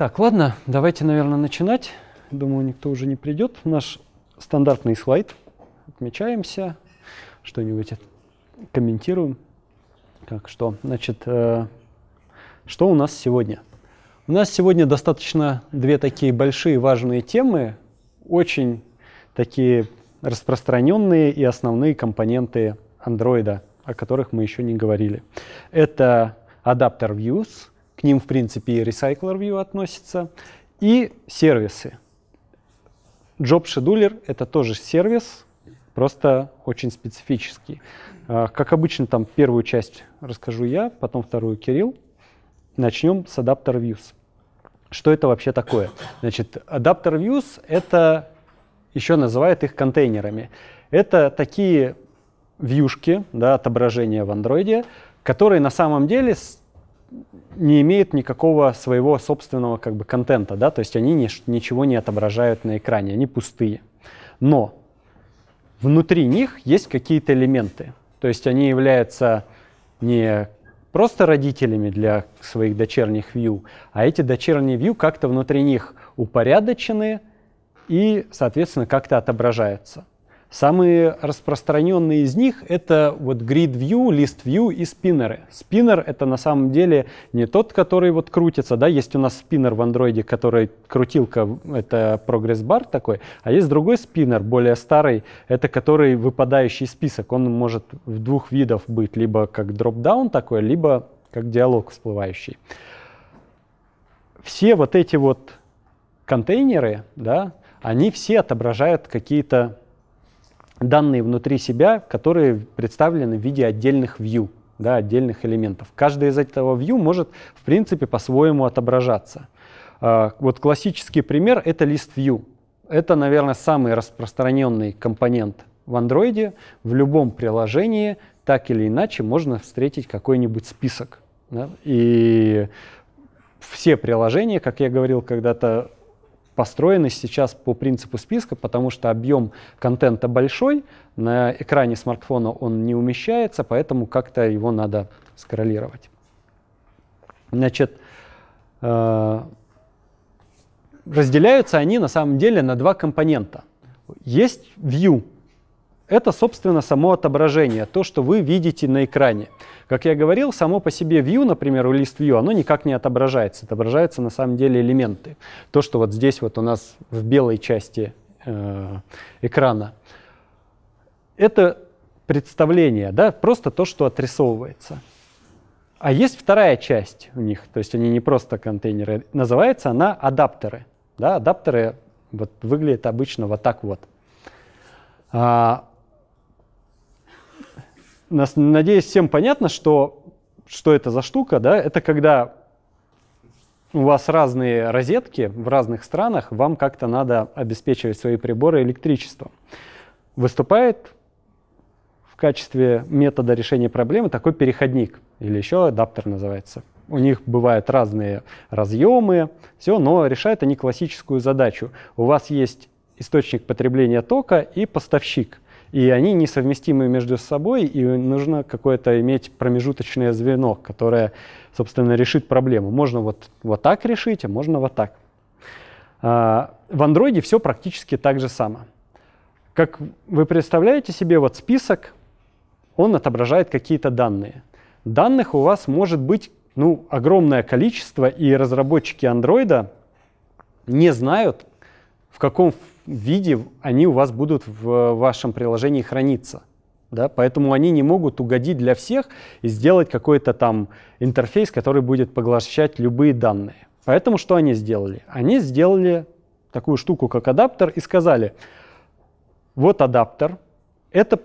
Так, ладно, давайте, наверное, начинать. Думаю, никто уже не придет. Наш стандартный слайд. Отмечаемся, что-нибудь комментируем. Как что? Значит, э, что у нас сегодня? У нас сегодня достаточно две такие большие важные темы, очень такие распространенные и основные компоненты андроида, о которых мы еще не говорили. Это адаптер views — к ним, в принципе, и RecyclerView относится. И сервисы. Job Scheduler — это тоже сервис, просто очень специфический. А, как обычно, там первую часть расскажу я, потом вторую — Кирилл. Начнем с Adapter Views. Что это вообще такое? Значит, Adapter Views — это, еще называют их контейнерами. Это такие вьюшки, да, отображения в андроиде, которые на самом деле не имеют никакого своего собственного как бы контента, да, то есть они ни, ничего не отображают на экране, они пустые. Но внутри них есть какие-то элементы, то есть они являются не просто родителями для своих дочерних view, а эти дочерние view как-то внутри них упорядочены и, соответственно, как-то отображаются. Самые распространенные из них это вот grid view, list view и спиннеры. Спиннер это на самом деле не тот, который вот крутится, да, есть у нас спиннер в андроиде, который крутилка, это прогресс бар такой, а есть другой спиннер, более старый, это который выпадающий список, он может в двух видах быть, либо как дропдаун такой, либо как диалог всплывающий. Все вот эти вот контейнеры, да, они все отображают какие-то данные внутри себя, которые представлены в виде отдельных view, да, отдельных элементов. Каждый из этого view может, в принципе, по-своему отображаться. А, вот классический пример — это list view. Это, наверное, самый распространенный компонент в Android. В любом приложении так или иначе можно встретить какой-нибудь список. Да? И все приложения, как я говорил когда-то, построены сейчас по принципу списка, потому что объем контента большой, на экране смартфона он не умещается, поэтому как-то его надо скроллировать. Значит, э, разделяются они на самом деле на два компонента. Есть view, это, собственно, само отображение, то, что вы видите на экране. Как я говорил, само по себе view, например, у list view, оно никак не отображается. Отображаются на самом деле элементы. То, что вот здесь вот у нас в белой части э, экрана. Это представление, да, просто то, что отрисовывается. А есть вторая часть у них, то есть они не просто контейнеры, называется она адаптеры. Да, адаптеры вот выглядят обычно вот так вот. А, Надеюсь, всем понятно, что, что это за штука, да? Это когда у вас разные розетки в разных странах, вам как-то надо обеспечивать свои приборы электричеством. Выступает в качестве метода решения проблемы такой переходник, или еще адаптер называется. У них бывают разные разъемы, все, но решают они классическую задачу. У вас есть источник потребления тока и поставщик – и они несовместимы между собой, и нужно какое-то иметь промежуточное звено, которое, собственно, решит проблему. Можно вот, вот так решить, а можно вот так. А, в андроиде все практически так же само. Как вы представляете себе, вот список, он отображает какие-то данные. Данных у вас может быть ну, огромное количество, и разработчики андроида не знают, в каком виде они у вас будут в э, вашем приложении храниться. Да? Поэтому они не могут угодить для всех и сделать какой-то там интерфейс, который будет поглощать любые данные. Поэтому что они сделали? Они сделали такую штуку, как адаптер, и сказали, вот адаптер, это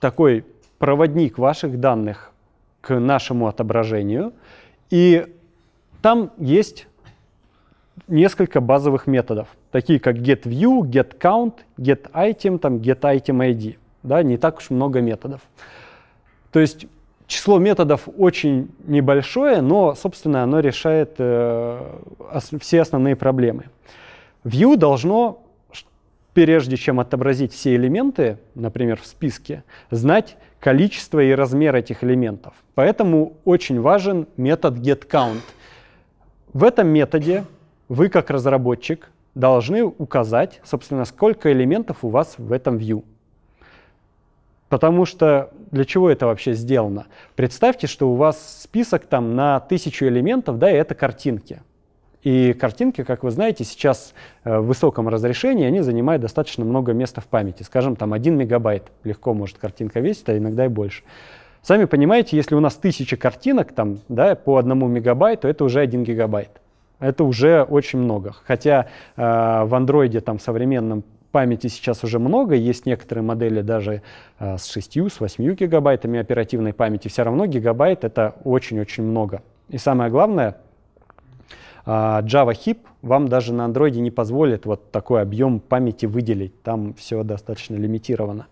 такой проводник ваших данных к нашему отображению, и там есть несколько базовых методов, такие как getView, getCount, getItem, там, getItemID. Да, не так уж много методов. То есть число методов очень небольшое, но, собственно, оно решает э, ос все основные проблемы. View должно, прежде чем отобразить все элементы, например, в списке, знать количество и размер этих элементов. Поэтому очень важен метод getCount. В этом методе вы как разработчик должны указать, собственно, сколько элементов у вас в этом view. Потому что для чего это вообще сделано? Представьте, что у вас список там на тысячу элементов, да, и это картинки. И картинки, как вы знаете, сейчас э, в высоком разрешении, они занимают достаточно много места в памяти. Скажем, там 1 мегабайт легко может картинка весить, а иногда и больше. Сами понимаете, если у нас тысяча картинок там, да, по одному мегабайту, это уже 1 гигабайт. Это уже очень много. Хотя э, в андроиде там современном памяти сейчас уже много, есть некоторые модели даже э, с 6, с 8 гигабайтами оперативной памяти, все равно гигабайт это очень-очень много. И самое главное, э, Java Heap вам даже на андроиде не позволит вот такой объем памяти выделить, там все достаточно лимитировано.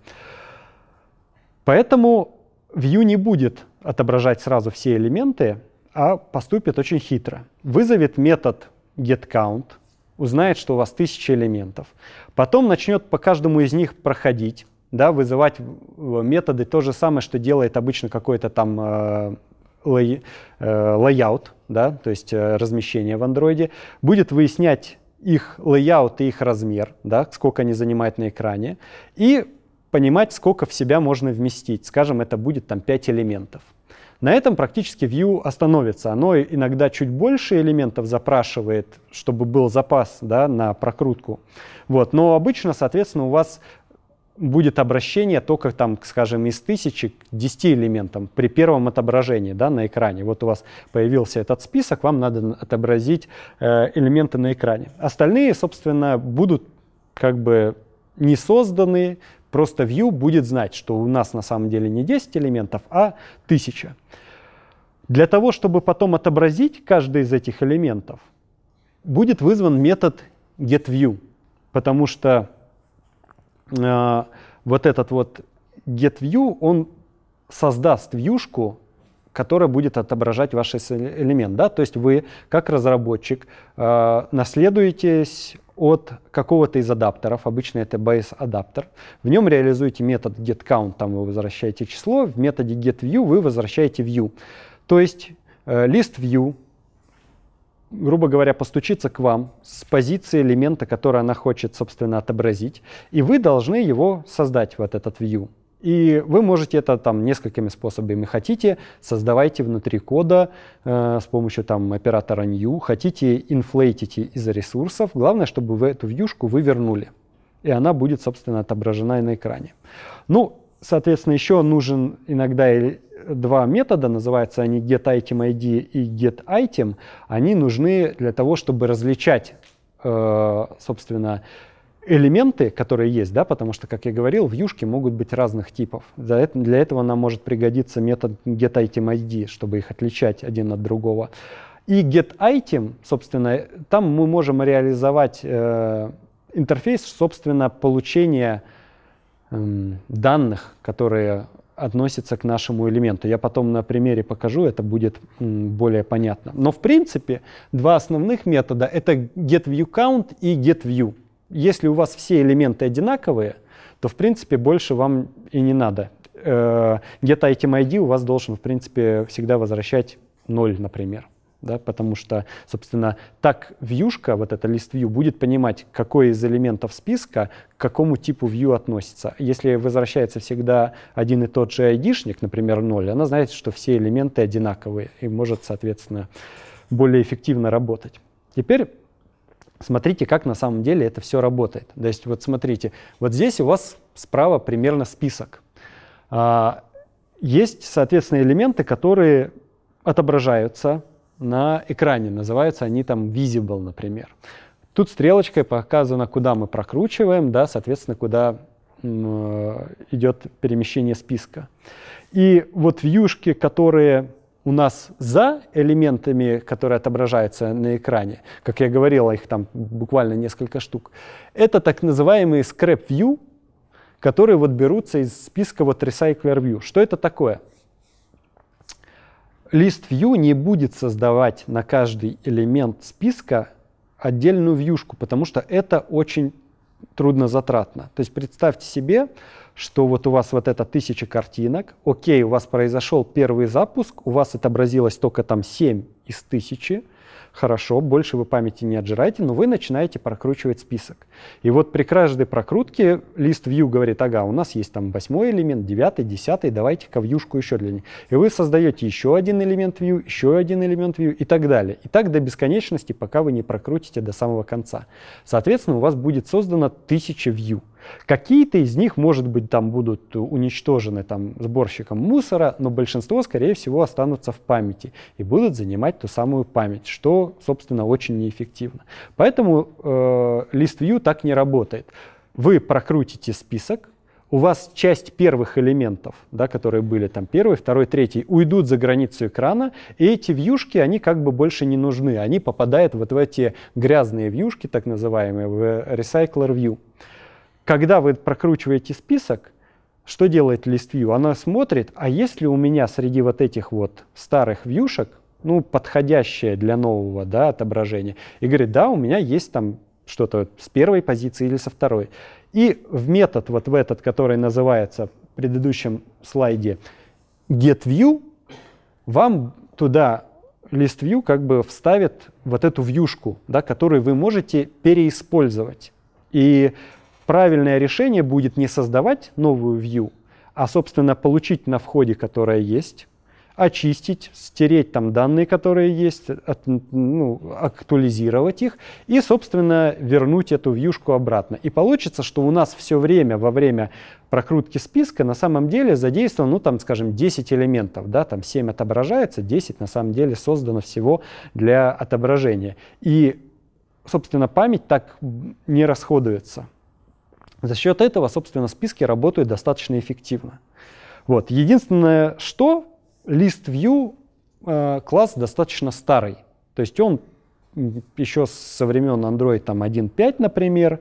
Поэтому View не будет отображать сразу все элементы, а поступит очень хитро. Вызовет метод getCount, узнает, что у вас тысяча элементов. Потом начнет по каждому из них проходить, да, вызывать методы, то же самое, что делает обычно какой-то там э, лей, э, layout, да, то есть э, размещение в андроиде, будет выяснять их layout и их размер, да, сколько они занимают на экране, и понимать, сколько в себя можно вместить. Скажем, это будет там 5 элементов. На этом практически view остановится. Оно иногда чуть больше элементов запрашивает, чтобы был запас да, на прокрутку. Вот. Но обычно, соответственно, у вас будет обращение только, там, скажем, из тысячи к 10 элементам при первом отображении да, на экране. Вот у вас появился этот список, вам надо отобразить э, элементы на экране. Остальные, собственно, будут как бы не созданы, Просто view будет знать, что у нас на самом деле не 10 элементов, а 1000. Для того, чтобы потом отобразить каждый из этих элементов, будет вызван метод getView, потому что э, вот этот вот getView, он создаст вьюшку которая будет отображать ваш элемент. Да? То есть вы, как разработчик, э, наследуетесь от какого-то из адаптеров, обычно это base адаптер. В нем реализуете метод getCount, там вы возвращаете число, в методе getView вы возвращаете view. То есть э, лист view, грубо говоря, постучится к вам с позиции элемента, который она хочет, собственно, отобразить, и вы должны его создать, вот этот view. И вы можете это там несколькими способами. Хотите, создавайте внутри кода э, с помощью там оператора new, хотите, инфлейтите из ресурсов. Главное, чтобы вы эту вьюшку вы вернули. И она будет, собственно, отображена и на экране. Ну, соответственно, еще нужен иногда два метода, называются они getItemID и getItem. Они нужны для того, чтобы различать, э, собственно, э, элементы, которые есть, да, потому что, как я говорил, вьюшки могут быть разных типов. Для, для этого нам может пригодиться метод getItemID, чтобы их отличать один от другого. И getItem, собственно, там мы можем реализовать э, интерфейс, собственно, получения э, данных, которые относятся к нашему элементу. Я потом на примере покажу, это будет м, более понятно. Но в принципе два основных метода — это getViewCount и getView если у вас все элементы одинаковые, то, в принципе, больше вам и не надо. Э, где-то item ID у вас должен, в принципе, всегда возвращать 0, например. Да, потому что, собственно, так вьюшка, вот эта лист view, будет понимать, какой из элементов списка к какому типу view относится. Если возвращается всегда один и тот же айдишник, например, 0, она знает, что все элементы одинаковые и может, соответственно, более эффективно работать. Теперь Смотрите, как на самом деле это все работает. То есть вот смотрите, вот здесь у вас справа примерно список. А, есть, соответственно, элементы, которые отображаются на экране. Называются они там visible, например. Тут стрелочкой показано, куда мы прокручиваем, да, соответственно, куда э, идет перемещение списка. И вот вьюшки, которые у нас за элементами, которые отображаются на экране, как я говорил, их там буквально несколько штук, это так называемые scrap view, которые вот берутся из списка вот recycler view. Что это такое? Лист view не будет создавать на каждый элемент списка отдельную вьюшку, потому что это очень труднозатратно. То есть представьте себе, что вот у вас вот это тысяча картинок, окей, у вас произошел первый запуск, у вас отобразилось только там 7 из тысячи, Хорошо, больше вы памяти не отжираете, но вы начинаете прокручивать список. И вот при каждой прокрутке лист view говорит, ага, у нас есть там восьмой элемент, девятый, десятый, давайте-ка вьюшку еще для длиннее. И вы создаете еще один элемент view, еще один элемент view и так далее. И так до бесконечности, пока вы не прокрутите до самого конца. Соответственно, у вас будет создано тысяча view. Какие-то из них, может быть, там будут уничтожены там, сборщиком мусора, но большинство, скорее всего, останутся в памяти и будут занимать ту самую память, что, собственно, очень неэффективно. Поэтому э, ListView так не работает. Вы прокрутите список, у вас часть первых элементов, да, которые были там первый, второй, третий, уйдут за границу экрана, и эти вьюшки, они как бы больше не нужны, они попадают вот в эти грязные вьюшки, так называемые, в Recycler View. Когда вы прокручиваете список, что делает ListView? Она смотрит, а если у меня среди вот этих вот старых вьюшек, ну, подходящее для нового да, отображения, и говорит, да, у меня есть там что-то с первой позиции или со второй. И в метод вот в этот, который называется в предыдущем слайде getView, вам туда ListView как бы вставит вот эту вьюшку, да, которую вы можете переиспользовать. И правильное решение будет не создавать новую view, а, собственно, получить на входе, которая есть, очистить, стереть там данные, которые есть, от, ну, актуализировать их и, собственно, вернуть эту вьюшку обратно. И получится, что у нас все время во время прокрутки списка на самом деле задействовано, ну, там, скажем, 10 элементов, да, там 7 отображается, 10 на самом деле создано всего для отображения. И, собственно, память так не расходуется. За счет этого, собственно, списки работают достаточно эффективно. Вот. Единственное, что ListView э, класс достаточно старый. То есть он еще со времен Android там 1.5, например,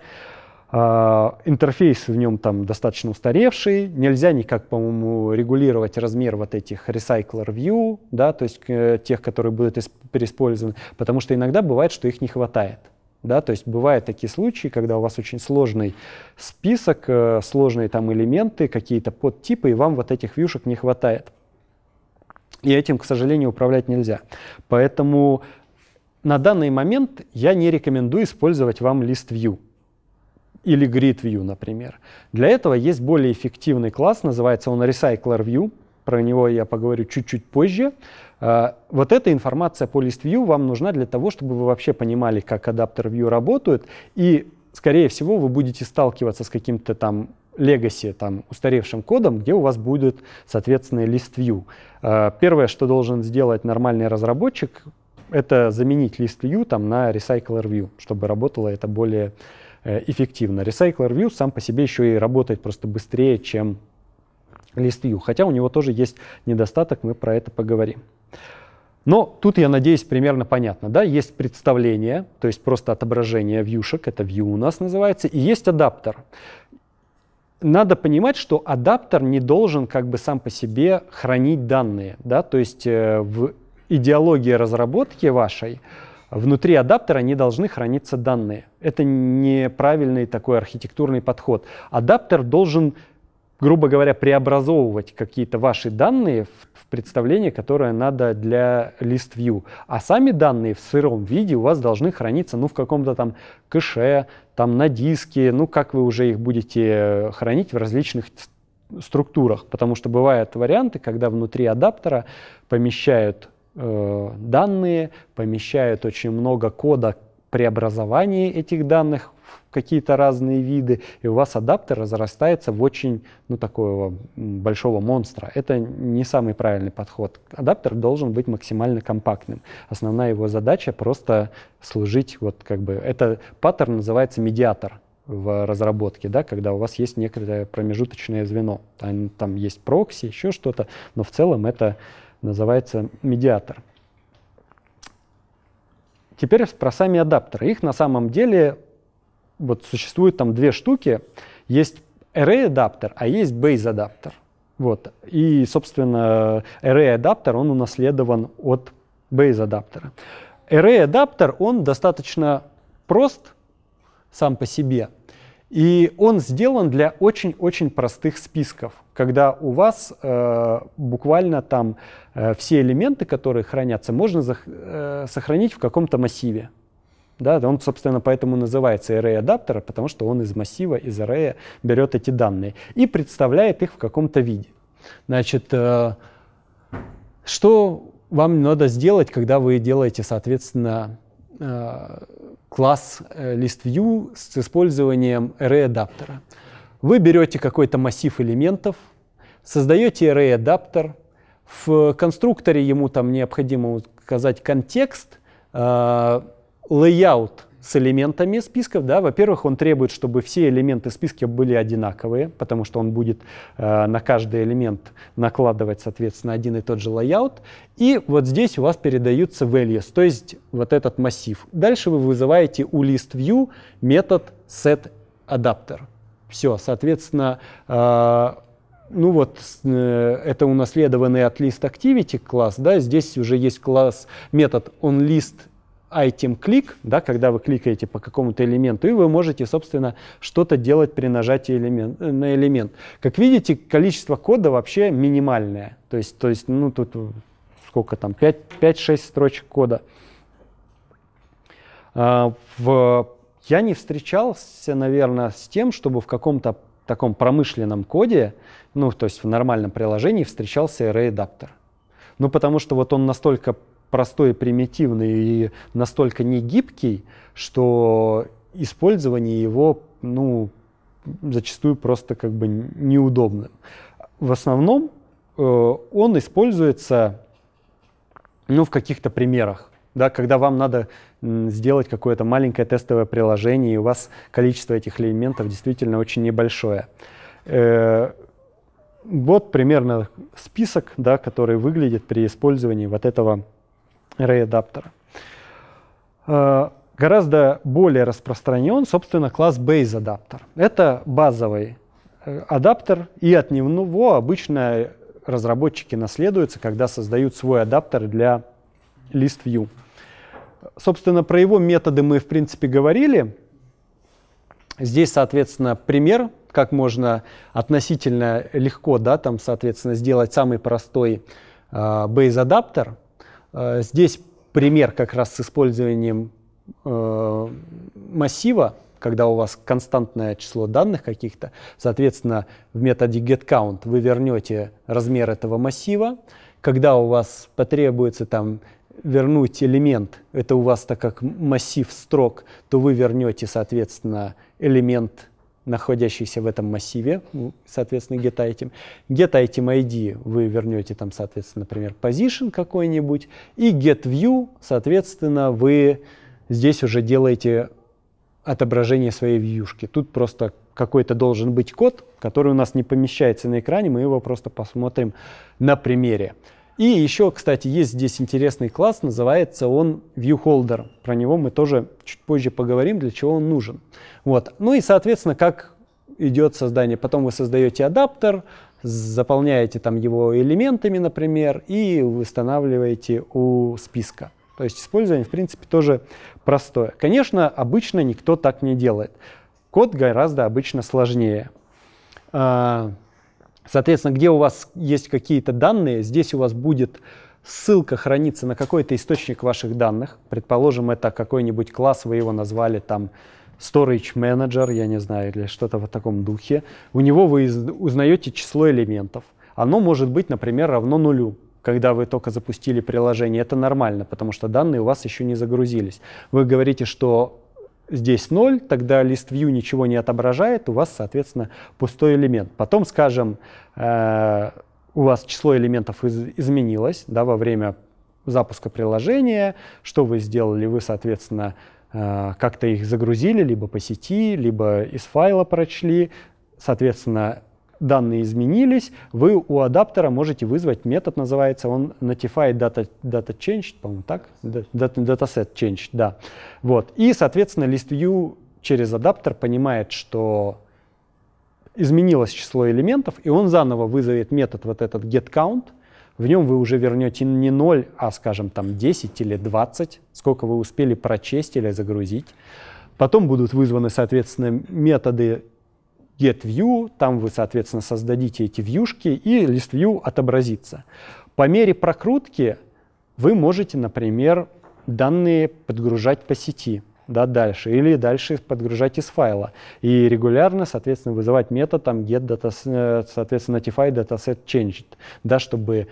Uh, интерфейс в нем там достаточно устаревший, нельзя никак, по-моему, регулировать размер вот этих recycler view, да, то есть э, тех, которые будут переиспользованы, потому что иногда бывает, что их не хватает. Да, то есть бывают такие случаи, когда у вас очень сложный список, э, сложные там элементы, какие-то подтипы, и вам вот этих вьюшек не хватает. И этим, к сожалению, управлять нельзя. Поэтому на данный момент я не рекомендую использовать вам лист view или grid view, например. Для этого есть более эффективный класс, называется он Recycler View про него я поговорю чуть-чуть позже. А, вот эта информация по ListView вам нужна для того, чтобы вы вообще понимали, как адаптер View работают, и, скорее всего, вы будете сталкиваться с каким-то там legacy, там, устаревшим кодом, где у вас будет, соответственно, ListView. А, первое, что должен сделать нормальный разработчик, это заменить ListView там, на Recycler View, чтобы работало это более э, эффективно. Recycler View сам по себе еще и работает просто быстрее, чем листью, Хотя у него тоже есть недостаток, мы про это поговорим. Но тут, я надеюсь, примерно понятно. Да? Есть представление, то есть просто отображение вьюшек, это view у нас называется, и есть адаптер. Надо понимать, что адаптер не должен как бы сам по себе хранить данные. Да? То есть э, в идеологии разработки вашей внутри адаптера не должны храниться данные. Это неправильный такой архитектурный подход. Адаптер должен грубо говоря, преобразовывать какие-то ваши данные в, представление, которое надо для List View, А сами данные в сыром виде у вас должны храниться ну, в каком-то там кэше, там на диске, ну как вы уже их будете хранить в различных структурах, потому что бывают варианты, когда внутри адаптера помещают э, данные, помещают очень много кода преобразования этих данных какие-то разные виды, и у вас адаптер разрастается в очень, ну, такого большого монстра. Это не самый правильный подход. Адаптер должен быть максимально компактным. Основная его задача просто служить, вот как бы, это паттерн называется медиатор в разработке, да, когда у вас есть некоторое промежуточное звено. Там, там есть прокси, еще что-то, но в целом это называется медиатор. Теперь про сами адаптеры. Их на самом деле вот существует там две штуки. Есть array адаптер, а есть base адаптер. Вот. И, собственно, array адаптер, он унаследован от base адаптера. Array адаптер, он достаточно прост сам по себе. И он сделан для очень-очень простых списков, когда у вас э, буквально там э, все элементы, которые хранятся, можно э, сохранить в каком-то массиве. Да, он, собственно, поэтому называется array адаптера, потому что он из массива, из array берет эти данные и представляет их в каком-то виде. Значит, э, что вам надо сделать, когда вы делаете, соответственно, э, класс ListView э, с использованием array адаптера? Вы берете какой-то массив элементов, создаете array адаптер, в конструкторе ему там необходимо указать контекст, лейаут с элементами списков. Да? Во-первых, он требует, чтобы все элементы списка были одинаковые, потому что он будет э, на каждый элемент накладывать, соответственно, один и тот же лайаут. И вот здесь у вас передаются values, то есть вот этот массив. Дальше вы вызываете у listView метод setAdapter. Все, соответственно, э, ну вот э, это унаследованный от list activity класс, да, здесь уже есть класс метод onList item-клик, да, когда вы кликаете по какому-то элементу, и вы можете, собственно, что-то делать при нажатии элемент, э, на элемент. Как видите, количество кода вообще минимальное. То есть, то есть ну, тут сколько там, 5-6 строчек кода. А, в, я не встречался, наверное, с тем, чтобы в каком-то таком промышленном коде, ну, то есть в нормальном приложении встречался array адаптер. Ну, потому что вот он настолько простой, примитивный и настолько негибкий, что использование его, ну, зачастую просто как бы неудобным. В основном э, он используется, ну, в каких-то примерах, да, когда вам надо сделать какое-то маленькое тестовое приложение, и у вас количество этих элементов действительно очень небольшое. Э, вот примерно список, да, который выглядит при использовании вот этого Array-адаптера. Э, гораздо более распространен, собственно, класс Base адаптер. Это базовый э, адаптер, и от него обычно разработчики наследуются, когда создают свой адаптер для ListView. Собственно, про его методы мы, в принципе, говорили. Здесь, соответственно, пример, как можно относительно легко, да, там, соответственно, сделать самый простой э, Base адаптер. Э, здесь пример как раз с использованием э, массива, когда у вас константное число данных каких-то, соответственно, в методе getCount вы вернете размер этого массива. Когда у вас потребуется там вернуть элемент, это у вас так как массив строк, то вы вернете, соответственно, элемент находящийся в этом массиве, соответственно, get item. Get item ID вы вернете там, соответственно, например, position какой-нибудь, и get view, соответственно, вы здесь уже делаете отображение своей вьюшки. Тут просто какой-то должен быть код, который у нас не помещается на экране, мы его просто посмотрим на примере. И еще, кстати, есть здесь интересный класс, называется он ViewHolder. Про него мы тоже чуть позже поговорим, для чего он нужен. Вот. Ну и, соответственно, как идет создание. Потом вы создаете адаптер, заполняете там его элементами, например, и устанавливаете у списка. То есть использование, в принципе, тоже простое. Конечно, обычно никто так не делает. Код гораздо обычно сложнее. А, Соответственно, где у вас есть какие-то данные, здесь у вас будет ссылка храниться на какой-то источник ваших данных. Предположим, это какой-нибудь класс, вы его назвали там storage manager, я не знаю, или что-то в таком духе. У него вы узнаете число элементов. Оно может быть, например, равно нулю когда вы только запустили приложение, это нормально, потому что данные у вас еще не загрузились. Вы говорите, что здесь 0, тогда лист view ничего не отображает, у вас, соответственно, пустой элемент. Потом, скажем, э, у вас число элементов из изменилось да, во время запуска приложения, что вы сделали, вы, соответственно, э, как-то их загрузили либо по сети, либо из файла прочли, соответственно, данные изменились, вы у адаптера можете вызвать метод, называется он notify data, data change, по-моему, так? Data, dataset change, да. Вот. И, соответственно, ListView через адаптер понимает, что изменилось число элементов, и он заново вызовет метод вот этот getCount, в нем вы уже вернете не 0, а, скажем, там 10 или 20, сколько вы успели прочесть или загрузить. Потом будут вызваны, соответственно, методы get view там вы, соответственно, создадите эти вьюшки, и list view отобразится. По мере прокрутки вы можете, например, данные подгружать по сети да, дальше, или дальше подгружать из файла. И регулярно, соответственно, вызывать метод там get data, э, соответственно, notify dataset changed, да, чтобы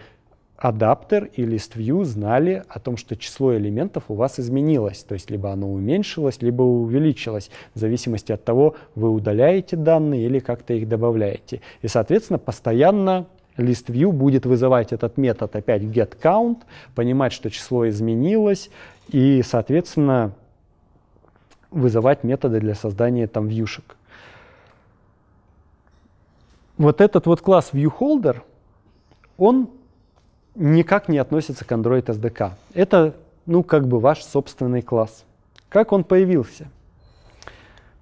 адаптер и ListView знали о том, что число элементов у вас изменилось, то есть либо оно уменьшилось, либо увеличилось, в зависимости от того, вы удаляете данные или как-то их добавляете. И, соответственно, постоянно ListView будет вызывать этот метод опять getCount, понимать, что число изменилось, и, соответственно, вызывать методы для создания там вьюшек. Вот этот вот класс viewholder, он никак не относится к Android SDK. Это, ну, как бы ваш собственный класс. Как он появился?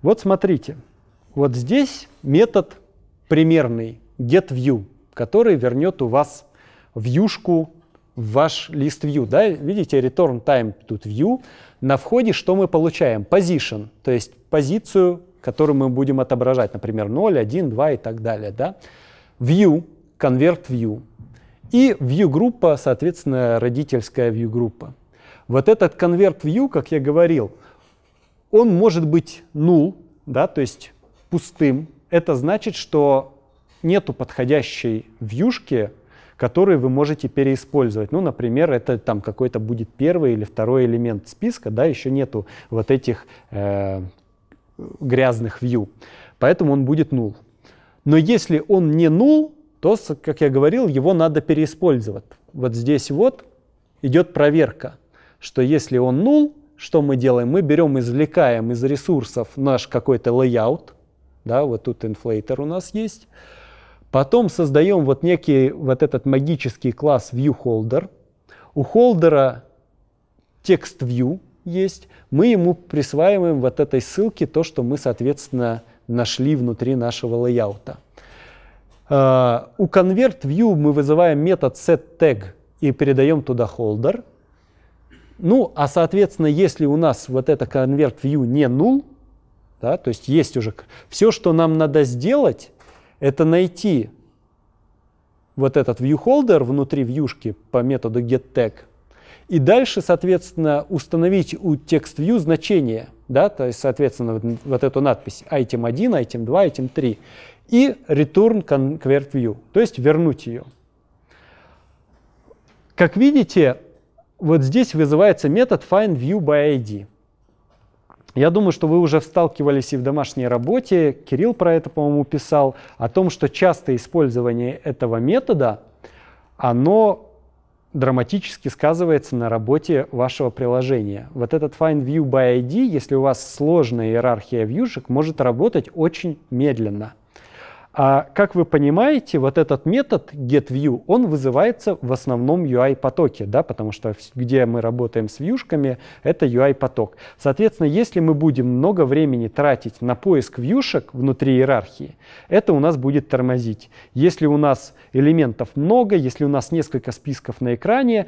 Вот смотрите, вот здесь метод примерный getView, который вернет у вас вьюшку в ваш лист view. Да? Видите, return time тут view. На входе что мы получаем? Position, то есть позицию, которую мы будем отображать, например, 0, 1, 2 и так далее. Да? View, convert view. И view-группа, соответственно, родительская view-группа. Вот этот конверт view, как я говорил, он может быть null, да, то есть пустым. Это значит, что нету подходящей вьюшки, которую вы можете переиспользовать. Ну, например, это там какой-то будет первый или второй элемент списка, да, еще нету вот этих э, грязных view, поэтому он будет null. Но если он не null, то, как я говорил, его надо переиспользовать. Вот здесь вот идет проверка, что если он нул, что мы делаем? Мы берем, извлекаем из ресурсов наш какой-то layout, да, вот тут инфлейтер у нас есть, потом создаем вот некий вот этот магический класс viewholder. У холдера текст view есть, мы ему присваиваем вот этой ссылке то, что мы, соответственно, нашли внутри нашего лейаута. Э, у convert view мы вызываем метод setTag и передаем туда холдер. Ну, а соответственно, если у нас вот это convert view не null, да, то есть есть уже все, что нам надо сделать, это найти вот этот viewholder внутри вьюшки по методу getTag и дальше, соответственно, установить у TextView значение, да, то есть, соответственно, вот, вот эту надпись item 1, item 2, item 3 и return convert view, то есть вернуть ее. Как видите, вот здесь вызывается метод findViewById. Я думаю, что вы уже сталкивались и в домашней работе, Кирилл про это, по-моему, писал, о том, что частое использование этого метода, оно драматически сказывается на работе вашего приложения. Вот этот Find View by ID, если у вас сложная иерархия вьюшек, может работать очень медленно – а как вы понимаете, вот этот метод getView, он вызывается в основном UI-потоке, да, потому что где мы работаем с вьюшками, это UI-поток. Соответственно, если мы будем много времени тратить на поиск вьюшек внутри иерархии, это у нас будет тормозить. Если у нас элементов много, если у нас несколько списков на экране,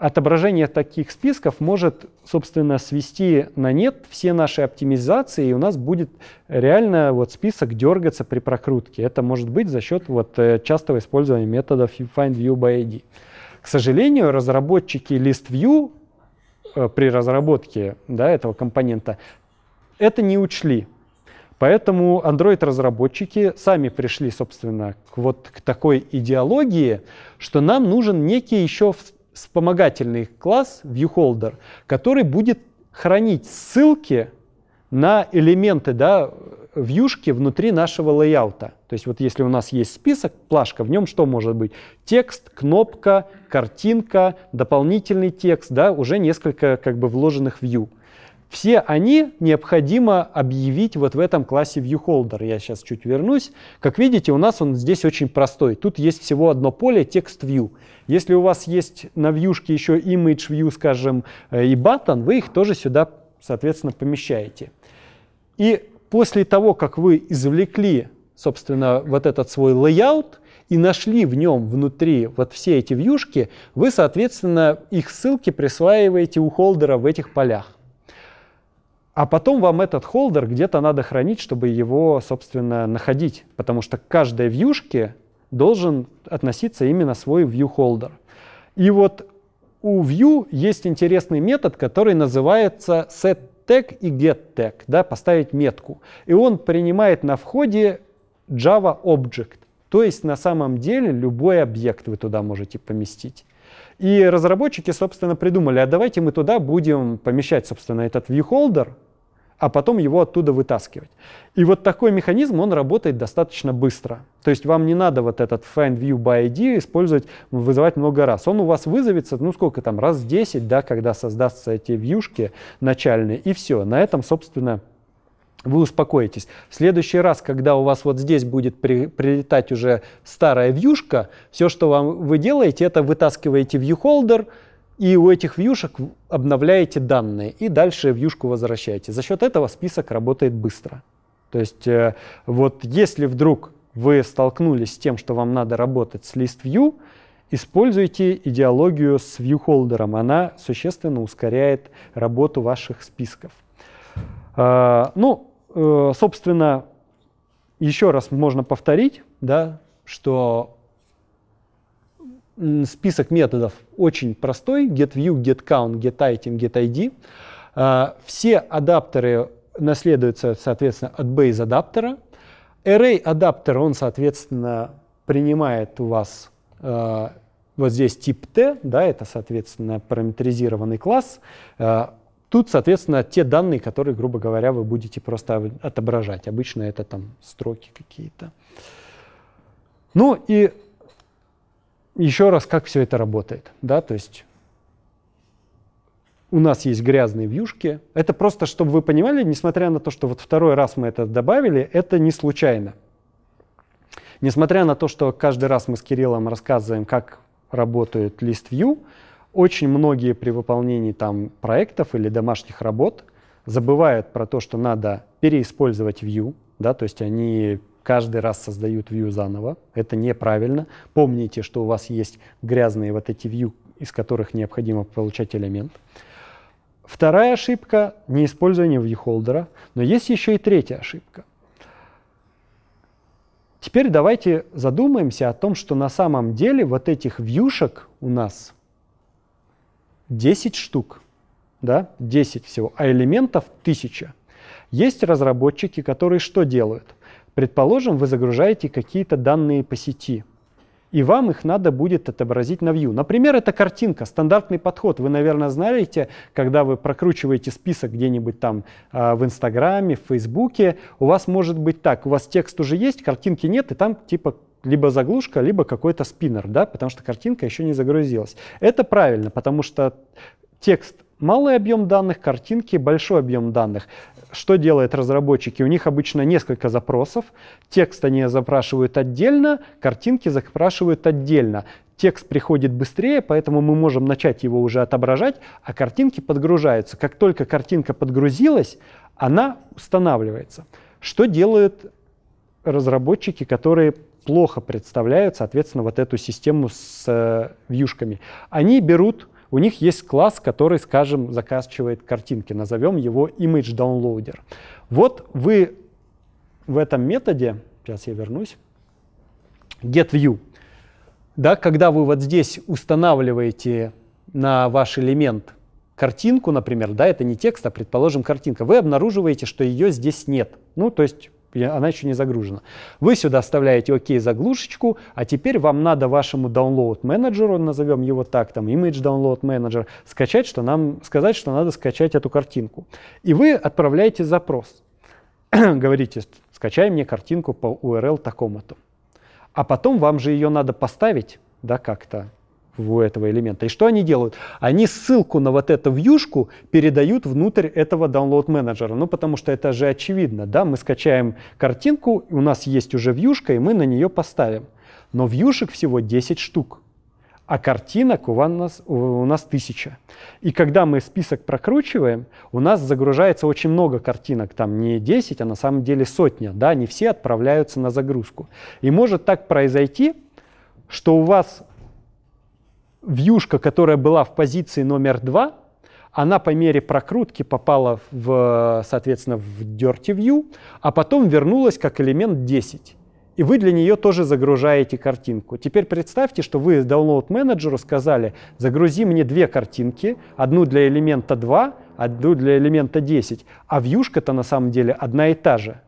отображение таких списков может, собственно, свести на нет все наши оптимизации, и у нас будет реально вот список дергаться при прокрутке. Это может быть за счет вот э, частого использования метода findViewByID. К сожалению, разработчики list view э, при разработке да, этого компонента это не учли. Поэтому Android-разработчики сами пришли, собственно, к, вот к такой идеологии, что нам нужен некий еще вспомогательный класс viewholder, который будет хранить ссылки на элементы, да, вьюшки внутри нашего лейаута. То есть вот если у нас есть список, плашка, в нем что может быть? Текст, кнопка, картинка, дополнительный текст, да, уже несколько как бы вложенных view. Все они необходимо объявить вот в этом классе ViewHolder. Я сейчас чуть вернусь. Как видите, у нас он здесь очень простой. Тут есть всего одно поле TextView. Если у вас есть на вьюшке еще ImageView, скажем, э, и button, вы их тоже сюда, соответственно, помещаете. И после того, как вы извлекли, собственно, вот этот свой layout, и нашли в нем внутри вот все эти вьюшки, вы, соответственно, их ссылки присваиваете у холдера в этих полях. А потом вам этот холдер где-то надо хранить, чтобы его, собственно, находить. Потому что к каждой вьюшке должен относиться именно свой вьюхолдер. И вот у view есть интересный метод, который называется set tag и get tag, да, поставить метку. И он принимает на входе Java Object. То есть на самом деле любой объект вы туда можете поместить. И разработчики, собственно, придумали, а давайте мы туда будем помещать, собственно, этот viewholder, а потом его оттуда вытаскивать. И вот такой механизм, он работает достаточно быстро. То есть вам не надо вот этот find view by ID использовать, вызывать много раз. Он у вас вызовется, ну сколько там, раз 10, да, когда создастся эти вьюшки начальные, и все. На этом, собственно, вы успокоитесь. В следующий раз, когда у вас вот здесь будет при, прилетать уже старая вьюшка, все, что вам вы делаете, это вытаскиваете вьюхолдер, и у этих вьюшек обновляете данные, и дальше вьюшку возвращаете. За счет этого список работает быстро. То есть э, вот если вдруг вы столкнулись с тем, что вам надо работать с listview, используйте идеологию с вьюхолдером. Она существенно ускоряет работу ваших списков. Uh, ну, Э, собственно, еще раз можно повторить, да, что список методов очень простой. GetView, GetCount, GetItem, GetID. Э, все адаптеры наследуются, соответственно, от base адаптера. Array адаптер, он, соответственно, принимает у вас э, вот здесь тип T, да, это, соответственно, параметризированный класс. Тут, соответственно, те данные, которые, грубо говоря, вы будете просто отображать. Обычно это там строки какие-то. Ну и еще раз, как все это работает. Да? То есть у нас есть грязные вьюшки. Это просто, чтобы вы понимали, несмотря на то, что вот второй раз мы это добавили, это не случайно. Несмотря на то, что каждый раз мы с Кириллом рассказываем, как работает лист view, очень многие при выполнении там проектов или домашних работ забывают про то, что надо переиспользовать view, да, то есть они каждый раз создают view заново. Это неправильно. Помните, что у вас есть грязные вот эти view, из которых необходимо получать элемент. Вторая ошибка — неиспользование viewholder. Но есть еще и третья ошибка. Теперь давайте задумаемся о том, что на самом деле вот этих вьюшек у нас 10 штук, да, 10 всего, а элементов 1000. Есть разработчики, которые что делают? Предположим, вы загружаете какие-то данные по сети – и вам их надо будет отобразить на view. Например, это картинка, стандартный подход. Вы, наверное, знаете, когда вы прокручиваете список где-нибудь там э, в Инстаграме, в Фейсбуке, у вас может быть так, у вас текст уже есть, картинки нет, и там типа либо заглушка, либо какой-то спиннер, да, потому что картинка еще не загрузилась. Это правильно, потому что текст малый объем данных, картинки большой объем данных что делают разработчики? У них обычно несколько запросов. Текст они запрашивают отдельно, картинки запрашивают отдельно. Текст приходит быстрее, поэтому мы можем начать его уже отображать, а картинки подгружаются. Как только картинка подгрузилась, она устанавливается. Что делают разработчики, которые плохо представляют, соответственно, вот эту систему с э, вьюшками? Они берут у них есть класс, который, скажем, закачивает картинки. Назовем его image downloader. Вот вы в этом методе, сейчас я вернусь, getView, да, когда вы вот здесь устанавливаете на ваш элемент картинку, например, да, это не текст, а, предположим, картинка, вы обнаруживаете, что ее здесь нет. Ну, то есть она еще не загружена. Вы сюда вставляете ОК заглушечку, а теперь вам надо вашему download менеджеру, назовем его так, там image download manager, скачать, что нам, сказать, что надо скачать эту картинку. И вы отправляете запрос. Говорите, скачай мне картинку по URL такому-то. А потом вам же ее надо поставить, да, как-то у этого элемента. И что они делают? Они ссылку на вот эту вьюшку передают внутрь этого download менеджера. Ну, потому что это же очевидно, да, мы скачаем картинку, у нас есть уже вьюшка, и мы на нее поставим. Но вьюшек всего 10 штук, а картинок у нас, у нас 1000. И когда мы список прокручиваем, у нас загружается очень много картинок, там не 10, а на самом деле сотня, да, не все отправляются на загрузку. И может так произойти, что у вас вьюшка, которая была в позиции номер два, она по мере прокрутки попала, в, соответственно, в Dirty View, а потом вернулась как элемент 10. И вы для нее тоже загружаете картинку. Теперь представьте, что вы download-менеджеру сказали, загрузи мне две картинки, одну для элемента 2, одну для элемента 10, а вьюшка-то на самом деле одна и та же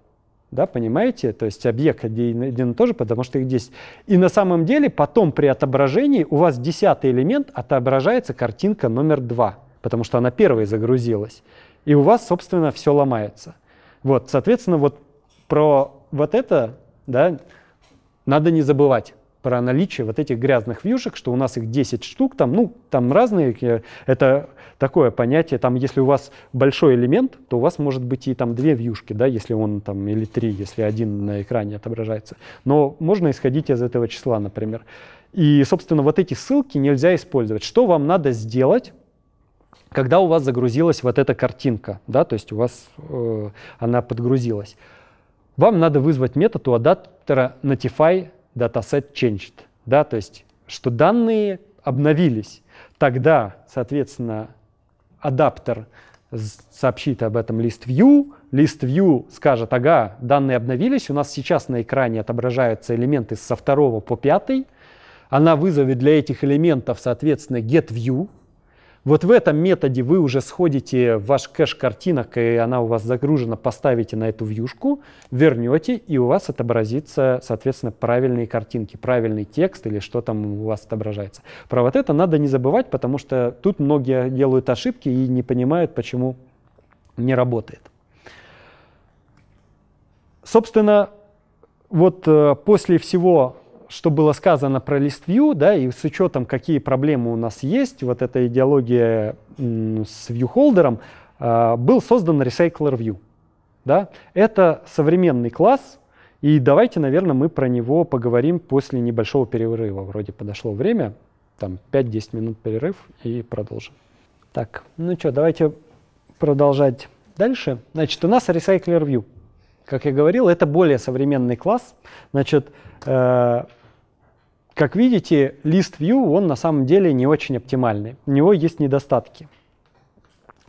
да, понимаете? То есть объект один, один и тот же, потому что их 10. И на самом деле потом при отображении у вас десятый элемент отображается картинка номер 2, потому что она первой загрузилась. И у вас, собственно, все ломается. Вот, соответственно, вот про вот это, да, надо не забывать про наличие вот этих грязных вьюшек, что у нас их 10 штук, там, ну, там разные, э, это такое понятие, там, если у вас большой элемент, то у вас может быть и там две вьюшки, да, если он там, или три, если один на экране отображается. Но можно исходить из этого числа, например. И, собственно, вот эти ссылки нельзя использовать. Что вам надо сделать, когда у вас загрузилась вот эта картинка, да, то есть у вас э, она подгрузилась? Вам надо вызвать метод у адаптера notify dataset changed, да, то есть что данные обновились. Тогда, соответственно, адаптер сообщит об этом list view, list view скажет, ага, данные обновились, у нас сейчас на экране отображаются элементы со второго по пятый, она вызовет для этих элементов, соответственно, get view, вот в этом методе вы уже сходите в ваш кэш картинок, и она у вас загружена, поставите на эту вьюшку, вернете, и у вас отобразится, соответственно, правильные картинки, правильный текст или что там у вас отображается. Про вот это надо не забывать, потому что тут многие делают ошибки и не понимают, почему не работает. Собственно, вот э, после всего что было сказано про ListView, да, и с учетом, какие проблемы у нас есть, вот эта идеология с вьюхолдером, э, был создан Recycler View. Да? Это современный класс, и давайте, наверное, мы про него поговорим после небольшого перерыва. Вроде подошло время, там 5-10 минут перерыв и продолжим. Так, ну что, давайте продолжать дальше. Значит, у нас Recycler View. Как я говорил, это более современный класс. Значит, э, как видите, лист view, он на самом деле не очень оптимальный. У него есть недостатки.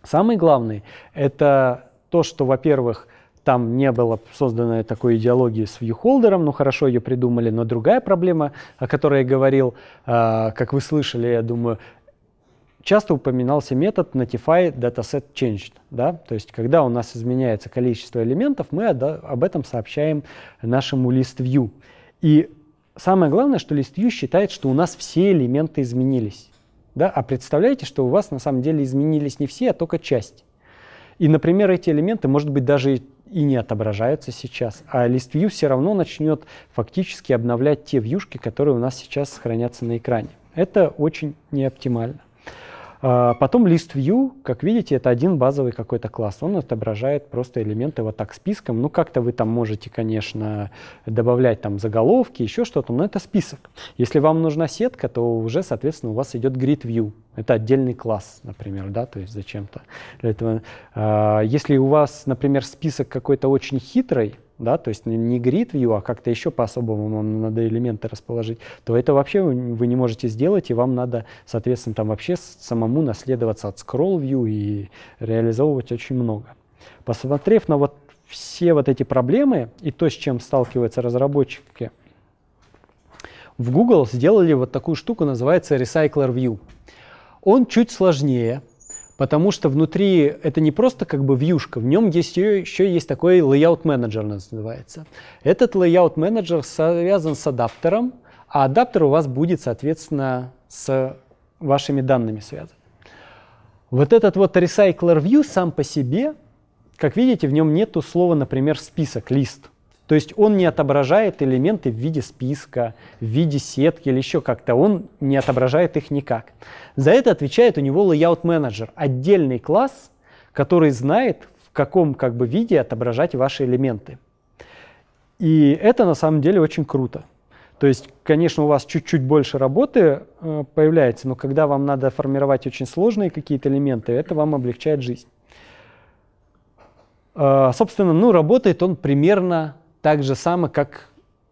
Самый главный – это то, что, во-первых, там не было создано такой идеологии с вьюхолдером, ну хорошо ее придумали, но другая проблема, о которой я говорил, э, как вы слышали, я думаю, часто упоминался метод notify dataset changed, да, то есть когда у нас изменяется количество элементов, мы об этом сообщаем нашему list view. И Самое главное, что Листью считает, что у нас все элементы изменились. Да? А представляете, что у вас на самом деле изменились не все, а только часть. И, например, эти элементы, может быть, даже и не отображаются сейчас. А ListView все равно начнет фактически обновлять те вьюшки, которые у нас сейчас хранятся на экране. Это очень неоптимально. А, потом лист view, как видите, это один базовый какой-то класс. Он отображает просто элементы вот так списком. Ну, как-то вы там можете, конечно, добавлять там заголовки, еще что-то, но это список. Если вам нужна сетка, то уже, соответственно, у вас идет grid view. Это отдельный класс, например, да, то есть зачем-то для этого. А, если у вас, например, список какой-то очень хитрый, да, то есть не grid view, а как-то еще по-особому вам надо элементы расположить, то это вообще вы не можете сделать, и вам надо, соответственно, там вообще самому наследоваться от scroll view и реализовывать очень много. Посмотрев на вот все вот эти проблемы и то, с чем сталкиваются разработчики, в Google сделали вот такую штуку, называется Recycler View. Он чуть сложнее, потому что внутри это не просто как бы вьюшка, в нем есть еще, есть такой layout менеджер называется. Этот layout менеджер связан с адаптером, а адаптер у вас будет, соответственно, с вашими данными связан. Вот этот вот Recycler View сам по себе, как видите, в нем нету слова, например, список, лист. То есть он не отображает элементы в виде списка, в виде сетки или еще как-то. Он не отображает их никак. За это отвечает у него layout manager, отдельный класс, который знает, в каком как бы, виде отображать ваши элементы. И это на самом деле очень круто. То есть, конечно, у вас чуть-чуть больше работы э, появляется, но когда вам надо формировать очень сложные какие-то элементы, это вам облегчает жизнь. Э, собственно, ну, работает он примерно так же само, как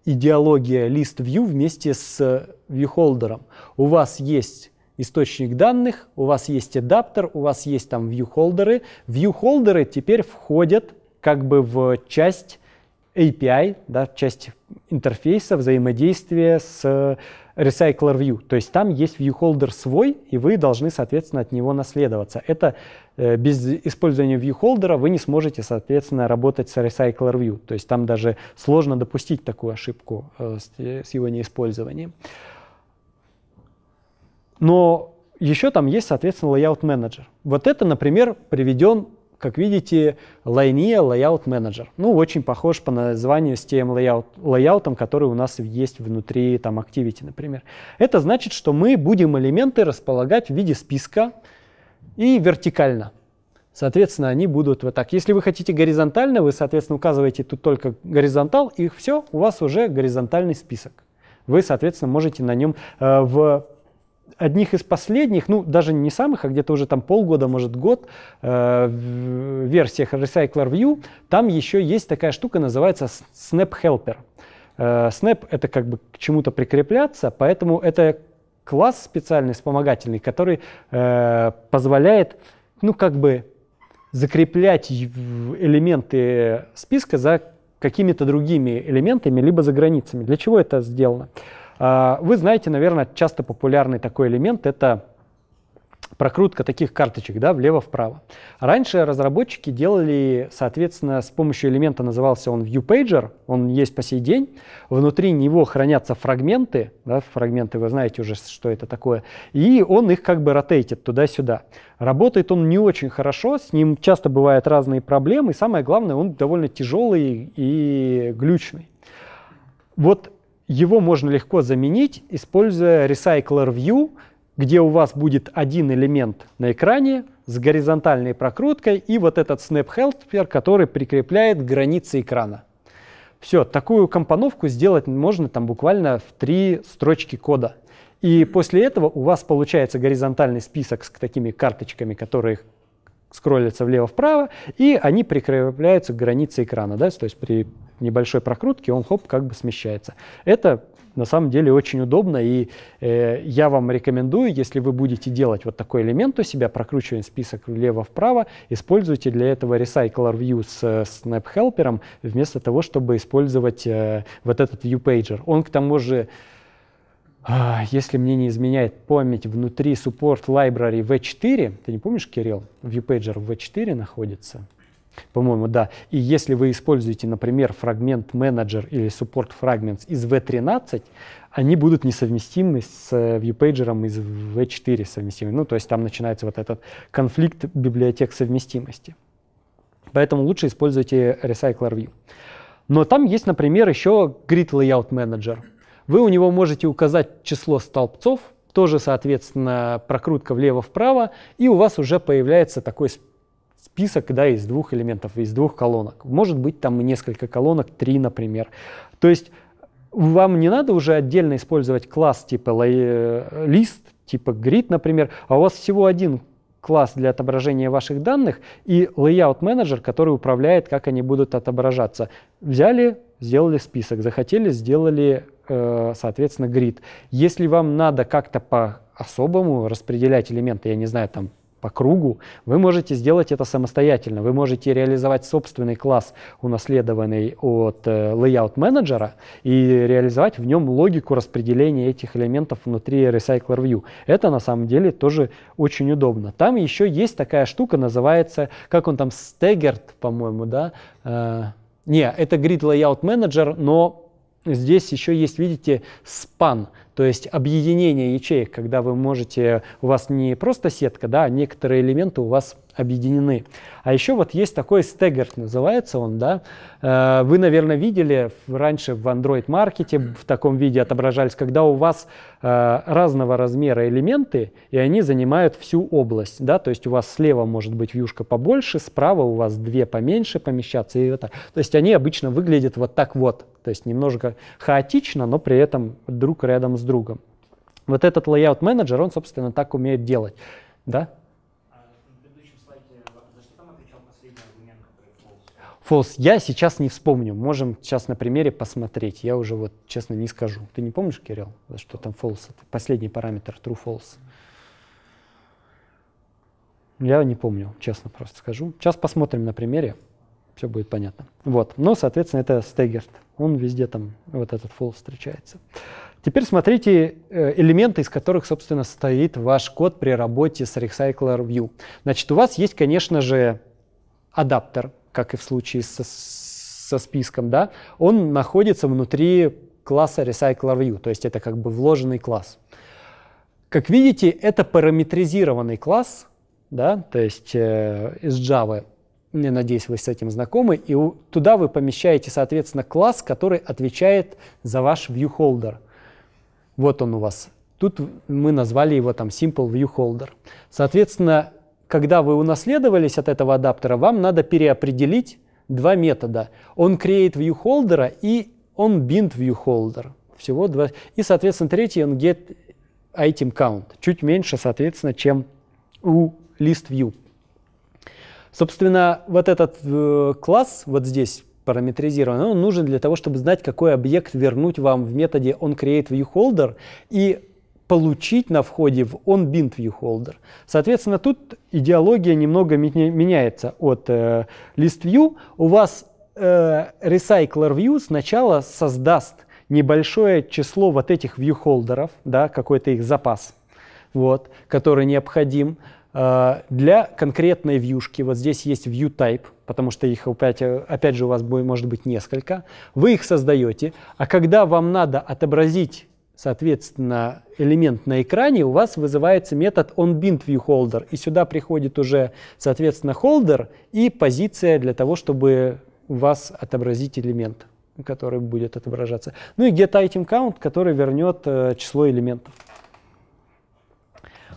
идеология List View вместе с ViewHolder. У вас есть источник данных, у вас есть адаптер, у вас есть там ViewHolder. ViewHolder теперь входят как бы в часть API, да, часть интерфейса взаимодействия с э, Recycler View. То есть там есть viewholder свой, и вы должны, соответственно, от него наследоваться. Это э, без использования viewholder вы не сможете, соответственно, работать с Recycler View. То есть там даже сложно допустить такую ошибку э, с, его неиспользованием. Но еще там есть, соответственно, layout Manager. Вот это, например, приведен как видите, Linea Layout Manager. Ну, очень похож по названию с тем layout, layout, который у нас есть внутри там, Activity, например. Это значит, что мы будем элементы располагать в виде списка и вертикально. Соответственно, они будут вот так. Если вы хотите горизонтально, вы, соответственно, указываете тут только горизонтал, и все, у вас уже горизонтальный список. Вы, соответственно, можете на нем э, в одних из последних, ну даже не самых, а где-то уже там полгода, может год, э, в версиях Recycler View, там еще есть такая штука, называется Snap Helper. Э, Snap это как бы к чему-то прикрепляться, поэтому это класс специальный, вспомогательный, который э, позволяет, ну как бы закреплять элементы списка за какими-то другими элементами, либо за границами. Для чего это сделано? Э, а, вы знаете, наверное, часто популярный такой элемент – это прокрутка таких карточек да, влево-вправо. Раньше разработчики делали, соответственно, с помощью элемента, назывался он ViewPager, он есть по сей день, внутри него хранятся фрагменты, да, фрагменты вы знаете уже, что это такое, и он их как бы ротейтит туда-сюда. Работает он не очень хорошо, с ним часто бывают разные проблемы, и самое главное, он довольно тяжелый и глючный. Вот его можно легко заменить, используя Recycler View, где у вас будет один элемент на экране с горизонтальной прокруткой и вот этот Snap Helper, который прикрепляет границы экрана. Все, такую компоновку сделать можно там буквально в три строчки кода. И после этого у вас получается горизонтальный список с такими карточками, которые скроллятся влево-вправо, и они прикрепляются к границе экрана. Да? То есть при небольшой прокрутке он хоп как бы смещается. Это на самом деле очень удобно, и э, я вам рекомендую, если вы будете делать вот такой элемент у себя, прокручивая список влево-вправо, используйте для этого Recycler View с э, Snap Helper, вместо того, чтобы использовать э, вот этот ViewPager. Он к тому же а, если мне не изменяет память, внутри Support Library V4, ты не помнишь, Кирилл, ViewPager в V4 находится, по-моему, да. И если вы используете, например, фрагмент менеджер или Support Fragments из V13, они будут несовместимы с э, ViewPager из V4 совместимы. Ну, то есть там начинается вот этот конфликт библиотек совместимости. Поэтому лучше используйте Recycler View. Но там есть, например, еще Grid Layout Manager — вы у него можете указать число столбцов, тоже, соответственно, прокрутка влево-вправо, и у вас уже появляется такой список да, из двух элементов, из двух колонок. Может быть, там несколько колонок, три, например. То есть э, вам не надо уже отдельно использовать класс типа э, лист, типа grid, например, а у вас всего один класс для отображения ваших данных и layout менеджер, который управляет, как они будут отображаться. Взяли, сделали список, захотели, сделали Э, соответственно, грид. Если вам надо как-то по-особому распределять элементы, я не знаю, там, по кругу, вы можете сделать это самостоятельно. Вы можете реализовать собственный класс, унаследованный от э, layout менеджера, и реализовать в нем логику распределения этих элементов внутри Recycler View. Это на самом деле тоже очень удобно. Там еще есть такая штука, называется, как он там, Staggered, по-моему, да? Э, не, это Grid Layout Manager, но Здесь еще есть, видите, спан, то есть объединение ячеек, когда вы можете, у вас не просто сетка, да, а некоторые элементы у вас объединены. А еще вот есть такой стеггерт, называется он, да. Э, вы, наверное, видели раньше в Android маркете в таком виде отображались, когда у вас э, разного размера элементы, и они занимают всю область, да, то есть у вас слева может быть вьюшка побольше, справа у вас две поменьше помещаться, и это. То есть они обычно выглядят вот так вот, то есть немножко хаотично, но при этом друг рядом с другом. Вот этот layout менеджер, он, собственно, так умеет делать, да, False. Я сейчас не вспомню. Можем сейчас на примере посмотреть. Я уже вот честно не скажу. Ты не помнишь, Кирилл, что там false? Это последний параметр true false. Я не помню, честно просто скажу. Сейчас посмотрим на примере. Все будет понятно. Вот. Но, соответственно, это стегерт. Он везде там, вот этот false встречается. Теперь смотрите э, элементы, из которых, собственно, состоит ваш код при работе с Recycler View. Значит, у вас есть, конечно же, адаптер, как и в случае со, со списком, да, он находится внутри класса RecyclerView, то есть это как бы вложенный класс. Как видите, это параметризированный класс, да, то есть э, из Java. Я надеюсь, вы с этим знакомы. И у, туда вы помещаете, соответственно, класс, который отвечает за ваш viewholder. Вот он у вас. Тут мы назвали его там simple viewholder. Соответственно, когда вы унаследовались от этого адаптера, вам надо переопределить два метода. Он create view holder и он bind view holder. Всего два. И, соответственно, третий он get item count. Чуть меньше, соответственно, чем у list view. Собственно, вот этот э, класс вот здесь параметризирован, он нужен для того, чтобы знать, какой объект вернуть вам в методе onCreateViewHolder и получить на входе в on-bind viewholder. Соответственно, тут идеология немного меняется от э, list view. У вас э, recycler view сначала создаст небольшое число вот этих viewholder'ов, да, какой-то их запас, вот, который необходим э, для конкретной вьюшки. Вот здесь есть view type, потому что их опять, э, опять же у вас будет, может быть несколько. Вы их создаете, а когда вам надо отобразить соответственно, элемент на экране, у вас вызывается метод onBindViewHolder, и сюда приходит уже, соответственно, холдер и позиция для того, чтобы у вас отобразить элемент, который будет отображаться. Ну и getItemCount, который вернет э, число элементов.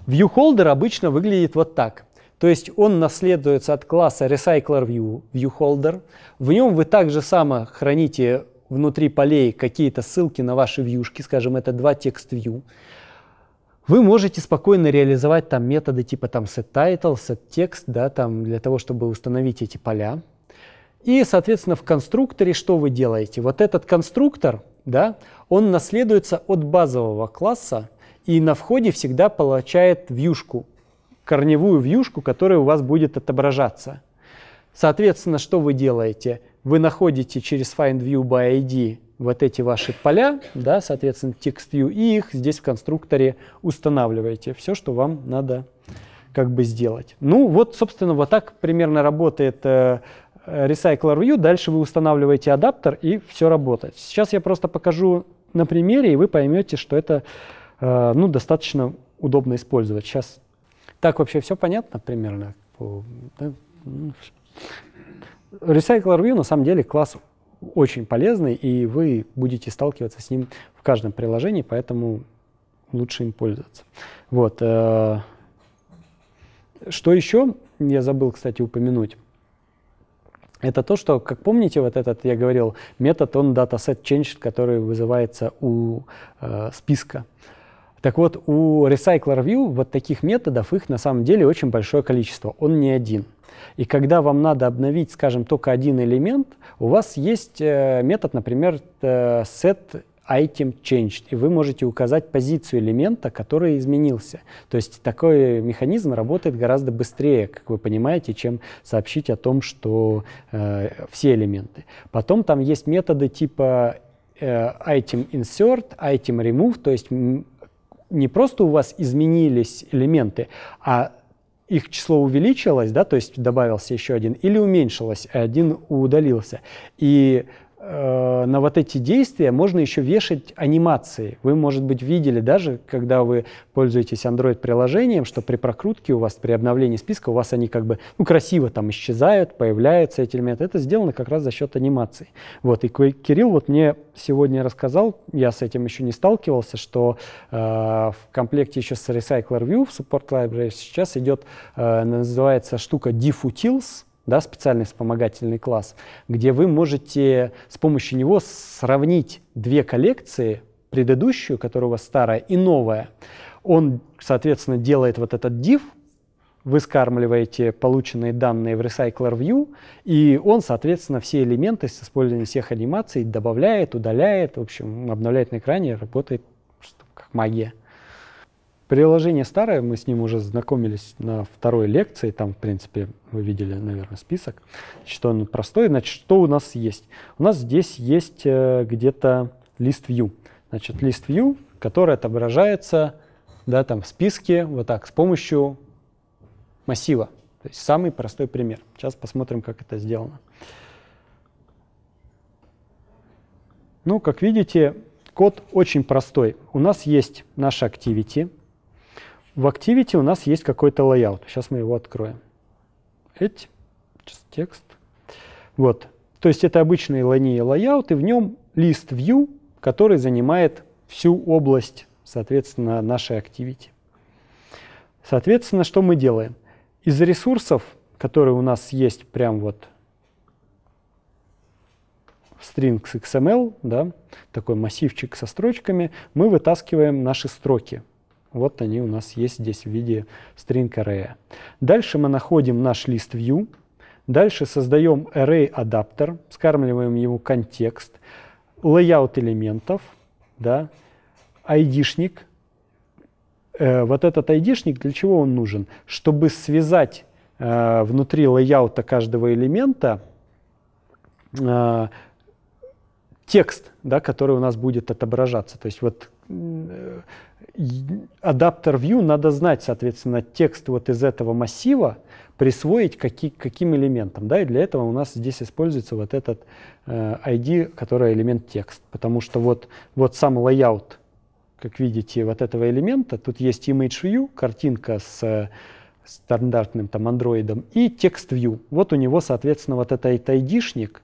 ViewHolder обычно выглядит вот так. То есть он наследуется от класса RecyclerView, ViewHolder. В нем вы также само храните внутри полей какие-то ссылки на ваши вьюшки, скажем, это два текст-вью, вы можете спокойно реализовать там методы типа там set title, set text, да, там для того, чтобы установить эти поля. И, соответственно, в конструкторе что вы делаете? Вот этот конструктор, да, он наследуется от базового класса и на входе всегда получает вьюшку, корневую вьюшку, которая у вас будет отображаться. Соответственно, что вы делаете? вы находите через Find by ID вот эти ваши поля, да, соответственно, TextView и их здесь в конструкторе устанавливаете. Все, что вам надо как бы сделать. Ну, вот, собственно, вот так примерно работает э, Recycler View. Дальше вы устанавливаете адаптер, и все работает. Сейчас я просто покажу на примере, и вы поймете, что это э, ну, достаточно удобно использовать. Сейчас так вообще все понятно примерно? По, да? Ну, Recycle Review на самом деле класс очень полезный, и вы будете сталкиваться с ним в каждом приложении, поэтому лучше им пользоваться. Вот. Э, что еще я забыл, кстати, упомянуть? Это то, что, как помните, вот этот, я говорил, метод, он dataset change, который вызывается у э, списка. Так вот, у Recycler View вот таких методов их на самом деле очень большое количество. Он не один. И когда вам надо обновить, скажем, только один элемент, у вас есть э, метод, например, э, set item changed, и вы можете указать позицию элемента, который изменился. То есть такой механизм работает гораздо быстрее, как вы понимаете, чем сообщить о том, что э, все элементы. Потом там есть методы типа э, item insert, item remove, то есть не просто у вас изменились элементы, а их число увеличилось, да, то есть добавился еще один, или уменьшилось, а один удалился. И Э, на вот эти действия можно еще вешать анимации. Вы, может быть, видели даже, когда вы пользуетесь Android-приложением, что при прокрутке у вас, при обновлении списка, у вас они как бы ну, красиво там исчезают, появляются эти элементы. Это сделано как раз за счет анимаций. Вот, и Кирилл вот мне сегодня рассказал, я с этим еще не сталкивался, что э, в комплекте еще с Recycler View в Support Library сейчас идет, э, называется штука diffutils, да, специальный вспомогательный класс, где вы можете с помощью него сравнить две коллекции, предыдущую, которая у вас старая, и новая. Он, соответственно, делает вот этот div, вы скармливаете полученные данные в Recycler View, и он, соответственно, все элементы с использованием всех анимаций добавляет, удаляет, в общем, обновляет на экране, работает как магия. Приложение старое, мы с ним уже знакомились на второй лекции, там, в принципе, вы видели, наверное, список, что он простой. Значит, что у нас есть? У нас здесь есть э, где-то list view. Значит, list view, который отображается да, там, в списке вот так с помощью массива. То есть самый простой пример. Сейчас посмотрим, как это сделано. Ну, как видите, код очень простой. У нас есть наша activity, в Activity у нас есть какой-то layout. Сейчас мы его откроем. Эти, текст. Вот. То есть это обычный линейный layout, и в нем лист view, который занимает всю область, соответственно, нашей Activity. Соответственно, что мы делаем? Из ресурсов, которые у нас есть прям вот strings XML, да, такой массивчик со строчками, мы вытаскиваем наши строки – вот они у нас есть здесь в виде string array. Дальше мы находим наш лист view. Дальше создаем array адаптер, скармливаем ему контекст, layout элементов, да, ID-шник. Э, вот этот ID-шник, для чего он нужен? Чтобы связать э, внутри лейаута каждого элемента э, текст, да, который у нас будет отображаться. То есть вот э, адаптер view надо знать, соответственно, текст вот из этого массива, присвоить какие, каким элементом Да? И для этого у нас здесь используется вот этот э, ID, который элемент текст. Потому что вот, вот сам layout, как видите, вот этого элемента, тут есть image view, картинка с э, стандартным там андроидом, и текст view. Вот у него, соответственно, вот этот ID-шник,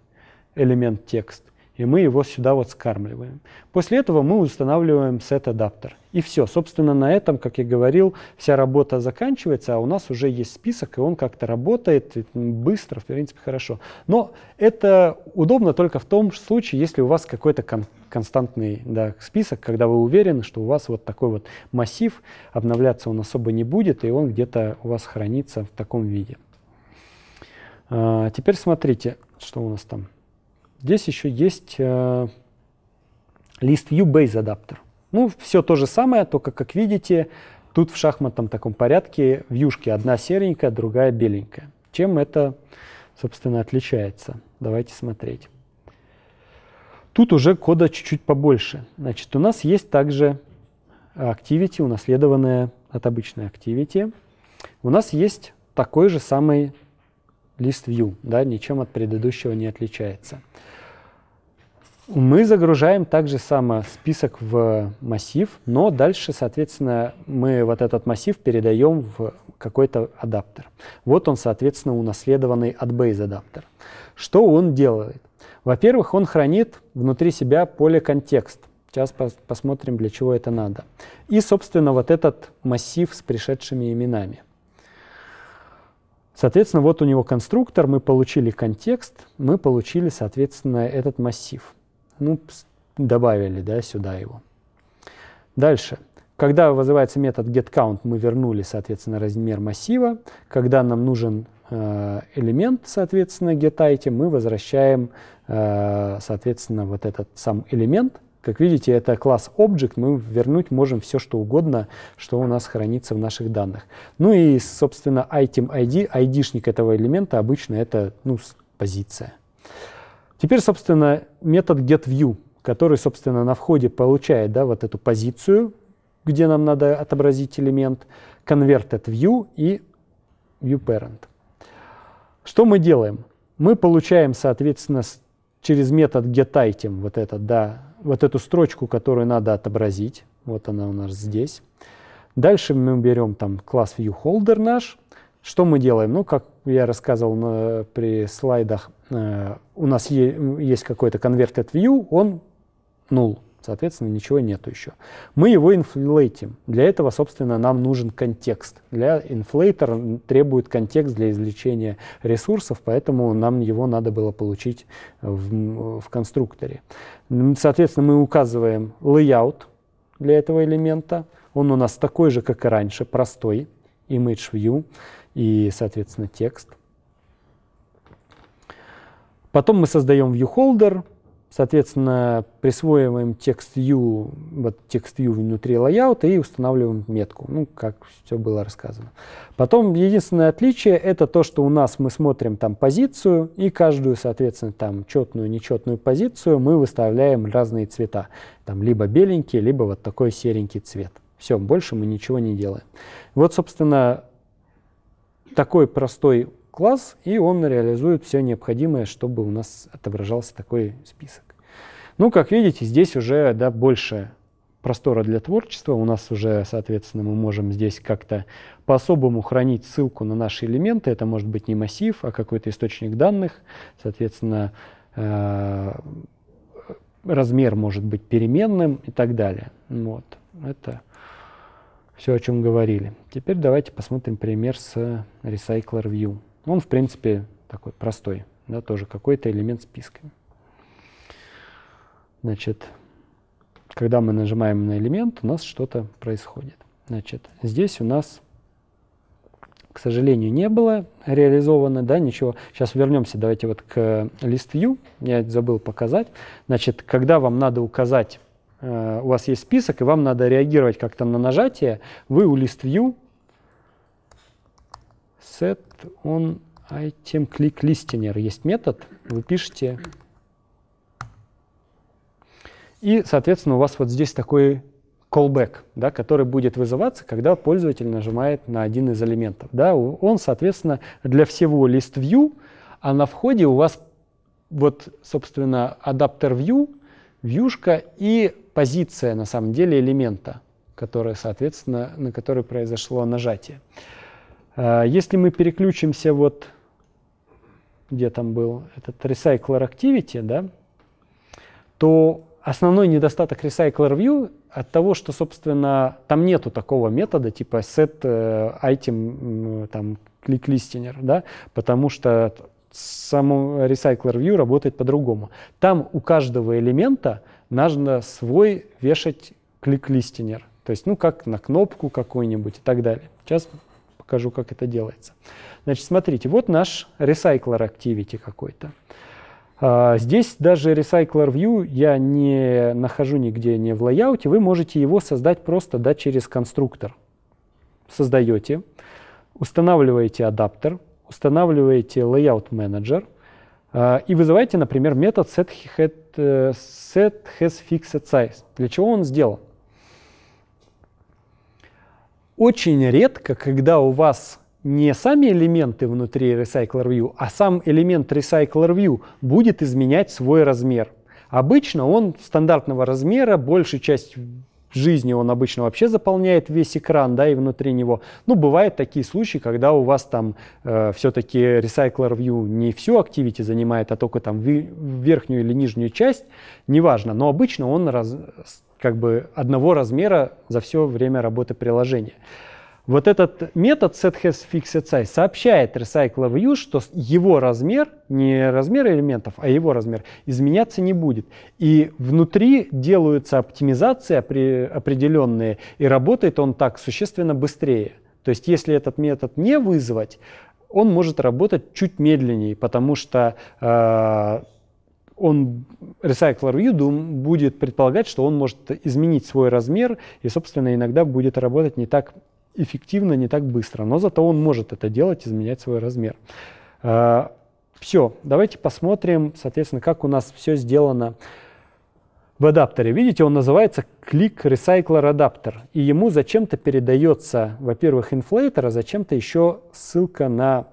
элемент текст, и мы его сюда вот скармливаем. После этого мы устанавливаем сет-адаптер. И все. Собственно, на этом, как я говорил, вся работа заканчивается, а у нас уже есть список, и он как-то работает быстро, в принципе, хорошо. Но это удобно только в том случае, если у вас какой-то кон константный да, список, когда вы уверены, что у вас вот такой вот массив, обновляться он особо не будет, и он где-то у вас хранится в таком виде. А, теперь смотрите, что у нас там. Здесь еще есть э, View Base адаптер. Ну, все то же самое, только, как видите, тут в шахматном таком порядке вьюшки одна серенькая, другая беленькая. Чем это, собственно, отличается? Давайте смотреть. Тут уже кода чуть-чуть побольше. Значит, у нас есть также Activity, унаследованная от обычной Activity. У нас есть такой же самый лист view, да, ничем от предыдущего не отличается. Мы загружаем также само список в массив, но дальше, соответственно, мы вот этот массив передаем в какой-то адаптер. Вот он, соответственно, унаследованный от Base адаптер. Что он делает? Во-первых, он хранит внутри себя поле контекст. Сейчас пос посмотрим, для чего это надо. И, собственно, вот этот массив с пришедшими именами. Соответственно, вот у него конструктор, мы получили контекст, мы получили, соответственно, этот массив ну, добавили да, сюда его. Дальше. Когда вызывается метод getCount, мы вернули, соответственно, размер массива. Когда нам нужен э, элемент, соответственно, getItem, мы возвращаем, э, соответственно, вот этот сам элемент. Как видите, это класс Object, мы вернуть можем все, что угодно, что у нас хранится в наших данных. Ну и, собственно, item ID, ID-шник этого элемента обычно это ну, позиция. Теперь, собственно, метод getView, который, собственно, на входе получает да, вот эту позицию, где нам надо отобразить элемент, convertedView и viewParent. Что мы делаем? Мы получаем, соответственно, через метод getItem вот, это, да, вот эту строчку, которую надо отобразить. Вот она у нас здесь. Дальше мы берем там класс viewholder наш. Что мы делаем? Ну, как я рассказывал на, при слайдах, э, у нас есть какой-то converted view, он null, соответственно, ничего нету еще. Мы его инфлейтим. Для этого, собственно, нам нужен контекст. Для инфлейтера требует контекст для извлечения ресурсов, поэтому нам его надо было получить в, в конструкторе. Соответственно, мы указываем layout для этого элемента. Он у нас такой же, как и раньше, простой, image view и, соответственно, текст. Потом мы создаем view-холдер, соответственно, присвоиваем текст view, вот текст view внутри layout и устанавливаем метку, ну, как все было рассказано. Потом единственное отличие — это то, что у нас мы смотрим там позицию, и каждую, соответственно, там четную, нечетную позицию мы выставляем разные цвета. Там либо беленький, либо вот такой серенький цвет. Все, больше мы ничего не делаем. Вот, собственно, такой простой класс, и он реализует все необходимое, чтобы у нас отображался такой список. Ну, как видите, здесь уже да, больше простора для творчества. У нас уже, соответственно, мы можем здесь как-то по-особому хранить ссылку на наши элементы. Это может быть не массив, а какой-то источник данных. Соответственно, э, размер может быть переменным и так далее. Вот. Это все, о чем говорили. Теперь давайте посмотрим пример с Recycler View. Он, в принципе, такой простой, да, тоже какой-то элемент списка. Значит, когда мы нажимаем на элемент, у нас что-то происходит. Значит, здесь у нас, к сожалению, не было реализовано, да, ничего. Сейчас вернемся, давайте вот к list view. Я забыл показать. Значит, когда вам надо указать у вас есть список, и вам надо реагировать как-то на нажатие, вы у ListView set on item click listener есть метод, вы пишете, и, соответственно, у вас вот здесь такой callback, да, который будет вызываться, когда пользователь нажимает на один из элементов. Да, он, соответственно, для всего list view, а на входе у вас вот, собственно, адаптер view, вьюшка и позиция на самом деле элемента, которая, соответственно, на который произошло нажатие. А, если мы переключимся вот где там был этот Recycler Activity, да, то основной недостаток Recycler View от того, что, собственно, там нету такого метода типа set э, item там click listener, да, потому что само Recycler View работает по-другому. Там у каждого элемента надо свой вешать клик-листинер. То есть, ну, как на кнопку какую-нибудь и так далее. Сейчас покажу, как это делается. Значит, смотрите, вот наш Recycler Activity какой-то. А, здесь даже Recycler View я не нахожу нигде не в лайауте. Вы можете его создать просто да, через конструктор. Создаете, устанавливаете адаптер, устанавливаете Layout менеджер. А, и вызываете, например, метод set, had, э, set has fixed size. Для чего он сделан? Очень редко, когда у вас не сами элементы внутри Recycler View, а сам элемент Recycler View будет изменять свой размер. Обычно он стандартного размера, большую часть жизни он обычно вообще заполняет весь экран, да, и внутри него. Ну, бывают такие случаи, когда у вас там э, все-таки Recycler View не всю Activity занимает, а только там верхнюю или нижнюю часть, неважно, но обычно он раз, как бы одного размера за все время работы приложения. Вот этот метод set has fixed size сообщает RecycleView, что его размер, не размер элементов, а его размер, изменяться не будет. И внутри делаются оптимизации определенные, и работает он так существенно быстрее. То есть если этот метод не вызвать, он может работать чуть медленнее, потому что э, он, Recycler дум, будет предполагать, что он может изменить свой размер и, собственно, иногда будет работать не так эффективно, не так быстро, но зато он может это делать, изменять свой размер. А, все, давайте посмотрим, соответственно, как у нас все сделано в адаптере. Видите, он называется Click Recycler Adapter. И ему зачем-то передается, во-первых, инфлейтер, а зачем-то еще ссылка на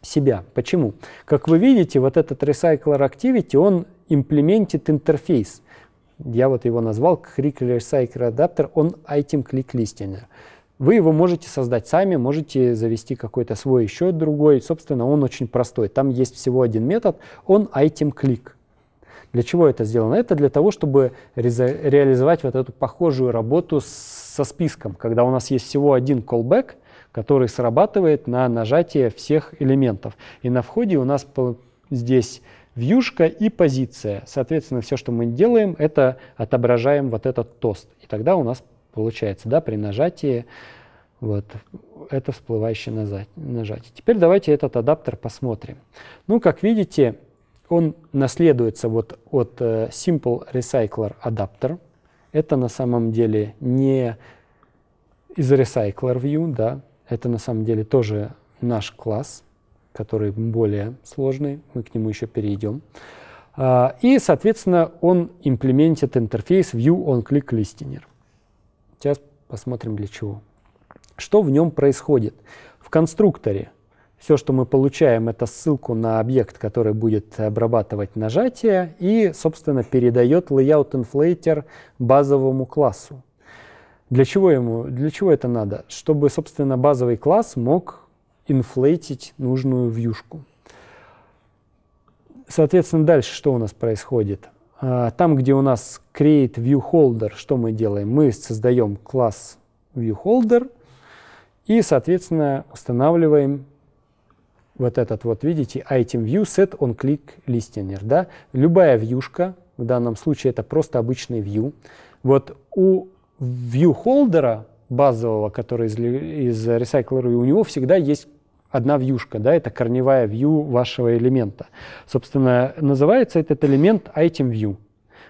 себя. Почему? Как вы видите, вот этот Recycler Activity, он имплементит интерфейс я вот его назвал Click Recycler Adapter, он Item Click Listener. Вы его можете создать сами, можете завести какой-то свой еще другой. Собственно, он очень простой. Там есть всего один метод, он item click. Для чего это сделано? Это для того, чтобы реализовать вот эту похожую работу с- со списком, когда у нас есть всего один callback, который срабатывает на нажатие всех элементов. И на входе у нас здесь вьюшка и позиция. Соответственно, все, что мы делаем, это отображаем вот этот тост. И тогда у нас получается, да, при нажатии вот это всплывающее нажатие. Теперь давайте этот адаптер посмотрим. Ну, как видите, он наследуется вот от э, Simple Recycler Adapter. Это на самом деле не из Recycler View, да, это на самом деле тоже наш класс который более сложный, мы к нему еще перейдем. А, и, соответственно, он имплементит интерфейс View on Сейчас посмотрим для чего. Что в нем происходит? В конструкторе все, что мы получаем, это ссылку на объект, который будет обрабатывать нажатие и, собственно, передает layout inflator базовому классу. Для чего, ему, для чего это надо? Чтобы, собственно, базовый класс мог инфлейтить нужную вьюшку. Соответственно, дальше что у нас происходит? А, там, где у нас create view holder, что мы делаем? Мы создаем класс view holder и, соответственно, устанавливаем вот этот вот, видите, item view set on click listener. Да? Любая вьюшка, в данном случае это просто обычный view. Вот у view холдера базового, который из, из э, Recycler, у него всегда есть одна вьюшка, да, это корневая вью вашего элемента. Собственно, называется этот элемент item view.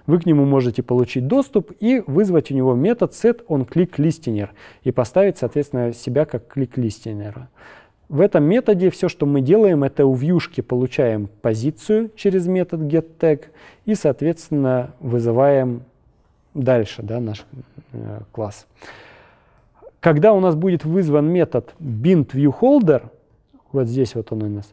Вы к нему можете получить доступ и вызвать у него метод set on click listener и поставить, соответственно, себя как click listener. В этом методе все, что мы делаем, это у вьюшки получаем позицию через метод getTag и, соответственно, вызываем дальше да, наш э, класс. Когда у нас будет вызван метод bindViewHolder, вот здесь вот он у нас.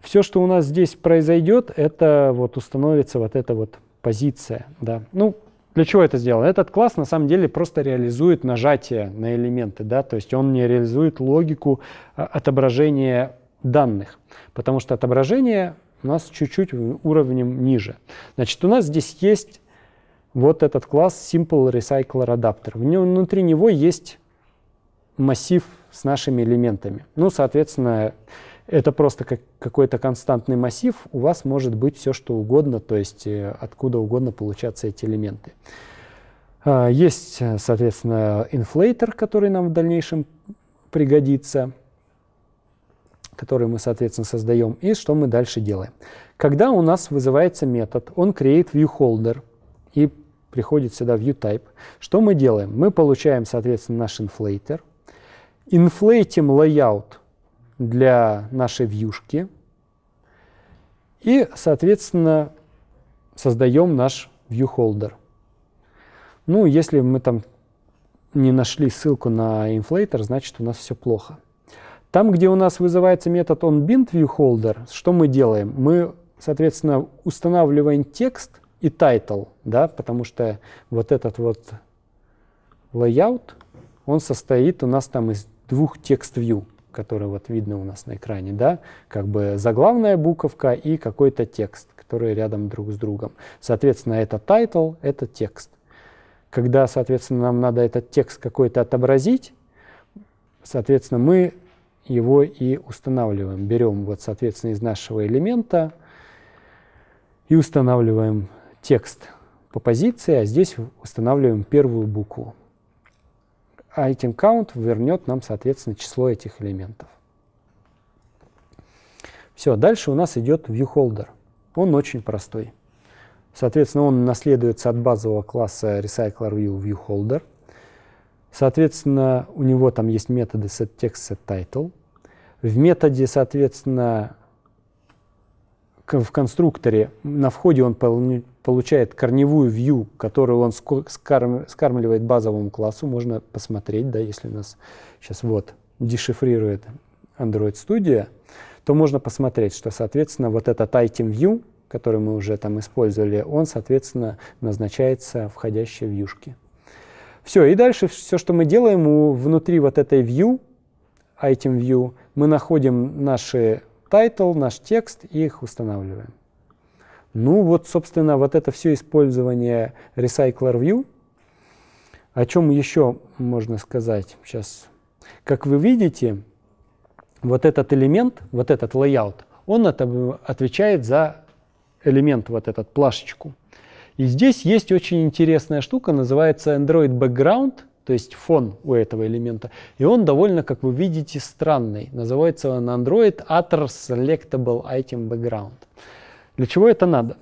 Все, что у нас здесь произойдет, это вот установится вот эта вот позиция. Да. Ну, для чего это сделано? Этот класс на самом деле просто реализует нажатие на элементы, да, то есть он не реализует логику а, отображения данных, потому что отображение у нас чуть-чуть уровнем ниже. Значит, у нас здесь есть вот этот класс Simple Recycler Adapter. Внутри него есть массив с нашими элементами. Ну, соответственно, это просто как какой-то константный массив, у вас может быть все, что угодно, то есть э, откуда угодно получаться эти элементы. А, есть, э, соответственно, инфлейтер, который нам в дальнейшем пригодится, который мы, соответственно, создаем, и что мы дальше делаем. Когда у нас вызывается метод, он create viewholder и приходит сюда viewType, что мы делаем? Мы получаем, соответственно, наш инфлейтер, инфлейтим layout для нашей вьюшки и, соответственно, создаем наш viewholder. Ну, если мы там не нашли ссылку на инфлейтер, значит у нас все плохо. Там, где у нас вызывается метод onBindViewHolder, что мы делаем? Мы, соответственно, устанавливаем текст и title, да, потому что вот этот вот layout, он состоит у нас там из двух текст-вью, которые вот видно у нас на экране, да, как бы заглавная буковка и какой-то текст, которые рядом друг с другом. Соответственно, это title, это текст. Когда, соответственно, нам надо этот текст какой-то отобразить, соответственно, мы его и устанавливаем. Берем вот, соответственно, из нашего элемента и устанавливаем текст по позиции, а здесь устанавливаем первую букву а item count вернет нам, соответственно, число этих элементов. Все, дальше у нас идет viewholder. Он очень простой. Соответственно, он наследуется от базового класса RecyclerView viewholder. Соответственно, у него там есть методы setText, setTitle. В методе, соответственно, в конструкторе на входе он получает корневую view, которую он скармливает базовому классу. Можно посмотреть, да, если у нас сейчас вот дешифрирует Android Studio, то можно посмотреть, что, соответственно, вот этот item view, который мы уже там использовали, он, соответственно, назначается входящей вьюшке. Все, и дальше все, что мы делаем у, внутри вот этой view, item view, мы находим наши title, наш текст и их устанавливаем. Ну вот, собственно, вот это все использование Recycler View. О чем еще можно сказать сейчас? Как вы видите, вот этот элемент, вот этот layout, он отвечает за элемент, вот этот плашечку. И здесь есть очень интересная штука, называется Android Background, то есть фон у этого элемента. И он довольно, как вы видите, странный. Называется он Android Other Selectable Item Background. Для чего это надо?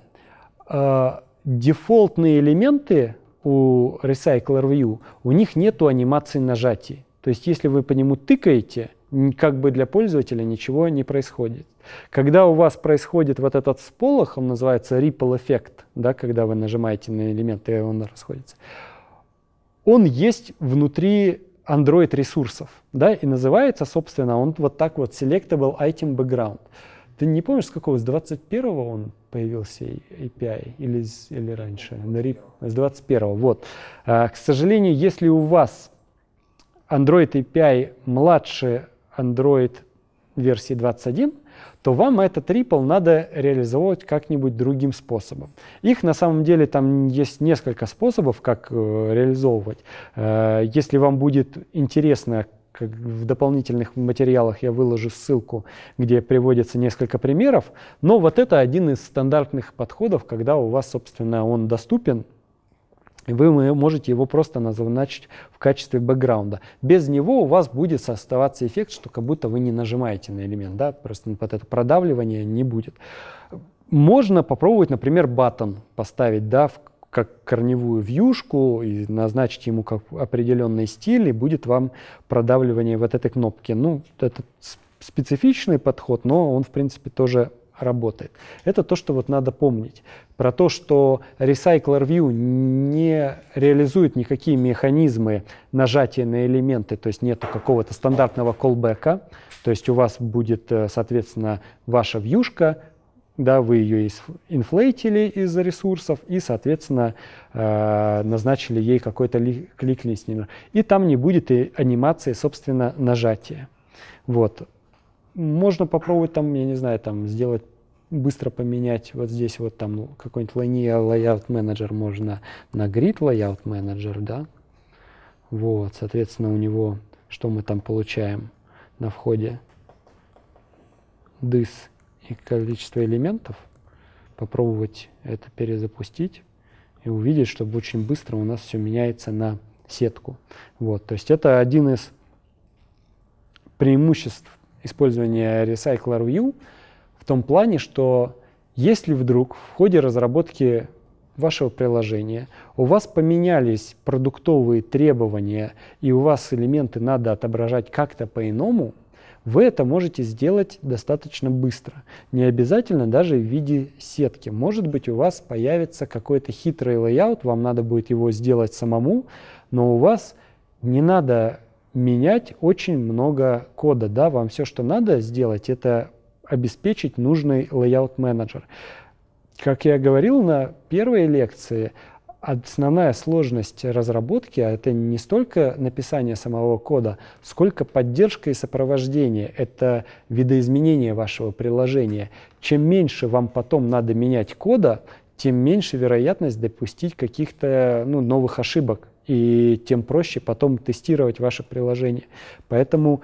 А, дефолтные элементы у Recycler View, у них нету анимации нажатий. То есть если вы по нему тыкаете, как бы для пользователя ничего не происходит. Когда у вас происходит вот этот сполох, он называется ripple Effect, да, когда вы нажимаете на элемент и он расходится, он есть внутри Android ресурсов, да, и называется, собственно, он вот так вот Selectable Item Background. Ты не помнишь, с какого? С 21-го он появился API или, или раньше? С 21-го, вот. А, к сожалению, если у вас Android API младше Android версии 21, то вам этот Ripple надо реализовывать как-нибудь другим способом. Их на самом деле там есть несколько способов, как э, реализовывать. Э, если вам будет интересно, как в дополнительных материалах я выложу ссылку, где приводится несколько примеров, но вот это один из стандартных подходов, когда у вас, собственно, он доступен, и вы можете его просто назначить в качестве бэкграунда. Без него у вас будет оставаться эффект, что как будто вы не нажимаете на элемент, да, просто вот это продавливание не будет. Можно попробовать, например, батон поставить, да, в как корневую вьюшку и назначить ему как определенный стиль, и будет вам продавливание вот этой кнопки. Ну, это специфичный подход, но он, в принципе, тоже работает. Это то, что вот надо помнить. Про то, что Recycler View не реализует никакие механизмы нажатия на элементы, то есть нету какого-то стандартного колбека, то есть у вас будет, э, соответственно, ваша вьюшка, да, вы ее инфлейтили из-за ресурсов и, соответственно, э, назначили ей какой-то клик листинг. И там не будет и анимации, собственно, нажатия. Вот. Можно попробовать там, я не знаю, там сделать быстро поменять вот здесь вот там какой-нибудь linear layout manager можно на grid layout manager, да. Вот, соответственно, у него, что мы там получаем на входе? This и количество элементов, попробовать это перезапустить и увидеть, что очень быстро у нас все меняется на сетку. Вот, то есть это один из преимуществ использования Recycler View в том плане, что если вдруг в ходе разработки вашего приложения у вас поменялись продуктовые требования и у вас элементы надо отображать как-то по-иному, вы это можете сделать достаточно быстро. Не обязательно даже в виде сетки. Может быть, у вас появится какой-то хитрый лейаут, вам надо будет его сделать самому, но у вас не надо менять очень много кода. Да? Вам все, что надо сделать, это обеспечить нужный layout менеджер. Как я говорил на первой лекции, основная сложность разработки — это не столько написание самого кода, сколько поддержка и сопровождение. Это видоизменение вашего приложения. Чем меньше вам потом надо менять кода, тем меньше вероятность допустить каких-то ну, новых ошибок, и тем проще потом тестировать ваше приложение. Поэтому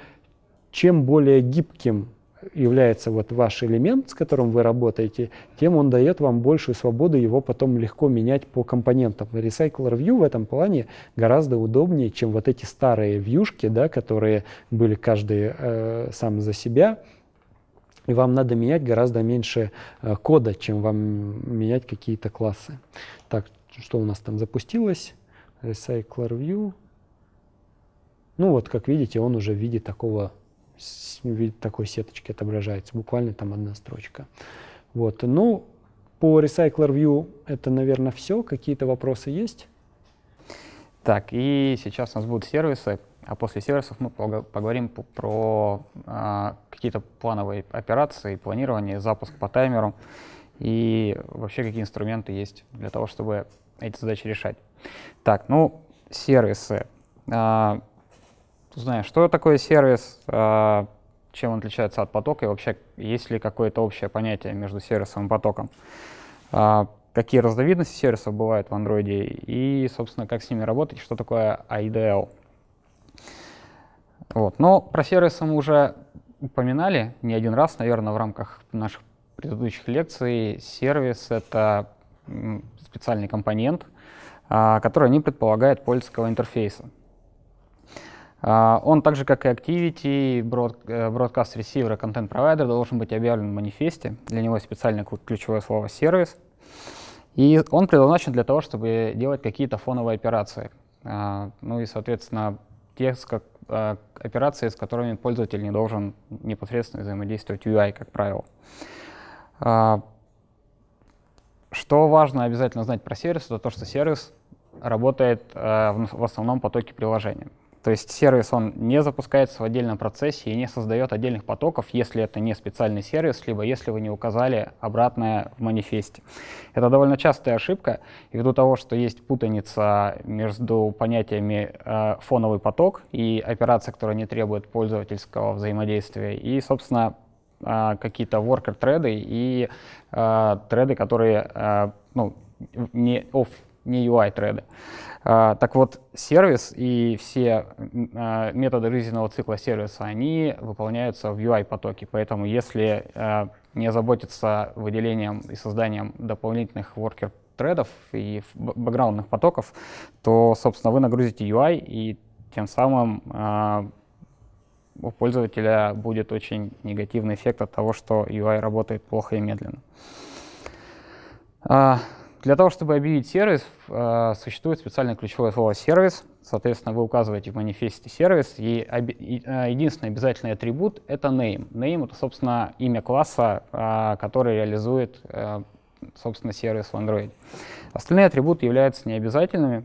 чем более гибким является вот ваш элемент, с которым вы работаете, тем он дает вам большую свободу его потом легко менять по компонентам. Recycler View в этом плане гораздо удобнее, чем вот эти старые вьюшки, да, которые были каждый э, сам за себя и вам надо менять гораздо меньше э, кода, чем вам менять какие-то классы. Так, что у нас там запустилось? Recycler View. Ну вот, как видите, он уже в виде такого в виде такой сеточки отображается, буквально там одна строчка. Вот. Ну, по Recycler View это, наверное, все. Какие-то вопросы есть? Так, и сейчас у нас будут сервисы, а после сервисов мы поговорим про а, какие-то плановые операции, планирование, запуск по таймеру и вообще какие инструменты есть для того, чтобы эти задачи решать. Так, ну, сервисы. А, знаешь, что такое сервис, а, чем он отличается от потока и вообще есть ли какое-то общее понятие между сервисом и потоком? А, какие разновидности сервисов бывают в Android и, собственно, как с ними работать, что такое IDL? Вот. Но про сервисы мы уже упоминали не один раз, наверное, в рамках наших предыдущих лекций. Сервис — это специальный компонент, а, который не предполагает пользовательского интерфейса. А, он также, как и Activity, э, Broadcast Receiver и Content Provider должен быть объявлен в манифесте. Для него специальное ключевое слово «сервис». И он предназначен для того, чтобы делать какие-то фоновые операции. А, ну и, соответственно, те как, а, операции, с которыми пользователь не должен непосредственно взаимодействовать UI, как правило. Что важно обязательно знать про сервис, это то, что сервис работает в основном потоке приложения. То есть сервис, он не запускается в отдельном процессе и не создает отдельных потоков, если это не специальный сервис, либо если вы не указали обратное в манифесте. Это довольно частая ошибка, и ввиду того, что есть путаница между понятиями э, фоновый поток и операция, которая не требует пользовательского взаимодействия, и, собственно, э, какие-то worker-треды и э, треды, которые э, ну, не, off, не UI-треды. Э, а, так вот, сервис и все а, методы жизненного цикла сервиса, они выполняются в UI-потоке, поэтому если а, не заботиться выделением и созданием дополнительных worker тредов и бэкграундных потоков, то, собственно, вы нагрузите UI, и тем самым у пользователя будет очень негативный эффект от того, что UI работает плохо и медленно. Для того, чтобы объявить сервис, э, существует специальное ключевое слово «сервис». Соответственно, вы указываете в манифесте сервис, и э, единственный обязательный атрибут — это name. Name — это, собственно, имя класса, э, который реализует, собственно, сервис в Android. Остальные атрибуты являются необязательными.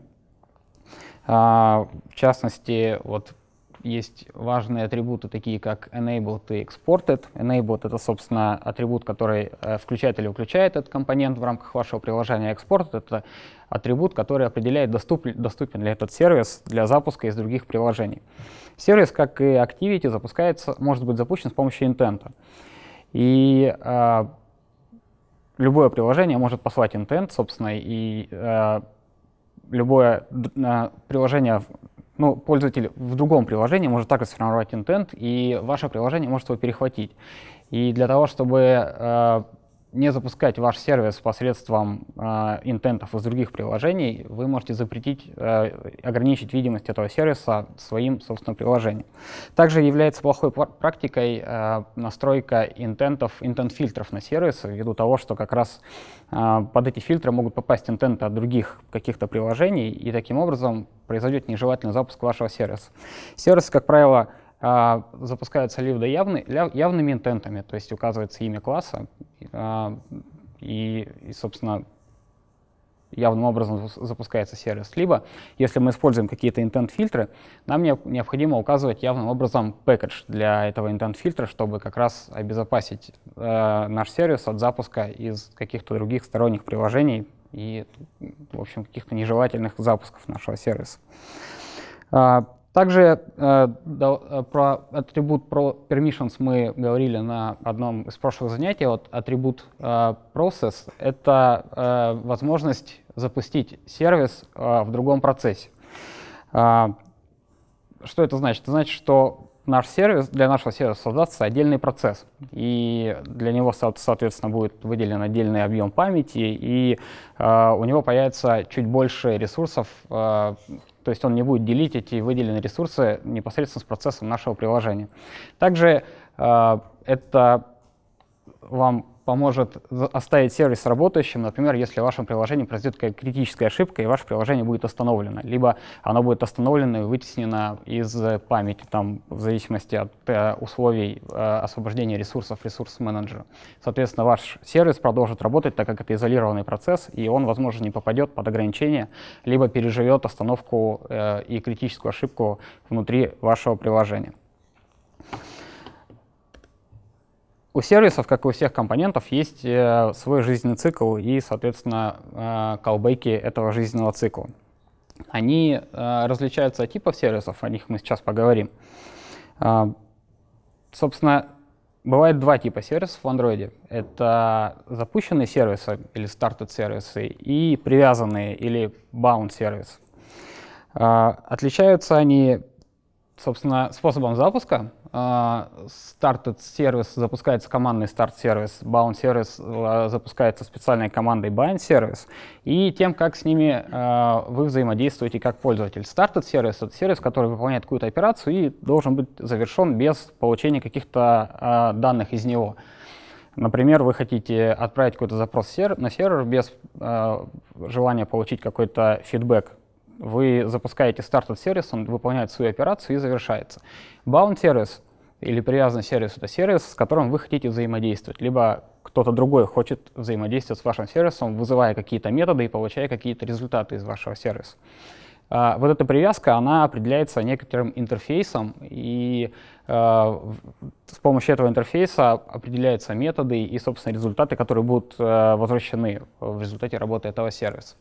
В частности, вот есть важные атрибуты, такие как enabled и exported. Enabled — это, собственно, атрибут, который э, включает или выключает этот компонент в рамках вашего приложения. Exported — это атрибут, который определяет, доступ, доступен ли этот сервис для запуска из других приложений. Сервис, как и Activity, запускается, может быть запущен с помощью интента. И э, любое приложение может послать интент, собственно, и э, любое э, приложение ну, пользователь в другом приложении может также сформировать интент, и ваше приложение может его перехватить. И для того, чтобы э, не запускать ваш сервис посредством э, интентов из других приложений, вы можете запретить, э, ограничить видимость этого сервиса своим собственным приложением. Также является плохой практикой э, настройка интентов, интент-фильтров на сервисы, ввиду того, что как раз э, под эти фильтры могут попасть интенты от других каких-то приложений, и таким образом произойдет нежелательный запуск вашего сервиса. Сервисы, как правило, а, запускаются ливды явными интентами, то есть указывается имя класса а, и, и, собственно, явным образом запускается сервис. Либо, если мы используем какие-то intent-фильтры, нам необходимо указывать явным образом package для этого intent-фильтра, чтобы как раз обезопасить э, наш сервис от запуска из каких-то других сторонних приложений и, в общем, каких-то нежелательных запусков нашего сервиса. А, также э, э, про атрибут про permissions мы говорили на одном из прошлых занятий. Вот атрибут э, process — это возможность запустить сервис в другом процессе. А, что это значит? Это значит, что наш сервис, для нашего сервиса создастся отдельный процесс. И для него, соответственно, будет выделен отдельный объем памяти, и э, у него появится чуть больше ресурсов, э, то есть он не будет делить эти выделенные ресурсы непосредственно с процессом нашего приложения. Также э, это вам поможет оставить сервис работающим, например, если в вашем приложении произойдет какая-то критическая ошибка, и ваше приложение будет остановлено, либо оно будет остановлено и вытеснено из памяти, там, в зависимости от э, условий э, освобождения ресурсов ресурс-менеджера. Соответственно, ваш сервис продолжит работать, так как это изолированный процесс, и он, возможно, не попадет под ограничения, либо переживет остановку э, и критическую ошибку внутри вашего приложения у сервисов, как и у всех компонентов, есть э, свой жизненный цикл и, соответственно, э, колбеки этого жизненного цикла. Они э, различаются от типов сервисов, о них мы сейчас поговорим. Собственно, бывает два типа сервисов в Android. Это запущенные сервисы или started сервисы и привязанные или bound сервисы. Отличаются они, собственно, способом запуска, а, старт-сервис запускается командный старт-сервис, баунд сервис э, запускается специальной командой bind-сервис, и тем, как с ними э, вы взаимодействуете как пользователь. старт — это сервис, который выполняет какую-то операцию и должен быть завершен без получения каких-то э, данных из него. Например, вы хотите отправить какой-то запрос на сервер без желания получить какой-то фидбэк вы запускаете старт от сервиса, он выполняет свою операцию и завершается. Bound сервис или привязанный сервис — это сервис, с которым вы хотите взаимодействовать. Либо кто-то другой хочет взаимодействовать с вашим сервисом, вызывая какие-то методы и получая какие-то результаты из вашего сервиса. Uh, вот эта привязка, она определяется некоторым интерфейсом, и uh, с помощью этого интерфейса определяются методы и, собственно, результаты, которые будут uh, возвращены в результате работы этого сервиса.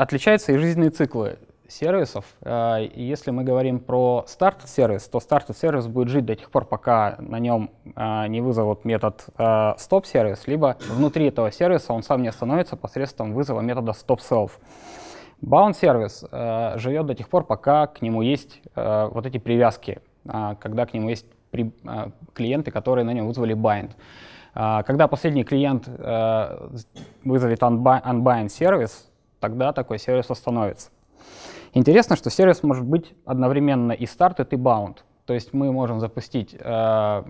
Отличаются и жизненные циклы сервисов. А, если мы говорим про старт-сервис, то старт-сервис будет жить до тех пор, пока на нем а, не вызовут метод а, стоп-сервис, либо внутри этого сервиса он сам не остановится посредством вызова метода stop-self. Bound-сервис живет до тех пор, пока к нему есть вот эти привязки, когда к нему есть клиенты, которые на нем вызвали bind. Когда последний клиент вызовет unbind сервис, тогда такой сервис остановится. Интересно, что сервис может быть одновременно и started, и bound. То есть мы можем запустить э,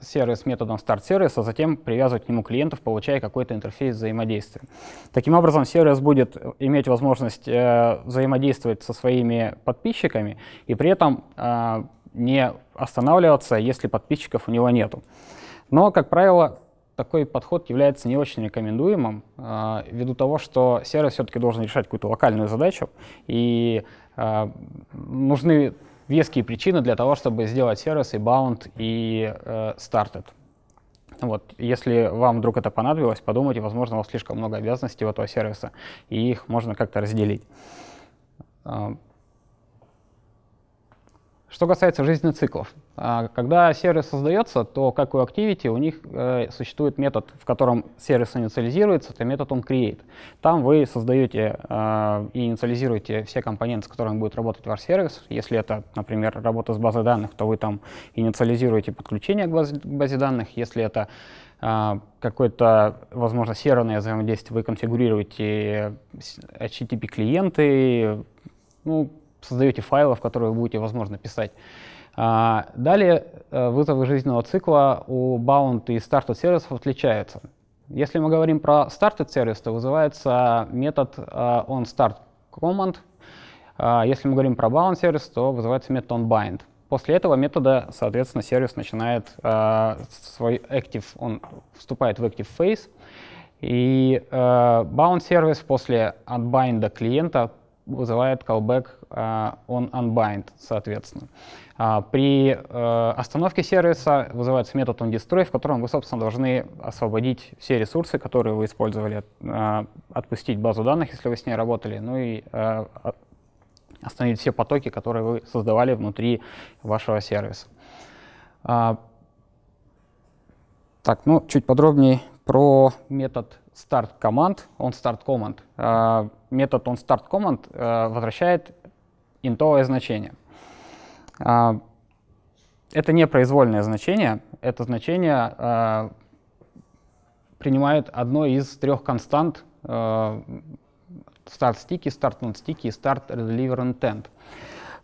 сервис методом старт сервиса, а затем привязывать к нему клиентов, получая какой-то интерфейс взаимодействия. Таким образом, сервис будет иметь возможность э, взаимодействовать со своими подписчиками и при этом э, не останавливаться, если подписчиков у него нету. Но, как правило, такой подход является не очень рекомендуемым, а, ввиду того, что сервис все-таки должен решать какую-то локальную задачу, и а, нужны веские причины для того, чтобы сделать сервис и bound, и э, started. Вот, если вам вдруг это понадобилось, подумайте, возможно, у вас слишком много обязанностей у этого сервиса, и их можно как-то разделить. А, что касается жизненных циклов, а когда сервис создается, то, как у Activity, у них э, существует метод, в котором сервис инициализируется, это метод onCreate. Там вы создаете э, и инициализируете все компоненты, с которыми будет работать ваш сервис. Если это, например, работа с базой данных, то вы там инициализируете подключение к базе, к базе данных. Если это э, какое-то, возможно, серверное взаимодействие, вы конфигурируете HTTP-клиенты, ну, создаете файлы, в которые вы будете, возможно, писать. А, далее э, вызовы жизненного цикла у bound и started сервисов отличаются. Если мы говорим про started сервис, то вызывается метод э, onStartCommand. А, если мы говорим про bound сервис, то вызывается метод onBind. После этого метода, соответственно, сервис начинает э, свой active, он вступает в active phase. И bound сервис после unbind клиента вызывает callback onUnbind, соответственно. А, при э, остановке сервиса вызывается метод onDestroy, в котором вы, собственно, должны освободить все ресурсы, которые вы использовали, э, отпустить базу данных, если вы с ней работали, ну и э, остановить все потоки, которые вы создавали внутри вашего сервиса. А, так, ну, чуть подробнее про метод start command, on start command. Метод он start command возвращает интовое значение. А, это не произвольное значение, это значение а, принимает одно из трех констант а, старт стики, старт нон-стики и старт deliver intent.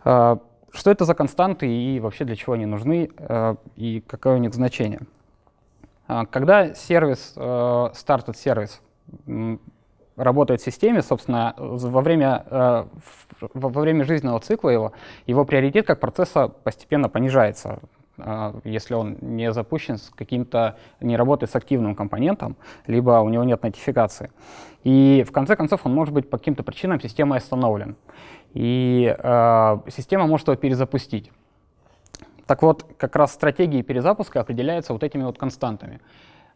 Что это за константы и вообще для чего они нужны и какое у них значение? Когда сервис, старт сервис работает в системе, собственно, во время, э, во время жизненного цикла его, его приоритет как процесса постепенно понижается э, если он не запущен с каким-то, не работает с активным компонентом, либо у него нет нотификации. И в конце концов он может быть по каким-то причинам системой остановлен. И э, система может его перезапустить. Так вот, как раз стратегии перезапуска определяются вот этими вот константами.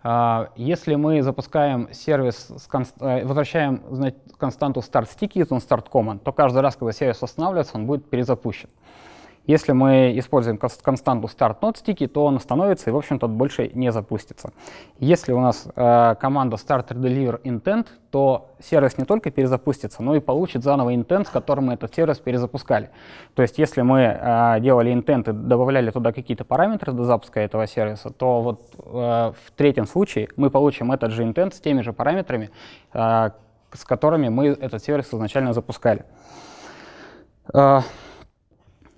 А, если мы запускаем сервис, э, возвращаем значит, константу start sticky, он start command, то каждый раз, когда сервис останавливается, он будет перезапущен. Если мы используем константу start not sticky, то он остановится и, в общем-то, больше не запустится. Если у нас э, команда start deliver intent, то сервис не только перезапустится, но и получит заново intent, с которым мы этот сервис перезапускали. То есть, если мы э, делали intent и добавляли туда какие-то параметры до запуска этого сервиса, то вот э, в третьем случае мы получим этот же intent с теми же параметрами, э, с которыми мы этот сервис изначально запускали. Э,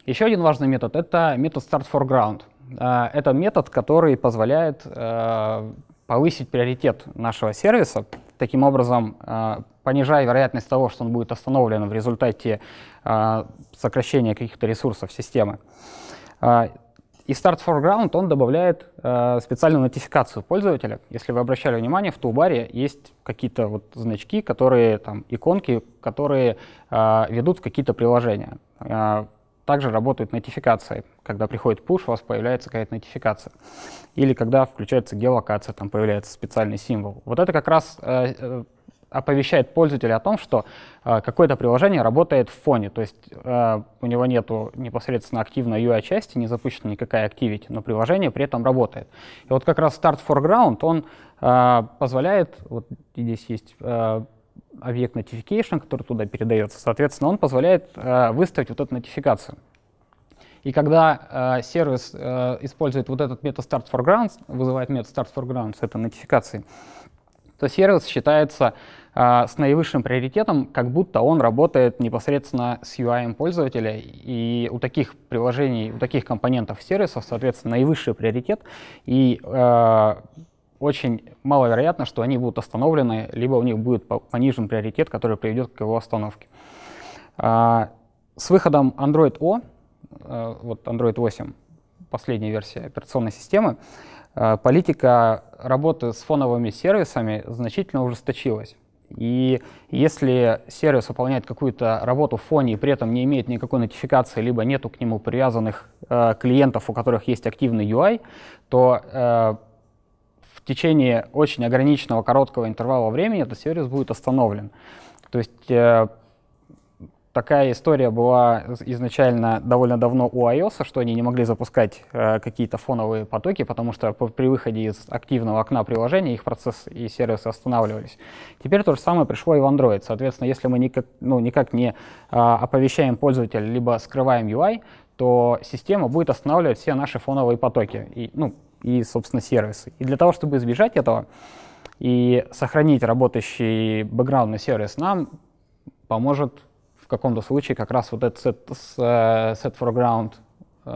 еще один важный метод — это метод Start Foreground. Э, это метод, который позволяет э, повысить приоритет нашего сервиса, таким образом э, понижая вероятность того, что он будет остановлен в результате сокращения каких-то ресурсов системы. И Start Foreground, он добавляет специальную нотификацию пользователя. Если вы обращали внимание, в тулбаре есть какие-то вот значки, которые там иконки, которые ведут в какие-то приложения. Также работают нотификации. Когда приходит push, у вас появляется какая-то нотификация. Или когда включается геолокация, там появляется специальный символ. Вот это как раз э, э, оповещает пользователя о том, что э, какое-то приложение работает в фоне. То есть э, у него нет непосредственно активной UI-части, не запущена никакая activity, но приложение при этом работает. И вот как раз Start Foreground, он э, позволяет, вот здесь есть... Э, объект notification, который туда передается, соответственно, он позволяет э, выставить вот эту нотификацию. И когда э, сервис э, использует вот этот метод start foregrounds, вызывает метод start foregrounds этой нотификации, то сервис считается э, с наивысшим приоритетом, как будто он работает непосредственно с UI пользователя. И у таких приложений, у таких компонентов сервисов, соответственно, наивысший приоритет. И э, очень маловероятно, что они будут остановлены, либо у них будет понижен приоритет, который приведет к его остановке. А, с выходом Android O, э, вот Android 8, последняя версия операционной системы, э, политика работы с фоновыми сервисами значительно ужесточилась. И если сервис выполняет какую-то работу в фоне и при этом не имеет никакой нотификации, либо нету к нему привязанных э, клиентов, у которых есть активный UI, то э, в течение очень ограниченного короткого интервала времени этот сервис будет остановлен. То есть э, такая история была изначально довольно давно у iOS, что они не могли запускать э, какие-то фоновые потоки, потому что по, при выходе из активного окна приложения их процесс и сервисы останавливались. Теперь то же самое пришло и в Android. Соответственно, если мы никак, ну, никак не э, оповещаем пользователя, либо скрываем UI, то система будет останавливать все наши фоновые потоки. И, ну, и, собственно, сервисы. И для того, чтобы избежать этого и сохранить работающий бэкграундный сервис, нам поможет в каком-то случае как раз вот этот set, э, set foreground, э,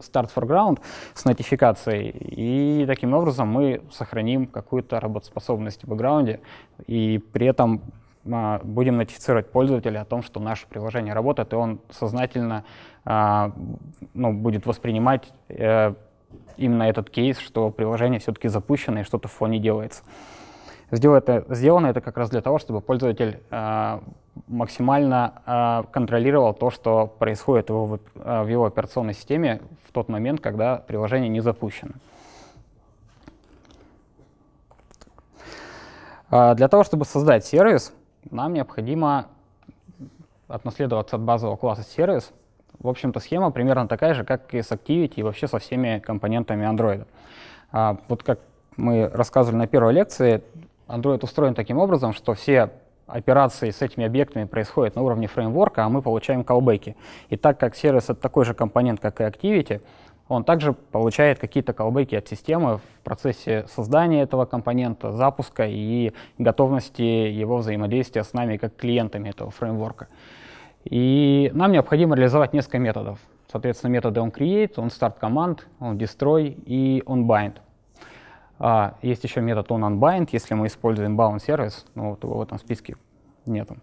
start foreground с нотификацией. И таким образом мы сохраним какую-то работоспособность в бэкграунде и при этом э, будем нотифицировать пользователя о том, что наше приложение работает, и он сознательно ну, будет воспринимать именно этот кейс, что приложение все-таки запущено и что-то в фоне делается. Сделано это как раз для того, чтобы пользователь э, максимально э, контролировал то, что происходит в его, э, в его операционной системе в тот момент, когда приложение не запущено. А для того, чтобы создать сервис, нам необходимо отнаследоваться от базового класса сервис — в общем-то, схема примерно такая же, как и с Activity и вообще со всеми компонентами Android. А, вот как мы рассказывали на первой лекции, Android устроен таким образом, что все операции с этими объектами происходят на уровне фреймворка, а мы получаем колбеки. И так как сервис — это такой же компонент, как и Activity, он также получает какие-то колбеки от системы в процессе создания этого компонента, запуска и готовности его взаимодействия с нами как клиентами этого фреймворка. И нам необходимо реализовать несколько методов. Соответственно, методы он create, он start команд, он destroy и он bind. А, есть еще метод он unbind, если мы используем bound сервис, но вот его в этом списке нету.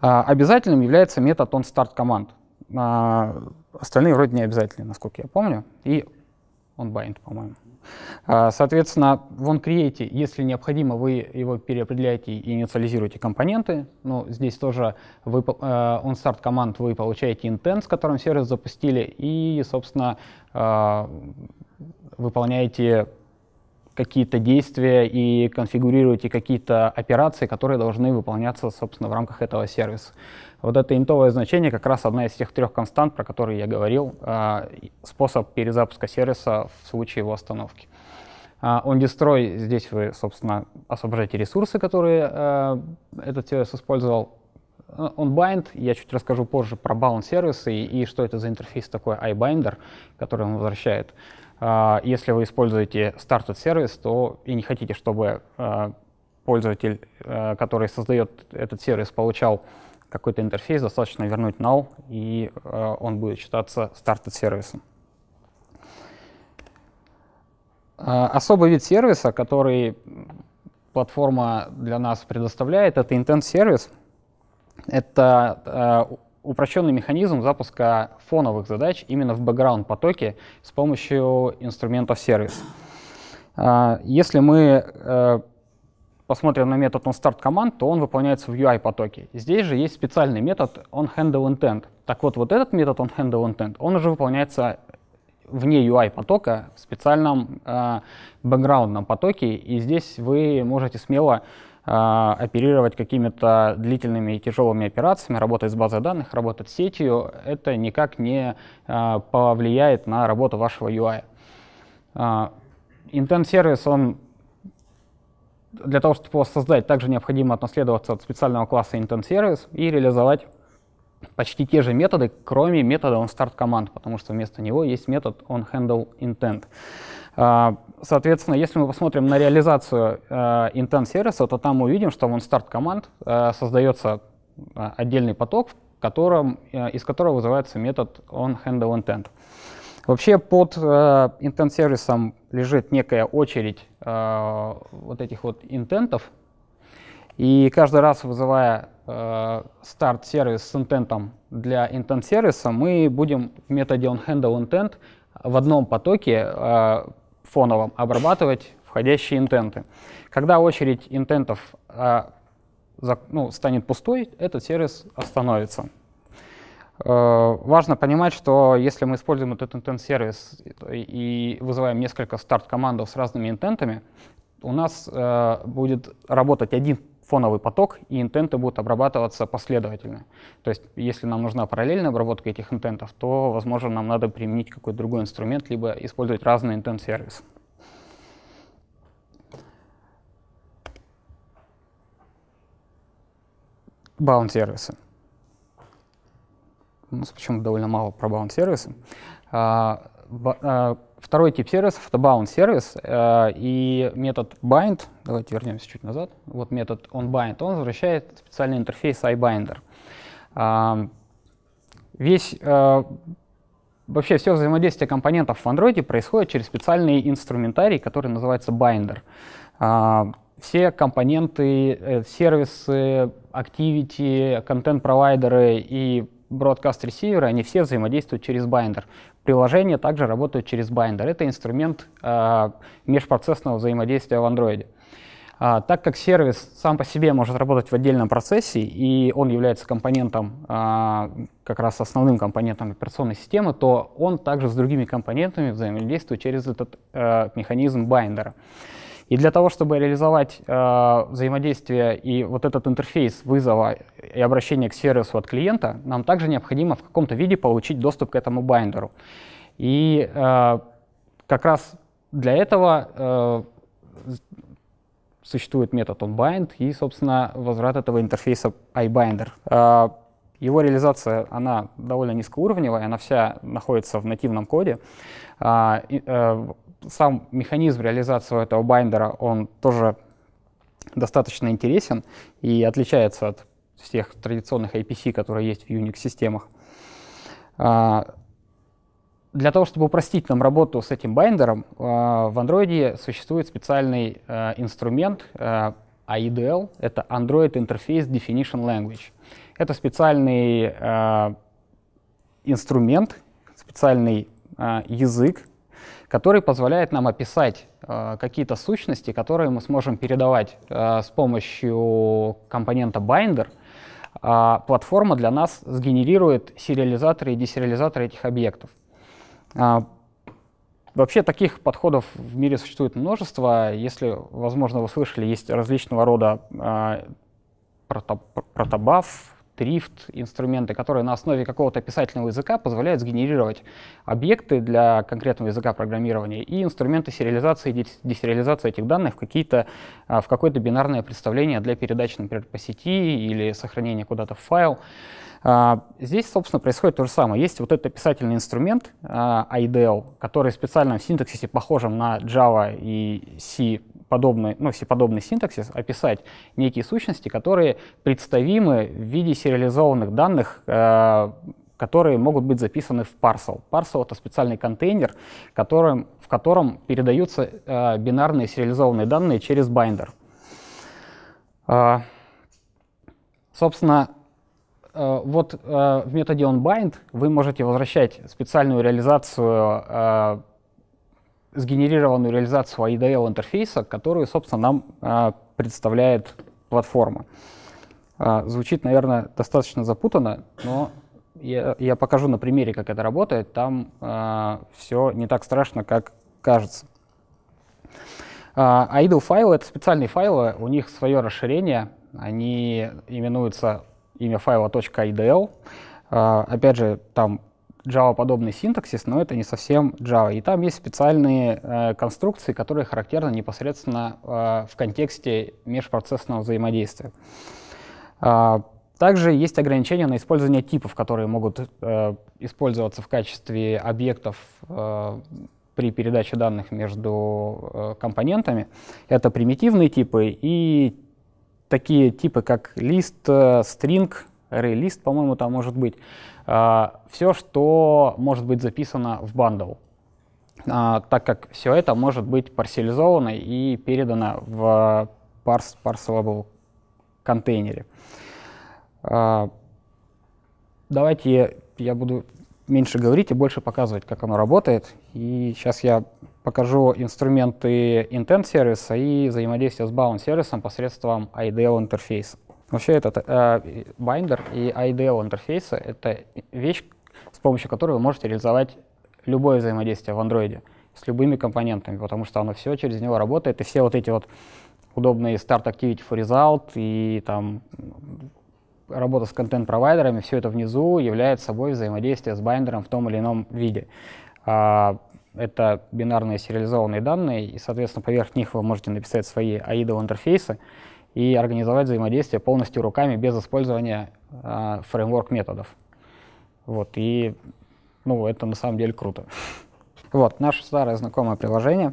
А, обязательным является метод он start команд. А, остальные вроде не обязательны, насколько я помню, и он bind, по-моему. А, соответственно, в OnCreate, если необходимо, вы его переопределяете и инициализируете компоненты. Ну, здесь тоже вы, э, OnStart команд вы получаете интент, с которым сервис запустили, и, собственно, э, выполняете какие-то действия и конфигурируете какие-то операции, которые должны выполняться, собственно, в рамках этого сервиса. Вот это интовое значение как раз одна из тех трех констант, про которые я говорил, э, способ перезапуска сервиса в случае его остановки. А, он destroy, здесь вы, собственно, освобождаете ресурсы, которые э, этот сервис использовал. Э, он bind, я чуть расскажу позже про bound сервисы и, и что это за интерфейс такой iBinder, который он возвращает. А, если вы используете started сервис, то и не хотите, чтобы пользователь, который создает этот сервис, получал какой-то интерфейс, достаточно вернуть null, и э, он будет считаться started сервисом. Э, особый вид сервиса, который платформа для нас предоставляет, это intent сервис. Это э, упрощенный механизм запуска фоновых задач именно в бэкграунд потоке с помощью инструментов сервис. Э, если мы э, посмотрим на метод onStart то он выполняется в UI-потоке. Здесь же есть специальный метод onHandleIntent. Так вот, вот этот метод onHandleIntent, он уже выполняется вне UI-потока, в специальном э, бэкграундном потоке, и здесь вы можете смело э, оперировать какими-то длительными и тяжелыми операциями, работать с базой данных, работать с сетью. Это никак не э, повлияет на работу вашего UI. Intent-сервис, он для того, чтобы его создать, также необходимо отнаследоваться от специального класса Intent Service и реализовать почти те же методы, кроме метода onStartCommand, потому что вместо него есть метод onHandleIntent. А, соответственно, если мы посмотрим на реализацию а, intent-сервиса, то там мы увидим, что в onStartCommand а, создается отдельный поток, в котором, из которого вызывается метод onHandleIntent. Вообще под э, интент-сервисом лежит некая очередь э, вот этих вот интентов. И каждый раз, вызывая э, старт-сервис с интентом для интент-сервиса, мы будем в методе onHandleIntent в одном потоке э, фоновом обрабатывать входящие интенты. Когда очередь интентов э, за, ну, станет пустой, этот сервис остановится. Э, важно понимать, что если мы используем этот интент-сервис и вызываем несколько старт командов с разными интентами, у нас э, будет работать один фоновый поток, и интенты будут обрабатываться последовательно. То есть если нам нужна параллельная обработка этих интентов, то, возможно, нам надо применить какой-то другой инструмент, либо использовать разный интент-сервис. Bound-сервисы у нас почему довольно мало про баунд-сервисы. А, а, второй тип сервисов — это bound-сервис, э, и метод bind, давайте вернемся чуть назад, вот метод onBind, он возвращает специальный интерфейс iBinder. А, весь, э, вообще все взаимодействие компонентов в Android происходит через специальный инструментарий, который называется binder все компоненты, э, сервисы, активити, контент-провайдеры и бродкаст-ресиверы, они все взаимодействуют через байндер. Приложения также работают через байндер. Это инструмент э, межпроцессного взаимодействия в Android. А, так как сервис сам по себе может работать в отдельном процессе, и он является компонентом, а, как раз основным компонентом операционной системы, то он также с другими компонентами взаимодействует через этот а, механизм байндера. И для того, чтобы реализовать э, взаимодействие и вот этот интерфейс вызова и обращения к сервису от клиента, нам также необходимо в каком-то виде получить доступ к этому байндеру. И э, как раз для этого э, существует метод onBind и, собственно, возврат этого интерфейса iBinder. Э, его реализация, она довольно низкоуровневая, она вся находится в нативном коде. А, э, сам механизм реализации этого байндера, он тоже достаточно интересен и отличается от всех традиционных IPC, которые есть в Unix-системах. А, для того, чтобы упростить нам работу с этим байндером, а, в Android существует специальный а, инструмент AIDL, это Android Interface Definition Language. Это специальный инструмент, специальный язык, который позволяет нам описать э, какие-то сущности, которые мы сможем передавать э, с помощью компонента binder. Э, платформа для нас сгенерирует сериализаторы и десериализаторы этих объектов. Э, вообще таких подходов в мире существует множество. Если, возможно, вы слышали, есть различного рода э, протобаф, Drift инструменты, которые на основе какого-то описательного языка позволяют сгенерировать объекты для конкретного языка программирования и инструменты сериализации и десериализации этих данных в, какие-то, а, в какое-то бинарное представление для передачи, например, по сети или сохранения куда-то в файл. А, здесь, собственно, происходит то же самое. Есть вот этот описательный инструмент а, IDL, который специально в синтаксисе похожим на Java и C подобный, ну, C подобный синтаксис, описать некие сущности, которые представимы в виде сериализованных данных а, которые могут быть записаны в Parcel. Parcel это специальный контейнер, которым, в котором передаются бинарные сериализованные данные через байндер. собственно, Э, вот э, в методе onBind вы можете возвращать специальную реализацию, э, сгенерированную реализацию IDL интерфейса, которую, собственно, нам представляет платформа. Звучит, наверное, достаточно запутанно, но я, я покажу на примере, как это работает. Там все не так страшно, как кажется. IDLE файлы — это специальные файлы, у них свое расширение, они именуются имя файла .idl. А, опять же, там Java-подобный синтаксис, но это не совсем Java. И там есть специальные э, конструкции, которые характерны непосредственно э, в контексте межпроцессного взаимодействия. А, также есть ограничения на использование типов, которые могут э, использоваться в качестве объектов при передаче данных между компонентами. Это примитивные типы и такие типы, как лист, string, э, arraylist, по-моему, там может быть, а, все, что может быть записано в бандл, а, так как все это может быть парселизовано и передано в parse, parseable контейнере. А, давайте я буду меньше говорить и больше показывать, как оно работает. И сейчас я покажу инструменты intent-сервиса и взаимодействие с bound-сервисом посредством IDL интерфейса. Вообще этот э, binder и IDL интерфейсы — это вещь, с помощью которой вы можете реализовать любое взаимодействие в Android с любыми компонентами, потому что оно все через него работает, и все вот эти вот удобные Start Activity for Result и там работа с контент-провайдерами, все это внизу является собой взаимодействие с байндером в том или ином виде. А, это бинарные сериализованные данные, и, соответственно, поверх них вы можете написать свои AIDO-интерфейсы и организовать взаимодействие полностью руками без использования э, а, фреймворк-методов. Вот, и ну, это на самом деле круто. Вот, наше старое знакомое приложение.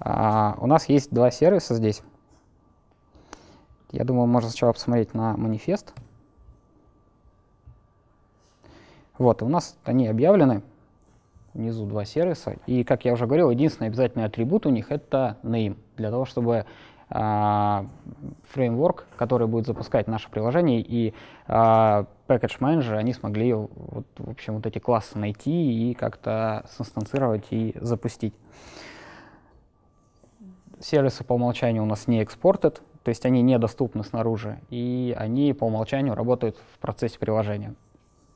А, у нас есть два сервиса здесь. Я думаю, можно сначала посмотреть на манифест. Вот, у нас они объявлены внизу два сервиса. И, как я уже говорил, единственный обязательный атрибут у них — это name, для того, чтобы а, фреймворк, который будет запускать наше приложение, и а, package менеджер они смогли вот, в общем, вот эти классы найти и как-то синстанцировать и запустить. Сервисы по умолчанию у нас не экспортят, то есть они недоступны снаружи, и они по умолчанию работают в процессе приложения.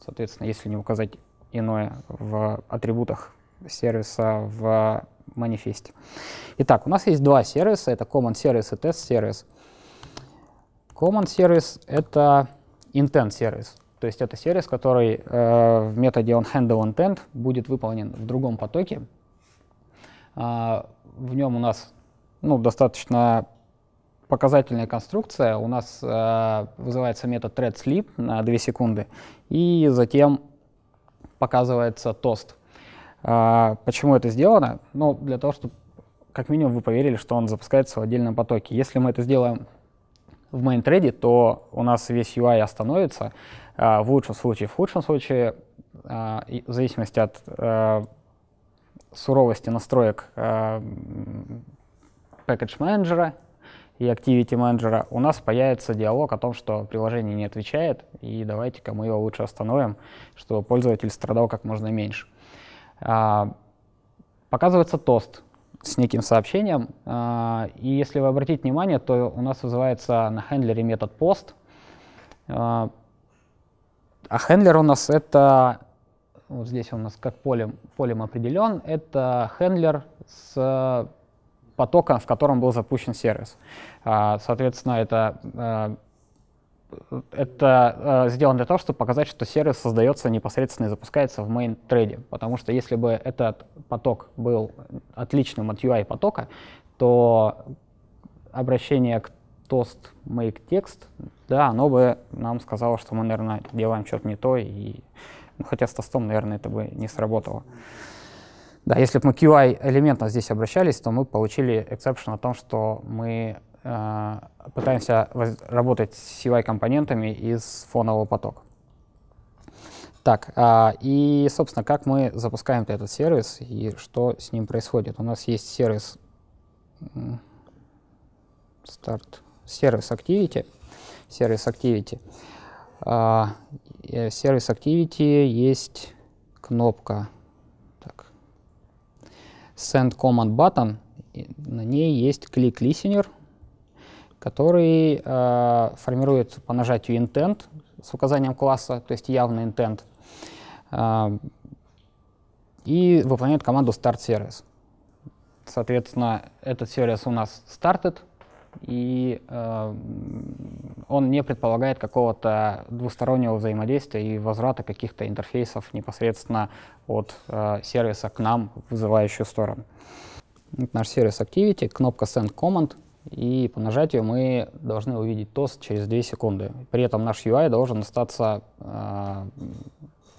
Соответственно, если не указать иное в атрибутах сервиса в манифесте. Итак, у нас есть два сервиса. Это Common Service и Test Service. Common Service — это Intent сервис, То есть это сервис, который э, в методе onHandleIntent будет выполнен в другом потоке. Э, в нем у нас ну, достаточно показательная конструкция. У нас э, вызывается метод threadSleep на 2 секунды, и затем показывается тост. А, почему это сделано? Ну, для того, чтобы как минимум вы поверили, что он запускается в отдельном потоке. Если мы это сделаем в main thread, то у нас весь UI остановится. А, в лучшем случае, в худшем случае, а, и, в зависимости от а, суровости настроек package а, менеджера и Activity Manager, у нас появится диалог о том, что приложение не отвечает, и давайте-ка мы его лучше остановим, чтобы пользователь страдал как можно меньше. А, показывается тост с неким сообщением, а, и если вы обратите внимание, то у нас вызывается на хендлере метод POST. а, а хендлер у нас это, вот здесь он у нас как полем, полем определен, это хендлер с потока, в котором был запущен сервис. А, соответственно, это а, это а, сделано для того, чтобы показать, что сервис создается непосредственно и запускается в main трейде. Потому что если бы этот поток был отличным от UI потока, то обращение к тост make text, да, оно бы нам сказало, что мы, наверное, делаем что-то не то, и ну, хотя с тостом, наверное, это бы не сработало. Да, если бы мы QI элементно здесь обращались, то мы получили exception о том, что мы э, пытаемся работать с UI-компонентами из фонового потока. Так, а, и, собственно, как мы запускаем этот сервис и что с ним происходит? У нас есть сервис старт, сервис Activity, сервис Activity. А, э, сервис Activity есть кнопка send command button, на ней есть click listener, который э, формирует по нажатию intent с указанием класса, то есть явный intent, э, и выполняет команду start service. Соответственно, этот сервис у нас started, и э, он не предполагает какого-то двустороннего взаимодействия и возврата каких-то интерфейсов непосредственно от э, сервиса к нам в вызывающую сторону. Это наш сервис Activity, кнопка Send Command, и по нажатию мы должны увидеть тост через 2 секунды. При этом наш UI должен остаться э,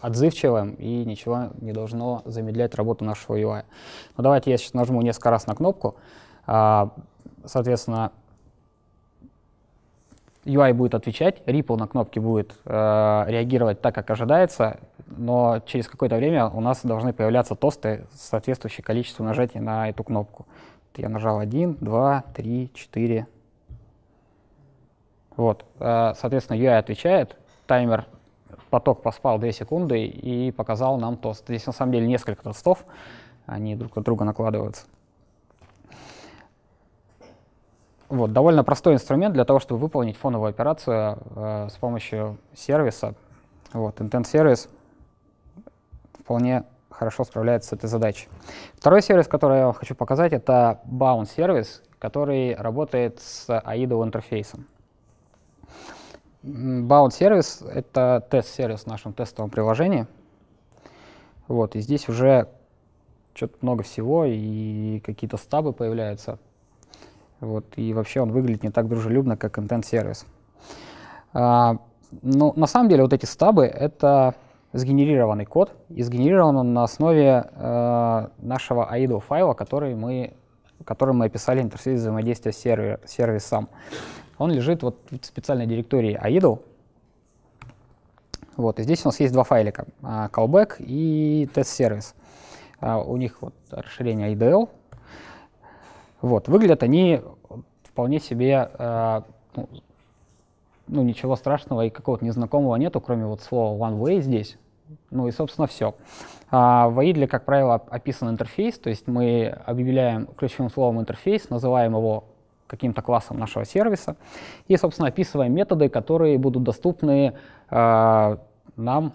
отзывчивым и ничего не должно замедлять работу нашего UI. Но давайте я сейчас нажму несколько раз на кнопку. Э, соответственно, UI будет отвечать, Ripple на кнопке будет э, реагировать так, как ожидается, но через какое-то время у нас должны появляться тосты, соответствующие количеству нажатий на эту кнопку. Я нажал 1, 2, 3, 4. Вот, э, соответственно, UI отвечает, таймер поток поспал 2 секунды и показал нам тост. Здесь на самом деле несколько тостов, они друг на друга накладываются. Вот, довольно простой инструмент для того, чтобы выполнить фоновую операцию э, с помощью сервиса. Вот, Intent сервис вполне хорошо справляется с этой задачей. Второй сервис, который я вам хочу показать, это Bound сервис, который работает с AIDO интерфейсом. Bound сервис — это тест-сервис в нашем тестовом приложении. Вот, и здесь уже что-то много всего, и какие-то стабы появляются вот, и вообще он выглядит не так дружелюбно, как контент-сервис. А, ну, на самом деле вот эти стабы — это сгенерированный код, и сгенерирован он на основе э, нашего IDO файла, который мы, который мы описали интерфейс взаимодействия с сервер, сервисом. Он лежит вот в специальной директории IDO. Вот, и здесь у нас есть два файлика а, — callback и test service. Uh, у них вот расширение IDL, вот, выглядят они вполне себе, э, ну, ну, ничего страшного и какого-то незнакомого нету, кроме вот слова one way здесь. Ну и, собственно, все. А, в IDLE, как правило, описан интерфейс, то есть мы объявляем ключевым словом интерфейс, называем его каким-то классом нашего сервиса и, собственно, описываем методы, которые будут доступны э, нам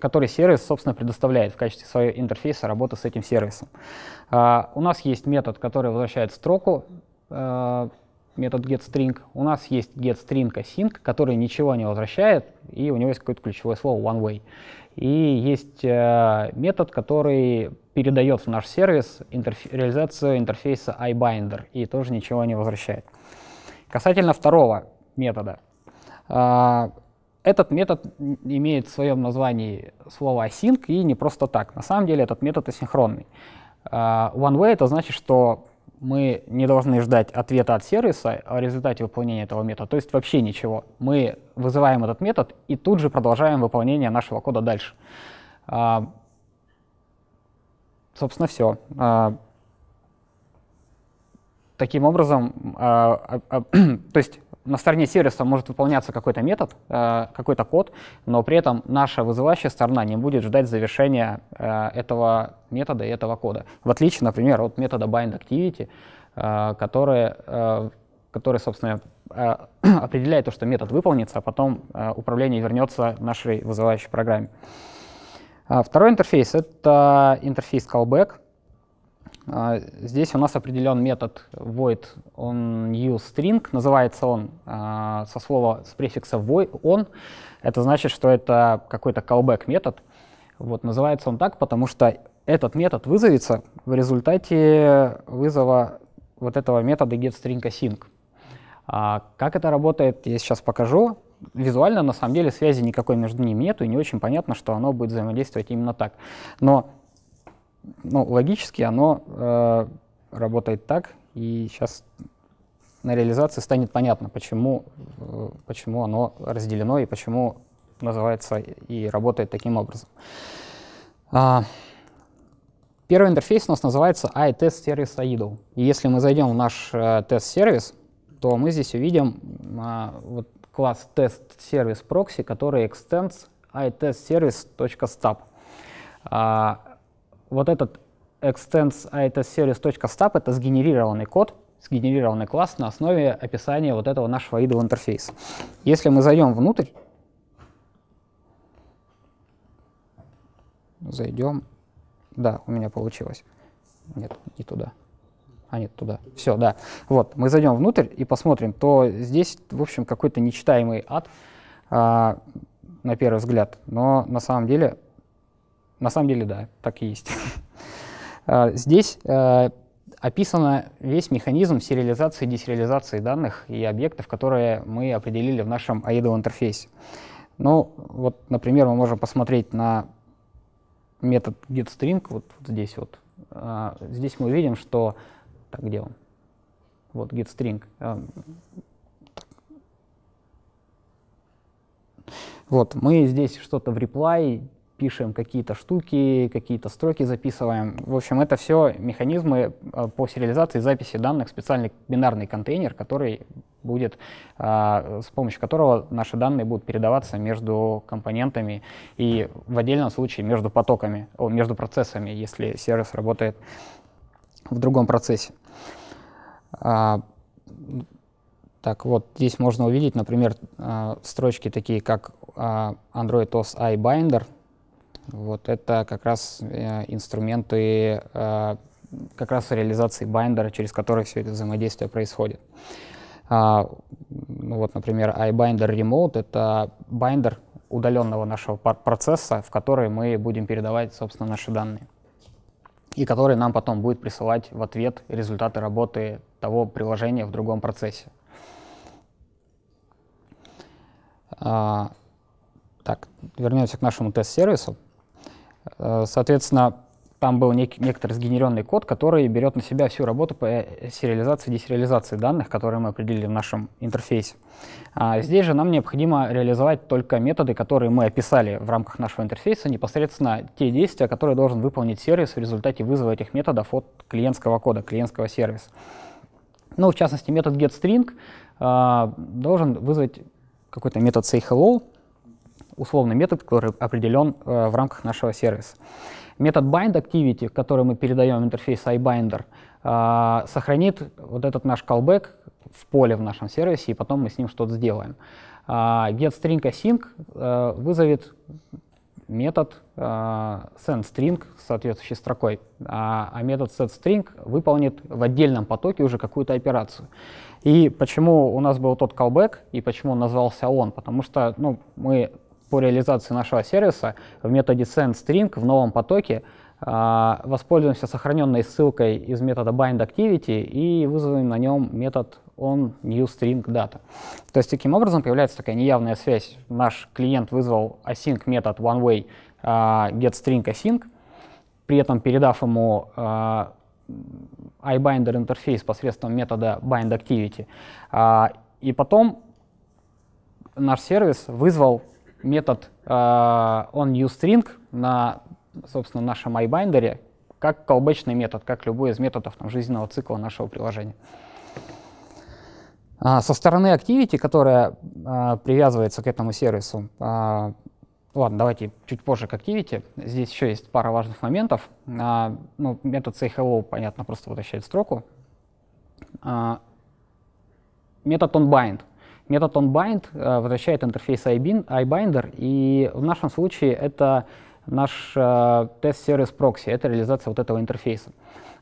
который сервис, собственно, предоставляет в качестве своего интерфейса работы с этим сервисом. А, у нас есть метод, который возвращает строку, а, метод getString. У нас есть getStringAsync, который ничего не возвращает, и у него есть какое-то ключевое слово one-way. И есть э, метод, который передает в наш сервис интерф реализацию интерфейса iBinder и тоже ничего не возвращает. Касательно второго метода. А, этот метод имеет в своем названии слово async и не просто так. На самом деле этот метод асинхронный. А, One-way — это значит, что мы не должны ждать ответа от сервиса о результате выполнения этого метода, то есть вообще ничего. Мы вызываем этот метод и тут же продолжаем выполнение нашего кода дальше. А, собственно, все. А, таким образом, то есть на стороне сервиса может выполняться какой-то метод, э, какой-то код, но при этом наша вызывающая сторона не будет ждать завершения э, этого метода и этого кода. В отличие, например, от метода bindActivity, э, который, который собственно, определяет то, что метод выполнится, а потом управление вернется нашей вызывающей программе. А второй интерфейс — это интерфейс callback — а, здесь у нас определен метод void on use string. Называется он а, со слова с префикса void on. Это значит, что это какой-то callback метод. Вот, называется он так, потому что этот метод вызовется в результате вызова вот этого метода getStringAsync. А как это работает, я сейчас покажу. Визуально, на самом деле, связи никакой между ними нету, и не очень понятно, что оно будет взаимодействовать именно так. Но ну, логически оно э, работает так, и сейчас на реализации станет понятно, почему, э, почему оно разделено и почему называется и работает таким образом. А, первый интерфейс у нас называется iTest Service IDLE. И если мы зайдем в наш э, тест-сервис, то мы здесь увидим а, вот класс тест сервис прокси, который extends itestservice.stub. А, вот этот extends iTestSeries.stub — это сгенерированный код, сгенерированный класс на основе описания вот этого нашего идол интерфейса. Если мы зайдем внутрь, зайдем, да, у меня получилось. Нет, не туда. А нет, туда. Все, да. Вот, мы зайдем внутрь и посмотрим, то здесь, в общем, какой-то нечитаемый ад а, на первый взгляд. Но на самом деле на самом деле, да, так и есть. А, здесь а, описано весь механизм сериализации и десериализации данных и объектов, которые мы определили в нашем AIDO интерфейсе. Ну, вот, например, мы можем посмотреть на метод getString, вот, вот здесь вот. А, здесь мы видим, что... Так, где он? Вот getString. вот, мы здесь что-то в reply пишем какие-то штуки, какие-то строки записываем. В общем, это все механизмы а, по сериализации записи данных, специальный бинарный контейнер, который будет, а, с помощью которого наши данные будут передаваться между компонентами и в отдельном случае между потоками, между процессами, если сервис работает в другом процессе. А, так, вот здесь можно увидеть, например, строчки такие, как Android OS iBinder — вот это как раз э, инструменты э, как раз реализации байндера, через который все это взаимодействие происходит. А, ну вот, например, iBinder Remote — это байндер удаленного нашего процесса, в который мы будем передавать, собственно, наши данные и который нам потом будет присылать в ответ результаты работы того приложения в другом процессе. А, так, вернемся к нашему тест-сервису. Э, соответственно, там был нек- некоторый сгенеренный код, который берет на себя всю работу по э, сериализации и десериализации данных, которые мы определили в нашем интерфейсе. А здесь же нам необходимо реализовать только методы, которые мы описали в рамках нашего интерфейса, непосредственно те действия, которые должен выполнить сервис в результате вызова этих методов от клиентского кода, клиентского сервиса. Ну, в частности, метод getString э, должен вызвать какой-то метод sayHello, условный метод, который определен э, в рамках нашего сервиса. Метод bindActivity, который мы передаем в интерфейс iBinder, э, сохранит вот этот наш callback в поле в нашем сервисе, и потом мы с ним что-то сделаем. Э, getStringAsync э, вызовет метод э, sendString с соответствующей строкой, а, а метод setString выполнит в отдельном потоке уже какую-то операцию. И почему у нас был тот callback, и почему он назвался он? Потому что ну, мы по реализации нашего сервиса в методе sendString в новом потоке а, воспользуемся сохраненной ссылкой из метода bindActivity и вызовем на нем метод onNewStringData. То есть таким образом появляется такая неявная связь. Наш клиент вызвал async метод oneWay а, getStringAsync, при этом передав ему а, iBinder интерфейс посредством метода bindActivity. И потом наш сервис вызвал метод э, а, onUseString на, собственно, нашем iBinder как колбочный метод, как любой из методов там, жизненного цикла нашего приложения. А, со стороны Activity, которая а, привязывается к этому сервису, а, ладно, давайте чуть позже к Activity. Здесь еще есть пара важных моментов. А, ну, метод say понятно, просто вытащает строку. А, метод onBind — Метод onBind э, возвращает интерфейс iBinder, и в нашем случае это наш э, тест-сервис прокси, это реализация вот этого интерфейса.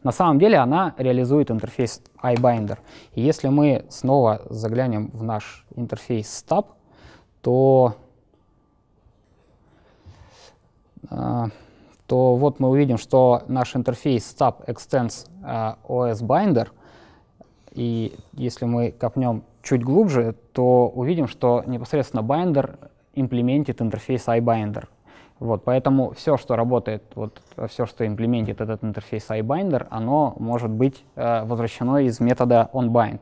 На самом деле она реализует интерфейс iBinder. И если мы снова заглянем в наш интерфейс Tab, то, э, то вот мы увидим, что наш интерфейс Tab Extends OS Binder — и если мы копнем чуть глубже, то увидим, что непосредственно Binder имплементит интерфейс iBinder. Вот, поэтому все, что работает, вот, все, что имплементит этот интерфейс iBinder, оно может быть э, возвращено из метода onBind.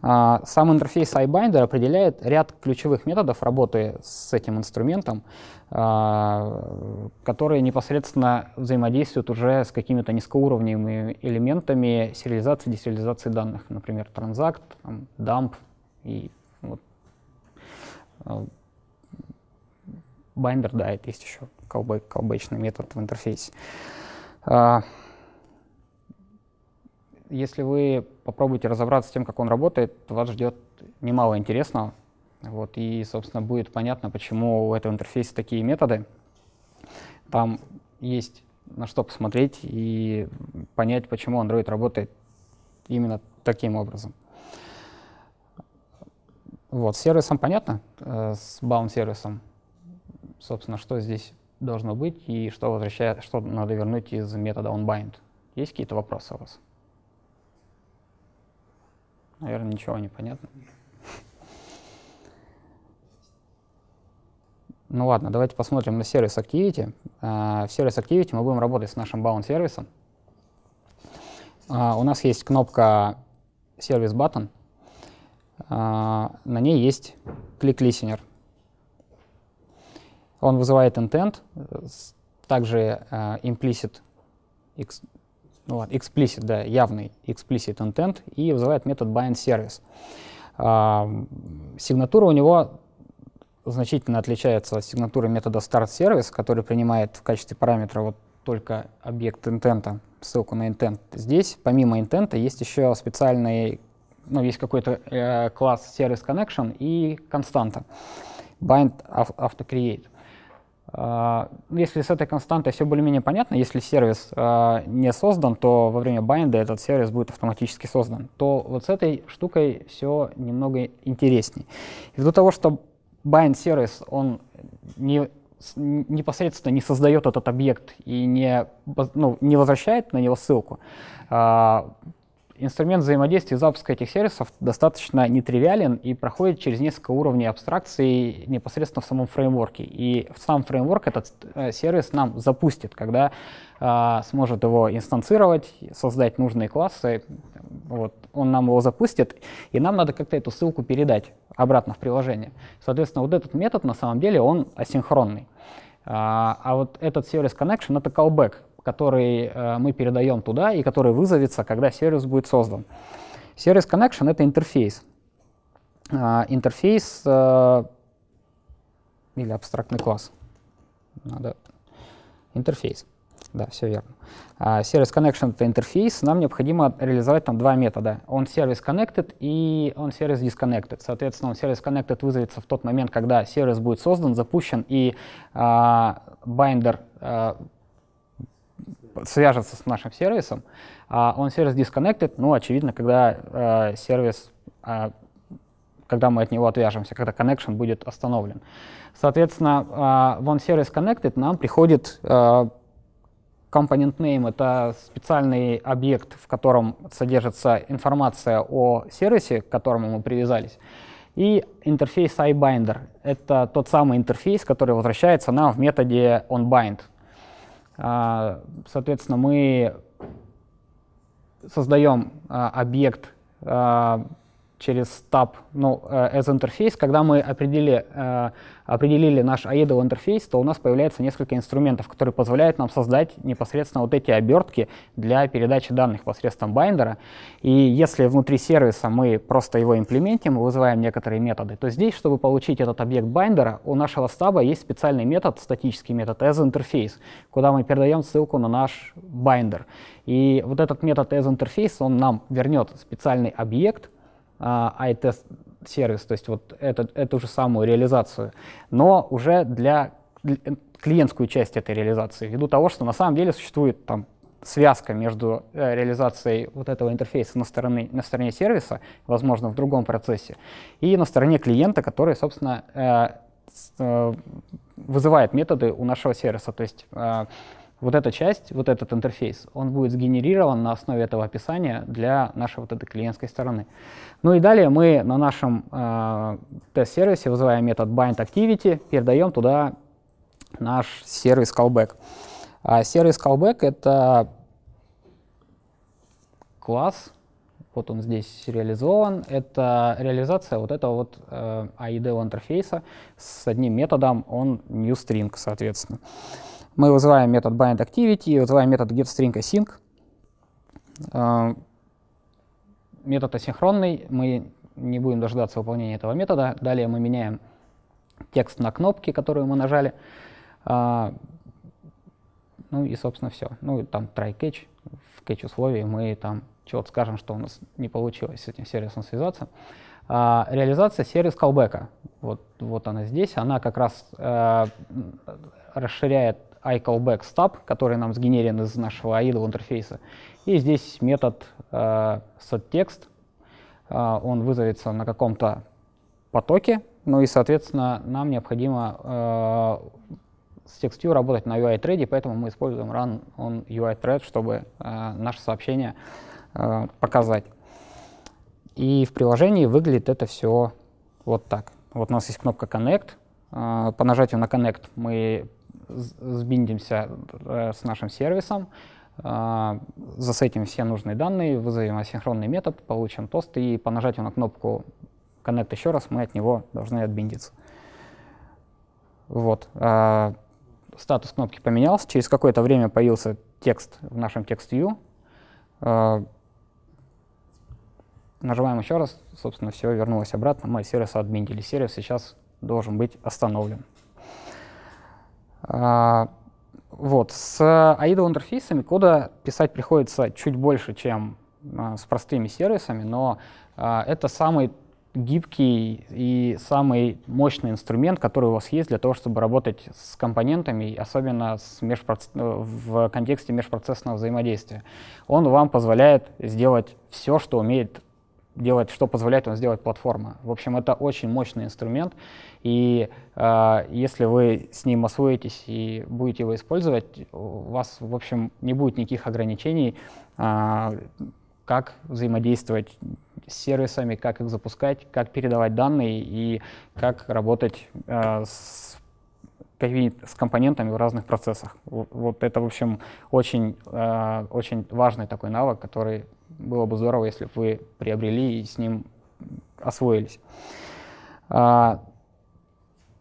А, сам интерфейс iBinder определяет ряд ключевых методов работы с этим инструментом, а, которые непосредственно взаимодействуют уже с какими-то низкоуровневыми элементами сериализации, десериализации данных, например, транзакт, дамп и вот. А, Binder, да, это есть еще колбочный метод в интерфейсе. Если вы попробуйте разобраться с тем, как он работает, вас ждет немало интересного. Вот, и, собственно, будет понятно, почему у этого интерфейса такие методы. Там есть на что посмотреть и понять, почему Android работает именно таким образом. Вот, с сервисом понятно, э, с баун-сервисом, собственно, что здесь должно быть и что возвращает, что надо вернуть из метода onBind. Есть какие-то вопросы у вас? Наверное, ничего не понятно. Ну ладно, давайте посмотрим на сервис Activity. А, в сервис Activity мы будем работать с нашим bound-сервисом. А, у нас есть кнопка сервис button. А, на ней есть клик listener. Он вызывает intent, также implicit ну вот, explicit, да, явный explicit intent, и вызывает метод bindService. А, сигнатура у него значительно отличается от сигнатуры метода start startService, который принимает в качестве параметра вот только объект интента, ссылку на intent. Здесь, помимо интента, есть еще специальный, ну, есть какой-то э, класс service connection и константа bind auto create. А, ну, если с этой константой все более-менее понятно, если сервис а, не создан, то во время байнда этот сервис будет автоматически создан. То вот с этой штукой все немного интересней. Из-за того, что bind-сервис, он не, непосредственно не создает этот объект и не, ну, не возвращает на него ссылку, а, инструмент взаимодействия и запуска этих сервисов достаточно нетривиален и проходит через несколько уровней абстракции непосредственно в самом фреймворке. И в сам фреймворк этот э, сервис нам запустит, когда э, сможет его инстанцировать, создать нужные классы. Вот, он нам его запустит, и нам надо как-то эту ссылку передать обратно в приложение. Соответственно, вот этот метод на самом деле он асинхронный. А, а вот этот сервис connection — это callback который э, мы передаем туда и который вызовется, когда сервис будет создан. Сервис Connection — это интерфейс. А, интерфейс э, или абстрактный класс. Надо. Интерфейс. Да, все верно. А, сервис uh, Connection — это интерфейс, нам необходимо реализовать там два метода. Он сервис Connected и он сервис Disconnected. Соответственно, он сервис Connected вызовется в тот момент, когда сервис будет создан, запущен, и uh, uh, свяжется с нашим сервисом. А он сервис disconnected, ну, очевидно, когда а, сервис, а, когда мы от него отвяжемся, когда connection будет остановлен. Соответственно, э, а, в on-сервис connected нам приходит Component name — это специальный объект, в котором содержится информация о сервисе, к которому мы привязались. И интерфейс iBinder — это тот самый интерфейс, который возвращается нам в методе onBind. А, соответственно, мы создаем а, объект а, через таб ну, э, as интерфейс, когда мы определили, э, определили наш AEDL интерфейс, то у нас появляется несколько инструментов, которые позволяют нам создать непосредственно вот эти обертки для передачи данных посредством байндера. И если внутри сервиса мы просто его имплементим, вызываем некоторые методы, то здесь, чтобы получить этот объект байндера, у нашего стаба есть специальный метод, статический метод as интерфейс, куда мы передаем ссылку на наш байндер. И вот этот метод as интерфейс, он нам вернет специальный объект, а тест сервис, то есть вот это, эту же самую реализацию, но уже для клиентскую часть этой реализации, ввиду того, что на самом деле существует там связка между э, реализацией вот этого интерфейса на стороне, на стороне сервиса, возможно, в другом процессе, и на стороне клиента, который, собственно, э, э вызывает методы у нашего сервиса. То есть э, вот эта часть, вот этот интерфейс, он будет сгенерирован на основе этого описания для нашей вот этой клиентской стороны. Ну и далее мы на нашем э, тест-сервисе вызываем метод bindActivity, передаем туда наш сервис callback. А сервис callback — это класс, вот он здесь реализован, это реализация вот этого вот э, AIDL интерфейса с одним методом, он newString, соответственно. Мы вызываем метод bindActivity, вызываем метод getStringAsync. А, метод асинхронный, мы не будем дождаться выполнения этого метода. Далее мы меняем текст на кнопки, которую мы нажали. А, ну и, собственно, все. Ну и там try catch. В catch условии мы там чего-то скажем, что у нас не получилось с этим сервисом связаться. А, реализация сервис колбека. Вот, вот она здесь. Она как раз э, расширяет iCallBackStab, который нам сгенерен из нашего idle интерфейса. И здесь метод э, setText, э, он вызовется на каком-то потоке, ну и, соответственно, нам необходимо э, с текстью работать на UI-треде, поэтому мы используем run on UI-thread, чтобы э, наше сообщение э, показать. И в приложении выглядит это все вот так. Вот у нас есть кнопка Connect. Э, по нажатию на Connect мы сбиндимся э, с нашим сервисом, а, засетим все нужные данные, вызовем асинхронный метод, получим тост, и по нажатию на кнопку Connect еще раз мы от него должны отбиндиться. Вот. А, статус кнопки поменялся. Через какое-то время появился текст в нашем текст view. А, нажимаем еще раз, собственно, все вернулось обратно, мой сервис отбиндили. Сервис сейчас должен быть остановлен. А, вот. С AIDA интерфейсами кода писать приходится чуть больше, чем а, с простыми сервисами, но а, это самый гибкий и самый мощный инструмент, который у вас есть для того, чтобы работать с компонентами, особенно с межпроц... в контексте межпроцессного взаимодействия. Он вам позволяет сделать все, что умеет делать что позволяет он сделать платформа. В общем, это очень мощный инструмент, и э, если вы с ним освоитесь и будете его использовать, у вас, в общем, не будет никаких ограничений, э, как взаимодействовать с сервисами, как их запускать, как передавать данные и как работать э, с с компонентами в разных процессах. Вот это, в общем, очень, э, очень важный такой навык, который было бы здорово, если бы вы приобрели и с ним освоились. А,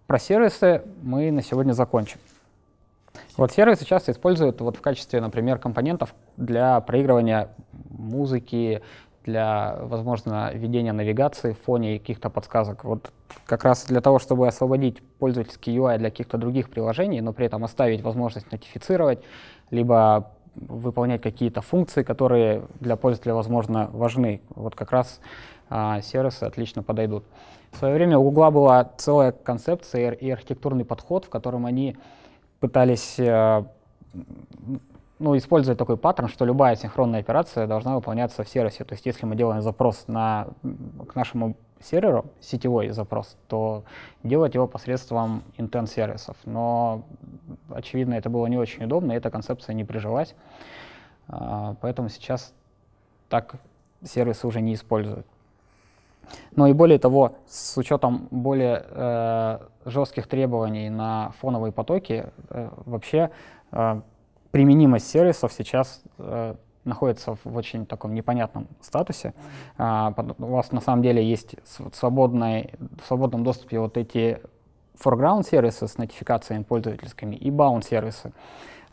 про сервисы мы на сегодня закончим. Вот сервисы часто используют вот в качестве, например, компонентов для проигрывания музыки, для, возможно, ведения навигации в фоне каких-то подсказок. Вот как раз для того, чтобы освободить пользовательский UI для каких-то других приложений, но при этом оставить возможность нотифицировать, либо выполнять какие-то функции, которые для пользователя, возможно, важны. Вот как раз а, сервисы отлично подойдут. В свое время у Google была целая концепция и архитектурный подход, в котором они пытались а, ну, использовать такой паттерн, что любая синхронная операция должна выполняться в сервисе. То есть если мы делаем запрос на, к нашему серверу, сетевой запрос, то делать его посредством intent-сервисов. Но, очевидно, это было не очень удобно, и эта концепция не прижилась. А, поэтому сейчас так сервисы уже не используют. Но и более того, с учетом более э, жестких требований на фоновые потоки, э, вообще э, применимость сервисов сейчас э, находится в очень таком непонятном статусе. А, у вас на самом деле есть свободный, в свободном доступе вот эти foreground-сервисы с нотификациями пользовательскими и bound-сервисы.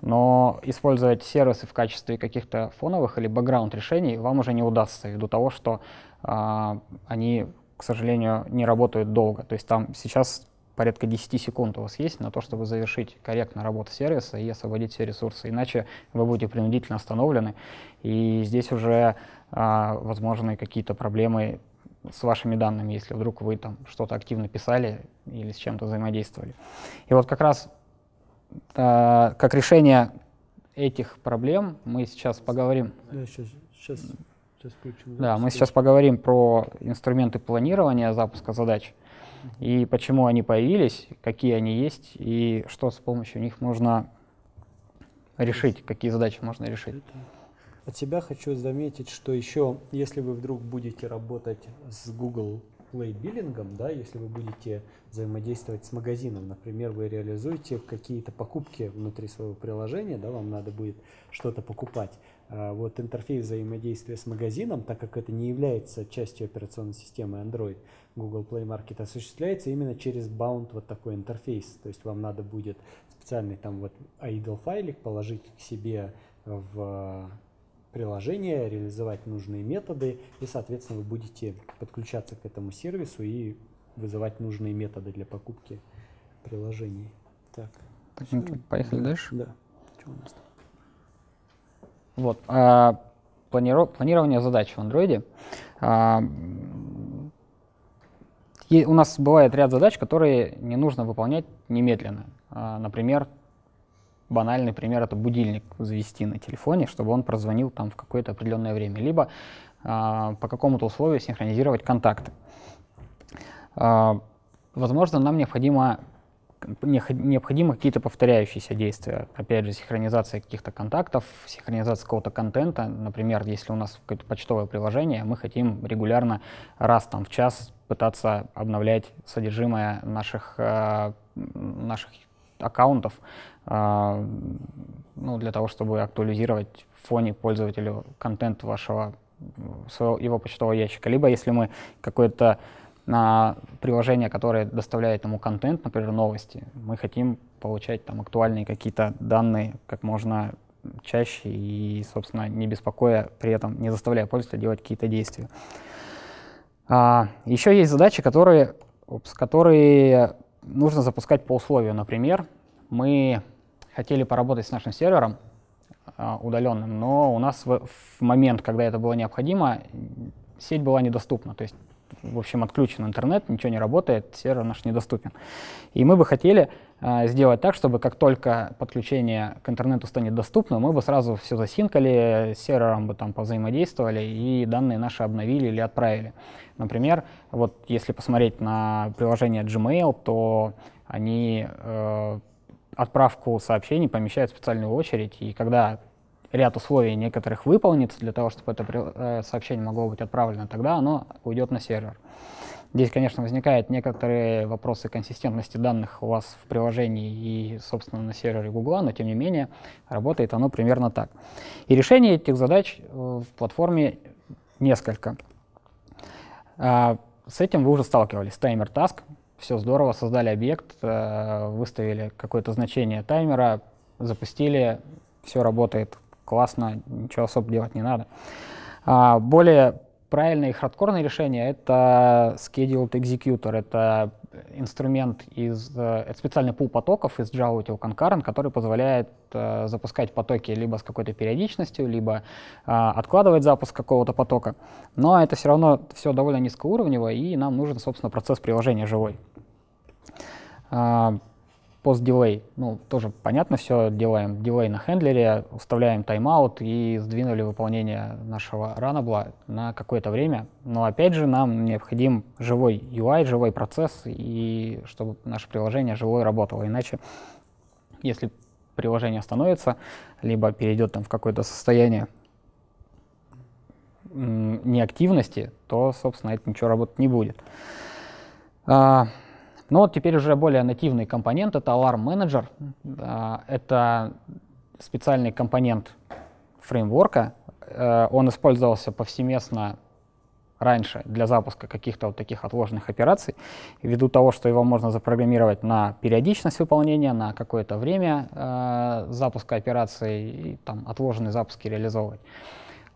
Но использовать сервисы в качестве каких-то фоновых или бэкграунд-решений вам уже не удастся ввиду того, что а, они, к сожалению, не работают долго. То есть там сейчас порядка 10 секунд у вас есть на то, чтобы завершить корректно работу сервиса и освободить все ресурсы. Иначе вы будете принудительно остановлены. И здесь уже а, возможны какие-то проблемы с вашими данными, если вдруг вы там что-то активно писали или с чем-то взаимодействовали. И вот как раз а, как решение этих проблем мы сейчас поговорим. Да, сейчас, сейчас, сейчас включу. Да, мы сейчас поговорим про инструменты планирования запуска задач и почему они появились, какие они есть, и что с помощью них можно решить, какие задачи можно решить. От себя хочу заметить, что еще, если вы вдруг будете работать с Google Play биллингом, да, если вы будете взаимодействовать с магазином, например, вы реализуете какие-то покупки внутри своего приложения, да, вам надо будет что-то покупать, а, вот интерфейс взаимодействия с магазином, так как это не является частью операционной системы Android, Google Play Market осуществляется именно через bound вот такой интерфейс. То есть вам надо будет специальный там вот idle файлик положить к себе в приложение, реализовать нужные методы, и, соответственно, вы будете подключаться к этому сервису и вызывать нужные методы для покупки приложений. Так, так ну, поехали дальше? Да. Что у нас там? Вот. А, планиров... Планирование задач в андроиде. А, у нас бывает ряд задач, которые не нужно выполнять немедленно. А, например, банальный пример — это будильник завести на телефоне, чтобы он прозвонил там в какое-то определенное время. Либо а, по какому-то условию синхронизировать контакты. А, возможно, нам необходимо необходимы какие-то повторяющиеся действия. Опять же, синхронизация каких-то контактов, синхронизация какого-то контента. Например, если у нас какое-то почтовое приложение, мы хотим регулярно раз там, в час пытаться обновлять содержимое наших, э, наших аккаунтов э, ну, для того, чтобы актуализировать в фоне пользователю контент вашего своего, его почтового ящика. Либо если мы какое-то на приложение, которое доставляет ему контент, например, новости. Мы хотим получать там актуальные какие-то данные как можно чаще и, собственно, не беспокоя, при этом не заставляя пользователя делать какие-то действия. А, еще есть задачи, которые, опс, которые нужно запускать по условию. Например, мы хотели поработать с нашим сервером а, удаленным, но у нас в, в момент, когда это было необходимо, сеть была недоступна. То есть в общем, отключен интернет, ничего не работает, сервер наш недоступен. И мы бы хотели э, сделать так, чтобы как только подключение к интернету станет доступным, мы бы сразу все засинкали, с сервером бы там повзаимодействовали и данные наши обновили или отправили. Например, вот если посмотреть на приложение Gmail, то они э, отправку сообщений помещают в специальную очередь, и когда ряд условий некоторых выполнится для того, чтобы это э, сообщение могло быть отправлено, тогда оно уйдет на сервер. Здесь, конечно, возникают некоторые вопросы консистентности данных у вас в приложении и, собственно, на сервере Google, но, тем не менее, работает оно примерно так. И решение этих задач э, в платформе несколько. А, с этим вы уже сталкивались. Таймер task, все здорово, создали объект, э, выставили какое-то значение таймера, запустили, все работает классно, ничего особо делать не надо. А, более правильное и хардкорное решение — это Scheduled Executor. Это инструмент из... Э, это специальный пул потоков из Java Util Concurrent, который позволяет э, запускать потоки либо с какой-то периодичностью, либо э, откладывать запуск какого-то потока. Но это все равно все довольно низкоуровнево, и нам нужен, собственно, процесс приложения живой. А, пост дилей. Ну, тоже понятно все, делаем дилей на хендлере, вставляем тайм-аут и сдвинули выполнение нашего ранабла на какое-то время. Но опять же, нам необходим живой UI, живой процесс, и чтобы наше приложение живое работало. Иначе, если приложение остановится, либо перейдет там в какое-то состояние неактивности, то, собственно, это ничего работать не будет. А, но вот теперь уже более нативный компонент — это Alarm Manager. Это специальный компонент фреймворка. Э, он использовался повсеместно раньше для запуска каких-то вот таких отложенных операций, ввиду того, что его можно запрограммировать на периодичность выполнения, на какое-то время э, запуска операции и там отложенные запуски реализовывать.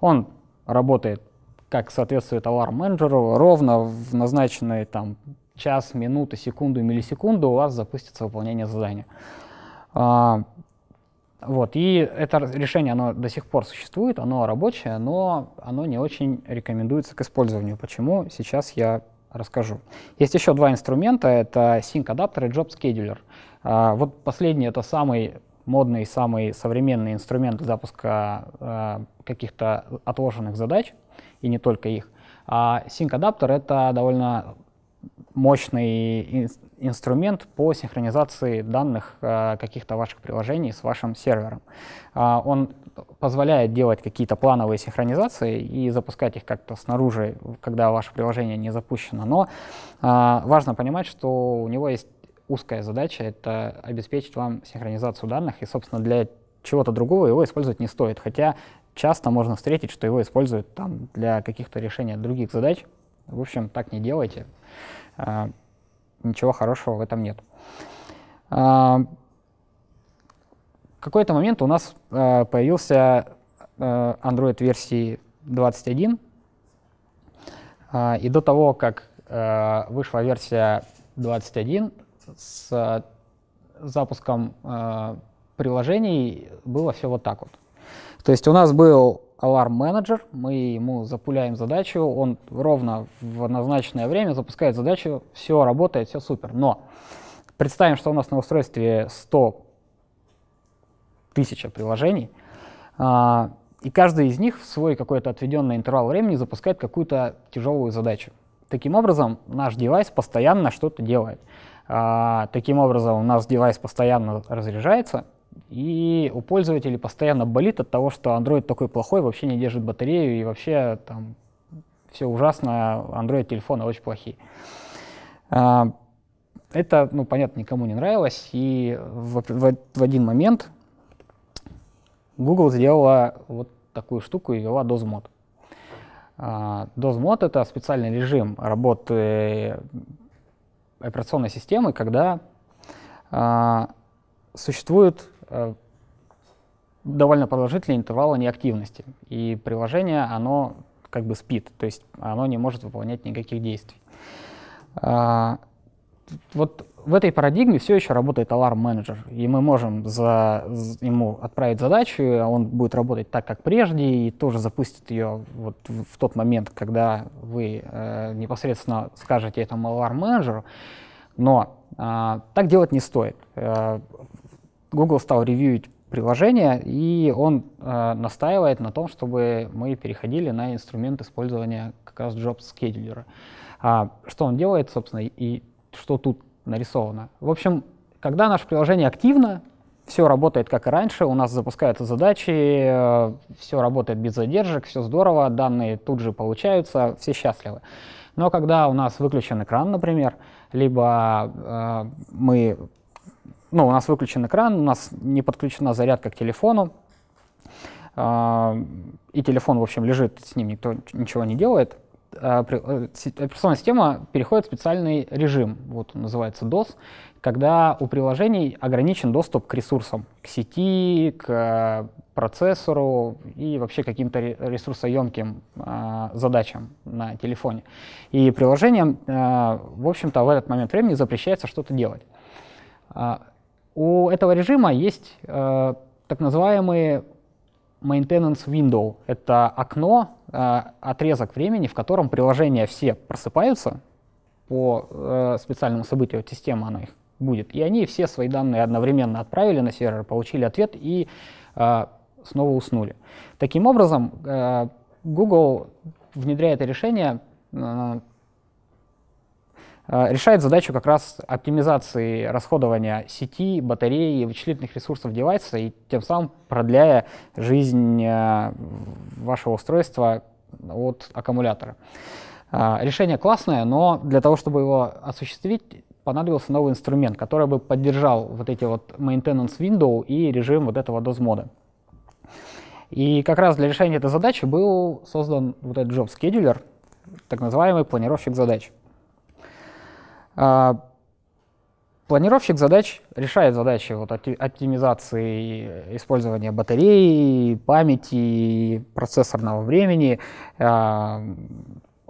Он работает как соответствует аларм менеджеру ровно в назначенные там час, минуту, секунду, миллисекунду у вас запустится выполнение задания. А, вот, и это решение, оно до сих пор существует, оно рабочее, но оно не очень рекомендуется к использованию. Почему? Сейчас я расскажу. Есть еще два инструмента, это Sync Adapter и Job Scheduler. А, вот последний — это самый модный, самый современный инструмент запуска а, каких-то отложенных задач, и не только их. А Sync Adapter — это довольно мощный инструмент по синхронизации данных э, каких-то ваших приложений с вашим сервером. А, он позволяет делать какие-то плановые синхронизации и запускать их как-то снаружи, когда ваше приложение не запущено. Но а, важно понимать, что у него есть узкая задача — это обеспечить вам синхронизацию данных, и, собственно, для чего-то другого его использовать не стоит, хотя часто можно встретить, что его используют там, для каких-то решений других задач. В общем, так не делайте. А, ничего хорошего в этом нет. А, в какой-то момент у нас а, появился Android версии 21. И до того, как вышла версия 21, с запуском приложений было все вот так вот. То есть у нас был Alarm Manager, мы ему запуляем задачу, он ровно в назначенное время запускает задачу, все работает, все супер. Но представим, что у нас на устройстве 100 тысяч приложений, а, и каждый из них в свой какой-то отведенный интервал времени запускает какую-то тяжелую задачу. Таким образом, наш девайс постоянно что-то делает. А, таким образом, у нас девайс постоянно разряжается, и у пользователей постоянно болит от того, что Android такой плохой, вообще не держит батарею, и вообще там все ужасно, Android телефоны очень плохие. А, это, ну, понятно, никому не нравилось, и в, в, в один момент Google сделала вот такую штуку и ввела DOSMod. А, DOSMod — это специальный режим работы операционной системы, когда а, существует Э, довольно продолжительные интервалы а неактивности. И приложение, оно как бы спит, то есть оно не может выполнять никаких действий. А, вот в этой парадигме все еще работает аларм-менеджер, и мы можем за, за, ему отправить задачу, а он будет работать так, как прежде, и тоже запустит ее вот в, в тот момент, когда вы э, непосредственно скажете этому аларм-менеджеру. Но э, так делать не стоит. Э, Google стал ревьюить приложение, и он э, настаивает на том, чтобы мы переходили на инструмент использования как раз Jobs Scheduler. А, что он делает, собственно, и что тут нарисовано. В общем, когда наше приложение активно, все работает как и раньше, у нас запускаются задачи, э, все работает без задержек, все здорово, данные тут же получаются, все счастливы. Но когда у нас выключен экран, например, либо э, мы ну, у нас выключен экран, у нас не подключена зарядка к телефону, а, и телефон, в общем, лежит, с ним никто ничего не делает. операционная а, э, э, система переходит в специальный режим, вот он называется DOS, когда у приложений ограничен доступ к ресурсам, к сети, к процессору и вообще каким-то ресурсоемким а, задачам на телефоне. И приложениям, в общем-то, в этот момент времени запрещается что-то делать. У этого режима есть э, так называемые maintenance window. Это окно, э, отрезок времени, в котором приложения все просыпаются по э, специальному событию, система она их будет. И они все свои данные одновременно отправили на сервер, получили ответ и э, снова уснули. Таким образом, э, Google внедряет решение э, Э, решает задачу как раз оптимизации расходования сети, батареи, вычислительных ресурсов девайса и тем самым продляя жизнь э, вашего устройства от аккумулятора. Э, решение классное, но для того, чтобы его осуществить, понадобился новый инструмент, который бы поддержал вот эти вот maintenance window и режим вот этого дозмода. И как раз для решения этой задачи был создан вот этот job scheduler, так называемый планировщик задач. А, планировщик задач решает задачи вот, оптимизации использования батареи, памяти, процессорного времени. А,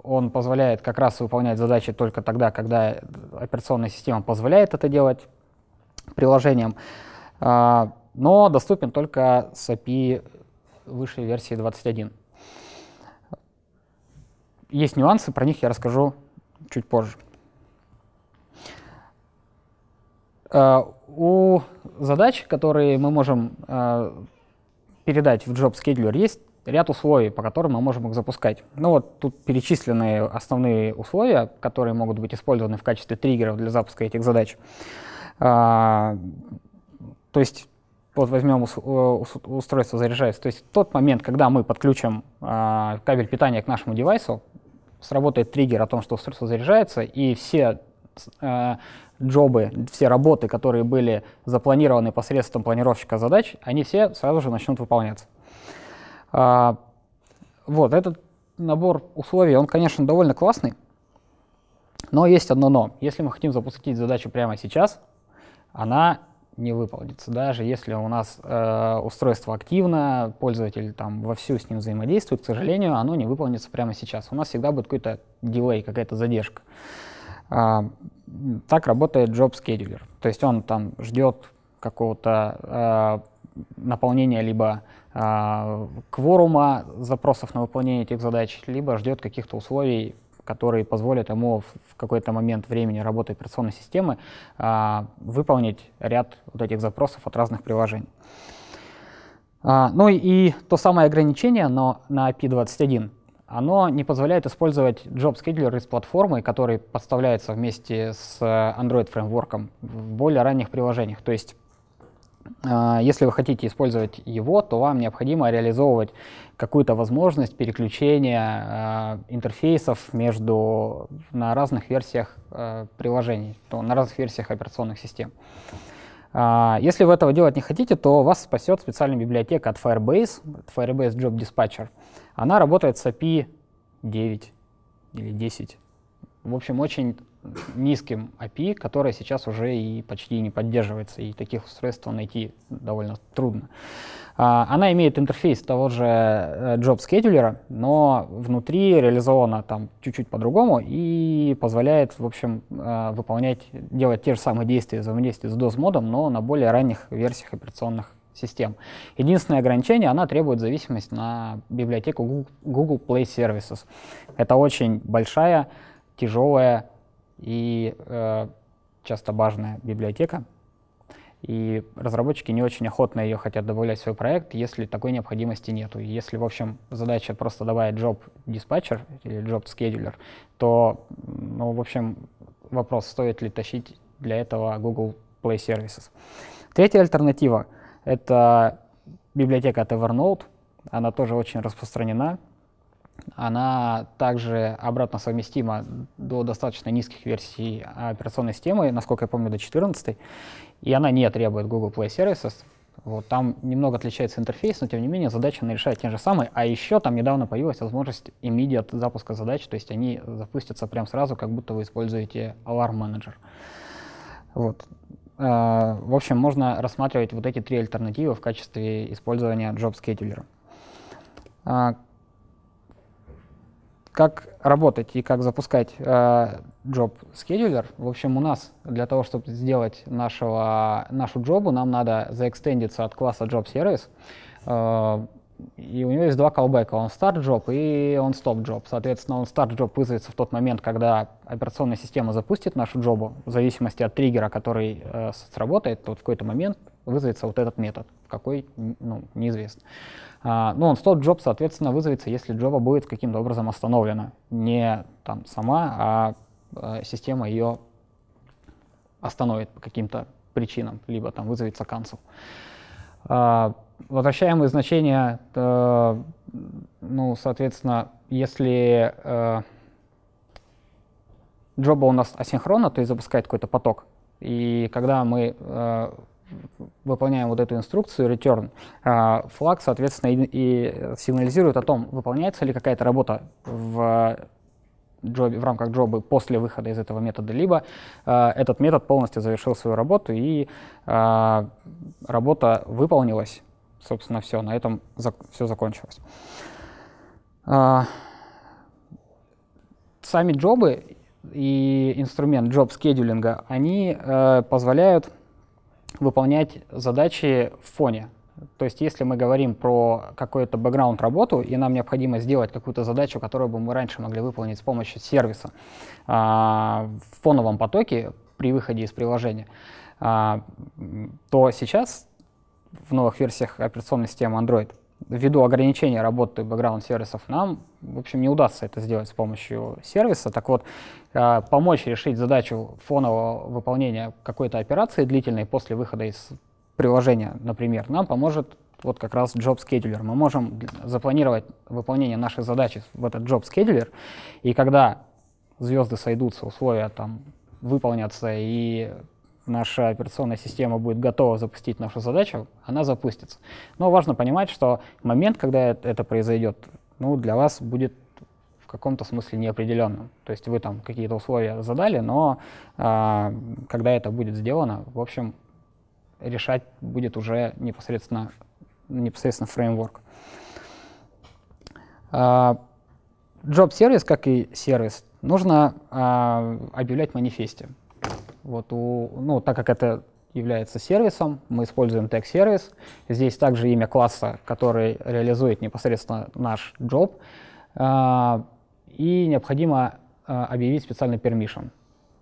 он позволяет как раз выполнять задачи только тогда, когда операционная система позволяет это делать приложением, а, но доступен только с API высшей версии 21. Есть нюансы, про них я расскажу чуть позже. Э, у задач, которые мы можем э, передать в Job Scheduler, есть ряд условий, по которым мы можем их запускать. Ну вот тут перечислены основные условия, которые могут быть использованы в качестве триггеров для запуска этих задач. Э, то есть вот возьмем устройство заряжается. То есть тот момент, когда мы подключим а, кабель питания к нашему девайсу, сработает триггер о том, что устройство заряжается, и все джобы, все работы, которые были запланированы посредством планировщика задач, они все сразу же начнут выполняться. А, вот, этот набор условий, он, конечно, довольно классный, но есть одно но. Если мы хотим запустить задачу прямо сейчас, она не выполнится. Даже если у нас э, устройство активно, пользователь там вовсю с ним взаимодействует, к сожалению, оно не выполнится прямо сейчас. У нас всегда будет какой-то дилей, какая-то задержка. А, так работает job scheduler. То есть он там ждет какого-то э, наполнения либо э, кворума запросов на выполнение этих задач, либо ждет каких-то условий, которые позволят ему в какой-то момент времени работы операционной системы э, выполнить ряд вот этих запросов от разных приложений. А, ну и то самое ограничение но на IP21 оно не позволяет использовать job scheduler из платформы, который подставляется вместе с э, Android фреймворком в более ранних приложениях. То есть э, если вы хотите использовать его, то вам необходимо реализовывать какую-то возможность переключения э, интерфейсов между на разных версиях приложений, то на разных версиях операционных систем. если вы этого делать не хотите, то вас спасет специальная библиотека от Firebase, Firebase Job Dispatcher. Она работает с API 9 или 10. В общем, очень низким API, которое сейчас уже и почти не поддерживается, и таких устройств найти довольно трудно. А, она имеет интерфейс того же э, Job Scheduler, но внутри реализована там чуть-чуть по-другому и позволяет, в общем, э, выполнять, делать те же самые действия взаимодействия с DOS-модом, но на более ранних версиях операционных систем. Единственное ограничение, она требует зависимость на библиотеку Google, Play Services. Это очень большая, тяжелая и э, часто важная библиотека. И разработчики не очень охотно ее хотят добавлять в свой проект, если такой необходимости нету. Если, в общем, задача просто добавить job dispatcher или job scheduler, то, ну, в общем, вопрос, стоит ли тащить для этого Google Play Services. Третья альтернатива — это библиотека от Evernote, она тоже очень распространена. Она также обратно совместима до достаточно низких версий операционной системы, насколько я помню, до 14. И она не требует Google Play Services. Вот, там немного отличается интерфейс, но тем не менее задача она решает те же самые. А еще там недавно появилась возможность immediate запуска задач, то есть они запустятся прямо сразу, как будто вы используете Alarm Manager. Вот. А, в общем, можно рассматривать вот эти три альтернативы в качестве использования Job Scheduler. А, как работать и как запускать а, Job Scheduler? В общем, у нас для того, чтобы сделать нашего, нашу джобу, нам надо заэкстендиться от класса Job Service и у него есть два колбека, он start job и он stop job. Соответственно, он start job вызовется в тот момент, когда операционная система запустит нашу джобу, в зависимости от триггера, который э, сработает, то вот в какой-то момент вызовется вот этот метод, какой, ну, неизвестно. А, ну, он stop job, соответственно, вызовется, если джоба будет каким-то образом остановлена. Не там сама, а э, система ее остановит по каким-то причинам, либо там вызовется cancel. А, возвращаемые значения, э, ну, соответственно, если э, джоба у нас асинхронна, то есть запускает какой-то поток, и когда мы э, выполняем вот эту инструкцию return, э, флаг, соответственно, и, и сигнализирует о том, выполняется ли какая-то работа в джобе, в рамках джобы после выхода из этого метода, либо э, этот метод полностью завершил свою работу и э, работа выполнилась, собственно, все. На этом зак все закончилось. А, сами джобы и инструмент джоб скедулинга, они э, позволяют выполнять задачи в фоне. То есть если мы говорим про какую-то бэкграунд работу, и нам необходимо сделать какую-то задачу, которую бы мы раньше могли выполнить с помощью сервиса э, в фоновом потоке при выходе из приложения, э, то сейчас в новых версиях операционной системы Android. Ввиду ограничения работы бэкграунд-сервисов нам, в общем, не удастся это сделать с помощью сервиса. Так вот, э, помочь решить задачу фонового выполнения какой-то операции длительной после выхода из приложения, например, нам поможет вот как раз Job Scheduler. Мы можем запланировать выполнение нашей задачи в этот Job Scheduler, и когда звезды сойдутся, условия там выполнятся, и наша операционная система будет готова запустить нашу задачу, она запустится. Но важно понимать, что момент, когда это произойдет, ну, для вас будет в каком-то смысле неопределенным. То есть вы там какие-то условия задали, но э, когда это будет сделано, в общем, решать будет уже непосредственно, непосредственно фреймворк. А, джоб-сервис, как и сервис, нужно э, объявлять в манифесте. Вот у, ну, так как это является сервисом, мы используем тег-сервис. Здесь также имя класса, который реализует непосредственно наш job. А, и необходимо а, объявить специальный permission,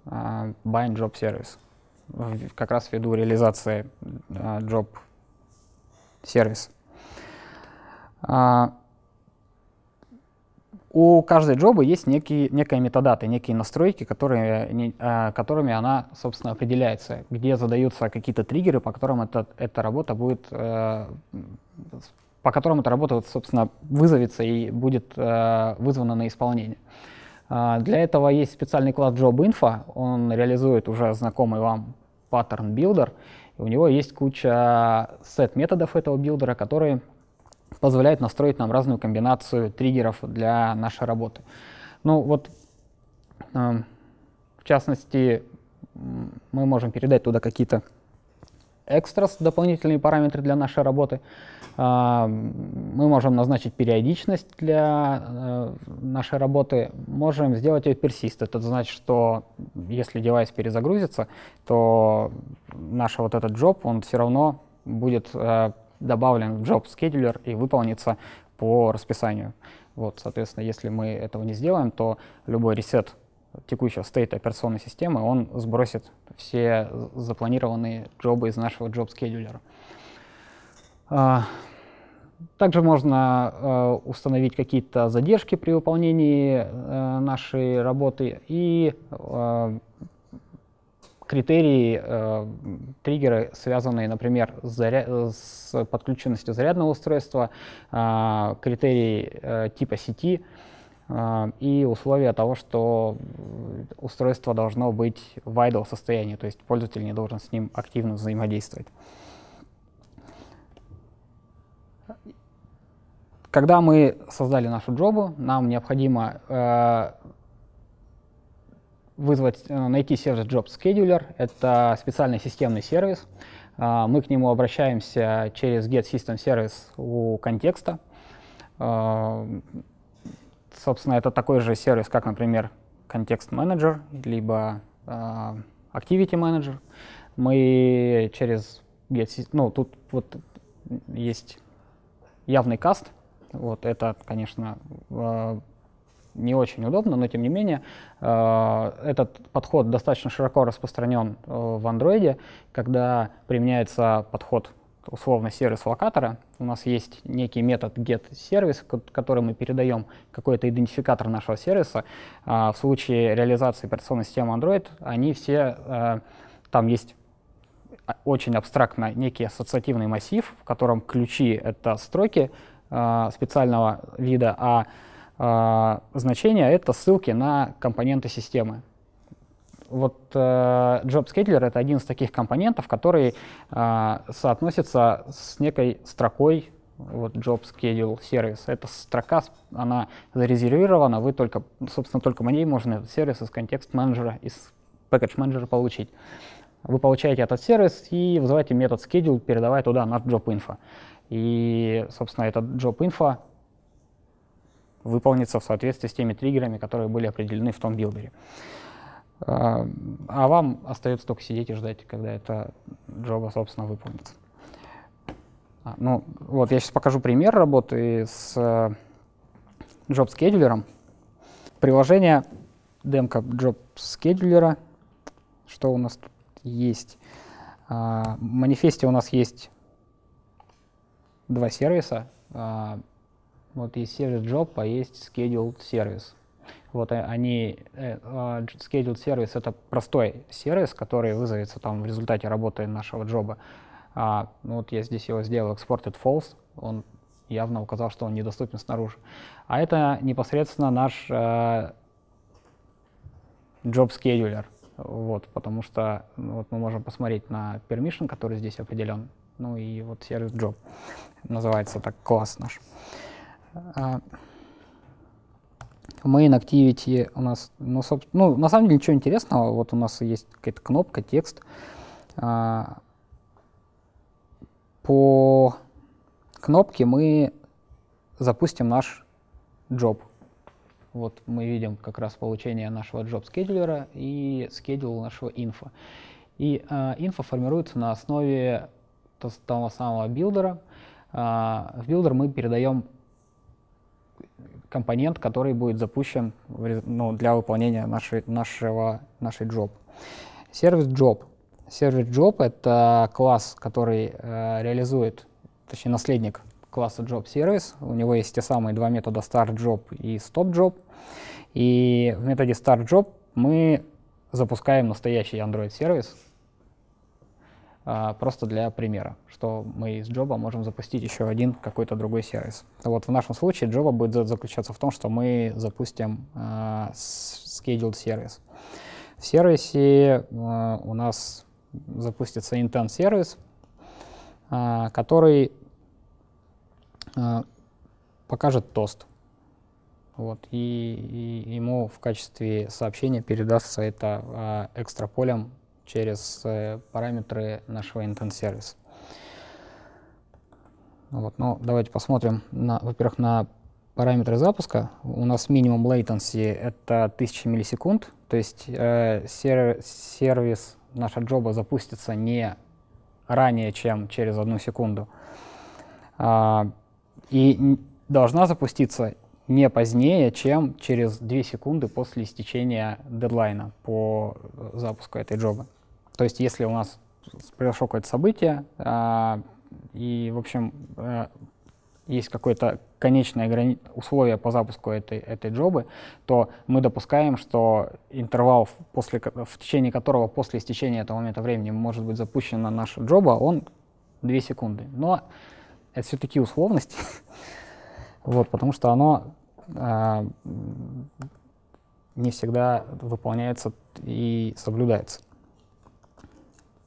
а, bind job service, как раз ввиду реализации job сервис у каждой джобы есть некие, некие метадата, некие настройки, которые, не, а, которыми она, собственно, определяется, где задаются какие-то триггеры, по которым это, эта работа будет, э, по которым эта работа, собственно, вызовется и будет э, вызвана на исполнение. А, для этого есть специальный класс JobInfo, он реализует уже знакомый вам паттерн Builder, у него есть куча сет методов этого билдера, которые позволяет настроить нам разную комбинацию триггеров для нашей работы. Ну вот, эм, в частности, мы можем передать туда какие-то экстрас, дополнительные параметры для нашей работы. Э, мы можем назначить периодичность для э, нашей работы, можем сделать ее персист. Это значит, что если девайс перезагрузится, то наш вот этот джоб, он все равно будет э, добавлен в job scheduler и выполнится по расписанию. Вот, соответственно, если мы этого не сделаем, то любой ресет текущего стейта операционной системы, он сбросит все запланированные джобы из нашего job scheduler. А, также можно а, установить какие-то задержки при выполнении э, нашей работы и а, критерии э, триггеры, связанные, например, с, заря... с подключенностью зарядного устройства, э, критерии э, типа сети э, и условия того, что устройство должно быть в idle состоянии, то есть пользователь не должен с ним активно взаимодействовать. Когда мы создали нашу джобу, нам необходимо э, вызвать, э, найти сервис Job Scheduler. Это специальный системный сервис. А, мы к нему обращаемся через Get System Service у контекста. А, собственно, это такой же сервис, как, например, Context Manager, либо а, Activity Manager. Мы через Get, ну, тут вот есть явный каст. Вот это, конечно, не очень удобно, но тем не менее э, этот подход достаточно широко распространен э, в Android, когда применяется подход условно сервис локатора. У нас есть некий метод get-сервис, который мы передаем какой-то идентификатор нашего сервиса. А, в случае реализации операционной системы Android они все, а, там есть очень абстрактно некий ассоциативный массив, в котором ключи — это строки а, э, специального вида, а а, значения — это ссылки на компоненты системы. Вот э, Job Scheduler — это один из таких компонентов, который э, соотносится с некой строкой вот Job Schedule Service. Эта строка, она зарезервирована, вы только, собственно, только на ней можно этот сервис из контекст менеджера, из package менеджера получить. Вы получаете этот сервис и вызываете метод schedule, передавая туда наш job info. И, собственно, этот job info выполнится в соответствии с теми триггерами, которые были определены в том билдере. А, а вам остается только сидеть и ждать, когда эта джоба, собственно, выполнится. А, ну, вот я сейчас покажу пример работы с э, Job Scheduler. Приложение демка Job Scheduler. Что у нас тут есть? А, в манифесте у нас есть два сервиса. Вот есть сервис job, а есть scheduled сервис. Вот э, они, э, а, scheduled сервис — это простой сервис, который вызовется там в результате работы нашего джоба. А, ну, вот я здесь его сделал exported false, он явно указал, что он недоступен снаружи. А это непосредственно наш э, job scheduler. Вот, потому что ну вот мы можем посмотреть на permission, который здесь определен. Ну и вот сервис job называется так класс наш. Э, в main activity у нас, ну, собственно, ну, на самом деле ничего интересного. Вот у нас есть какая-то кнопка, текст. А, по кнопке мы запустим наш job. Вот мы видим как раз получение нашего job scheduler и schedule нашего info. И а, инфа формируется на основе того самого билдера. А, в билдер мы передаем компонент, который будет запущен ну, для выполнения нашей, нашего, нашей job. Сервис job. Сервис job — это класс, который э, реализует, точнее, наследник класса job service. У него есть те самые два метода start job и stop job. И в методе start job мы запускаем настоящий Android сервис, а, просто для примера, что мы из Джоба можем запустить еще один какой-то другой сервис. Вот в нашем случае Джоба будет заключаться в том, что мы запустим э, scheduled сервис. В сервисе а, у нас запустится intent сервис, который покажет тост. Вот, и, и ему в качестве сообщения передастся это э, экстраполем через э, параметры нашего intent-сервиса. Ну вот, ну, давайте посмотрим, во-первых, на параметры запуска. У нас минимум latency — это 1000 миллисекунд, то есть э, сер сервис, наша джоба запустится не ранее, чем через одну секунду. А, и должна запуститься не позднее, чем через 2 секунды после истечения дедлайна по э, запуску этой джобы. То есть если у нас произошло какое-то событие, а, и, в общем, э, есть какое-то конечное грани... условие по запуску этой, этой джобы, то мы допускаем, что интервал, после, в течение которого после истечения этого момента времени может быть запущена наша джоба, он 2 секунды. Но это все-таки условность, вот, потому что оно а, не всегда выполняется и соблюдается.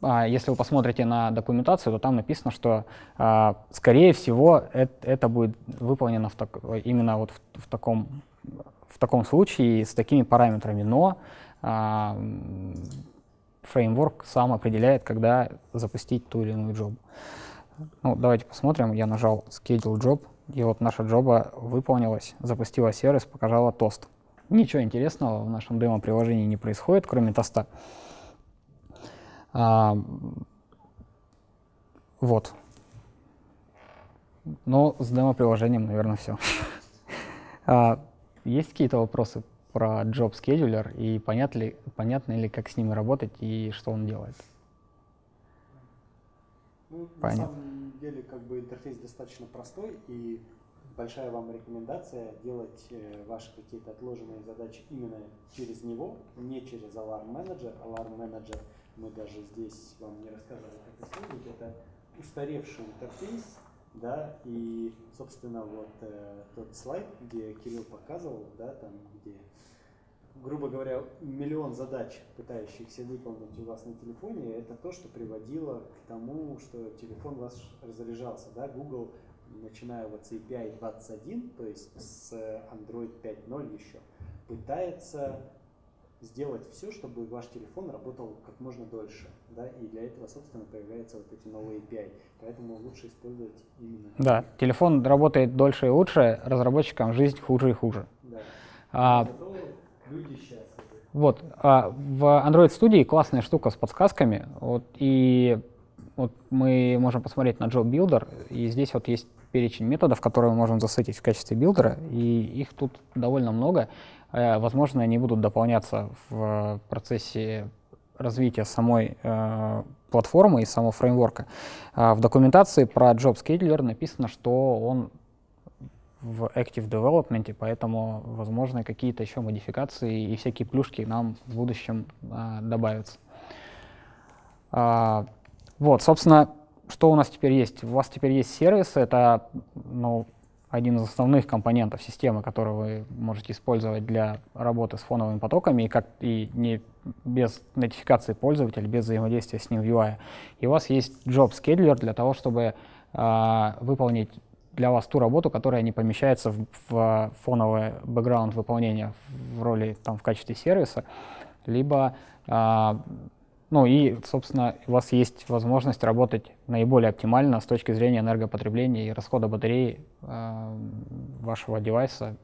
А, если вы посмотрите на документацию, то там написано, что, а, скорее всего, это будет выполнено в так, именно вот в, в, таком, в таком случае с такими параметрами. Но а, фреймворк сам определяет, когда запустить ту или иную job. Ну, давайте посмотрим. Я нажал Schedule Job, и вот наша джоба выполнилась, запустила сервис, показала тост. Ничего интересного в нашем демо-приложении не происходит, кроме тоста. А, вот. Но ну, с демо-приложением, наверное, все. а, есть какие-то вопросы про Job Scheduler и понят ли, понятно ли, как с ним работать и что он делает? Ну, понятно. На самом деле, как бы интерфейс достаточно простой, и большая вам рекомендация делать э, ваши какие-то отложенные задачи именно через него, не через Alarm Manager, Alarm Manager мы даже здесь вам не рассказывали, как это сделать, это устаревший интерфейс, да, и, собственно, вот э, тот слайд, где Кирилл показывал, да, там, где, грубо говоря, миллион задач, пытающихся выполнить у вас на телефоне, это то, что приводило к тому, что телефон у вас разряжался, да, Google, начиная вот с API 21, то есть с Android 5.0 еще, пытается сделать все, чтобы ваш телефон работал как можно дольше. Да? И для этого, собственно, появляются вот эти новые API. Поэтому лучше использовать именно... Да, телефон работает дольше и лучше, разработчикам жизнь хуже и хуже. Да. А, люди счастливы. Вот. А в Android Studio классная штука с подсказками. Вот, и вот мы можем посмотреть на Job Builder, и здесь вот есть перечень методов, которые мы можем засетить в качестве билдера, и их тут довольно много. Э, возможно, они будут дополняться в э, процессе развития самой э, платформы и самого фреймворка. Э, в документации про Job Scheduler написано, что он в Active Development, поэтому, возможно, какие-то еще модификации и всякие плюшки нам в будущем э, добавятся. Э, вот, собственно, что у нас теперь есть? У вас теперь есть сервисы, это ну, один из основных компонентов системы, которую вы можете использовать для работы с фоновыми потоками и, как, и не без нотификации пользователя, без взаимодействия с ним в UI. И у вас есть Job Scheduler для того, чтобы э, выполнить для вас ту работу, которая не помещается в, в фоновый бэкграунд выполнения в роли, там, в качестве сервиса, либо э, ну и, собственно, у вас есть возможность работать наиболее оптимально с точки зрения энергопотребления и расхода батареи э, вашего девайса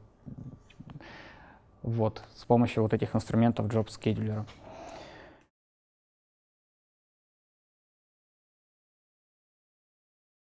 вот, с помощью вот этих инструментов Job Scheduler.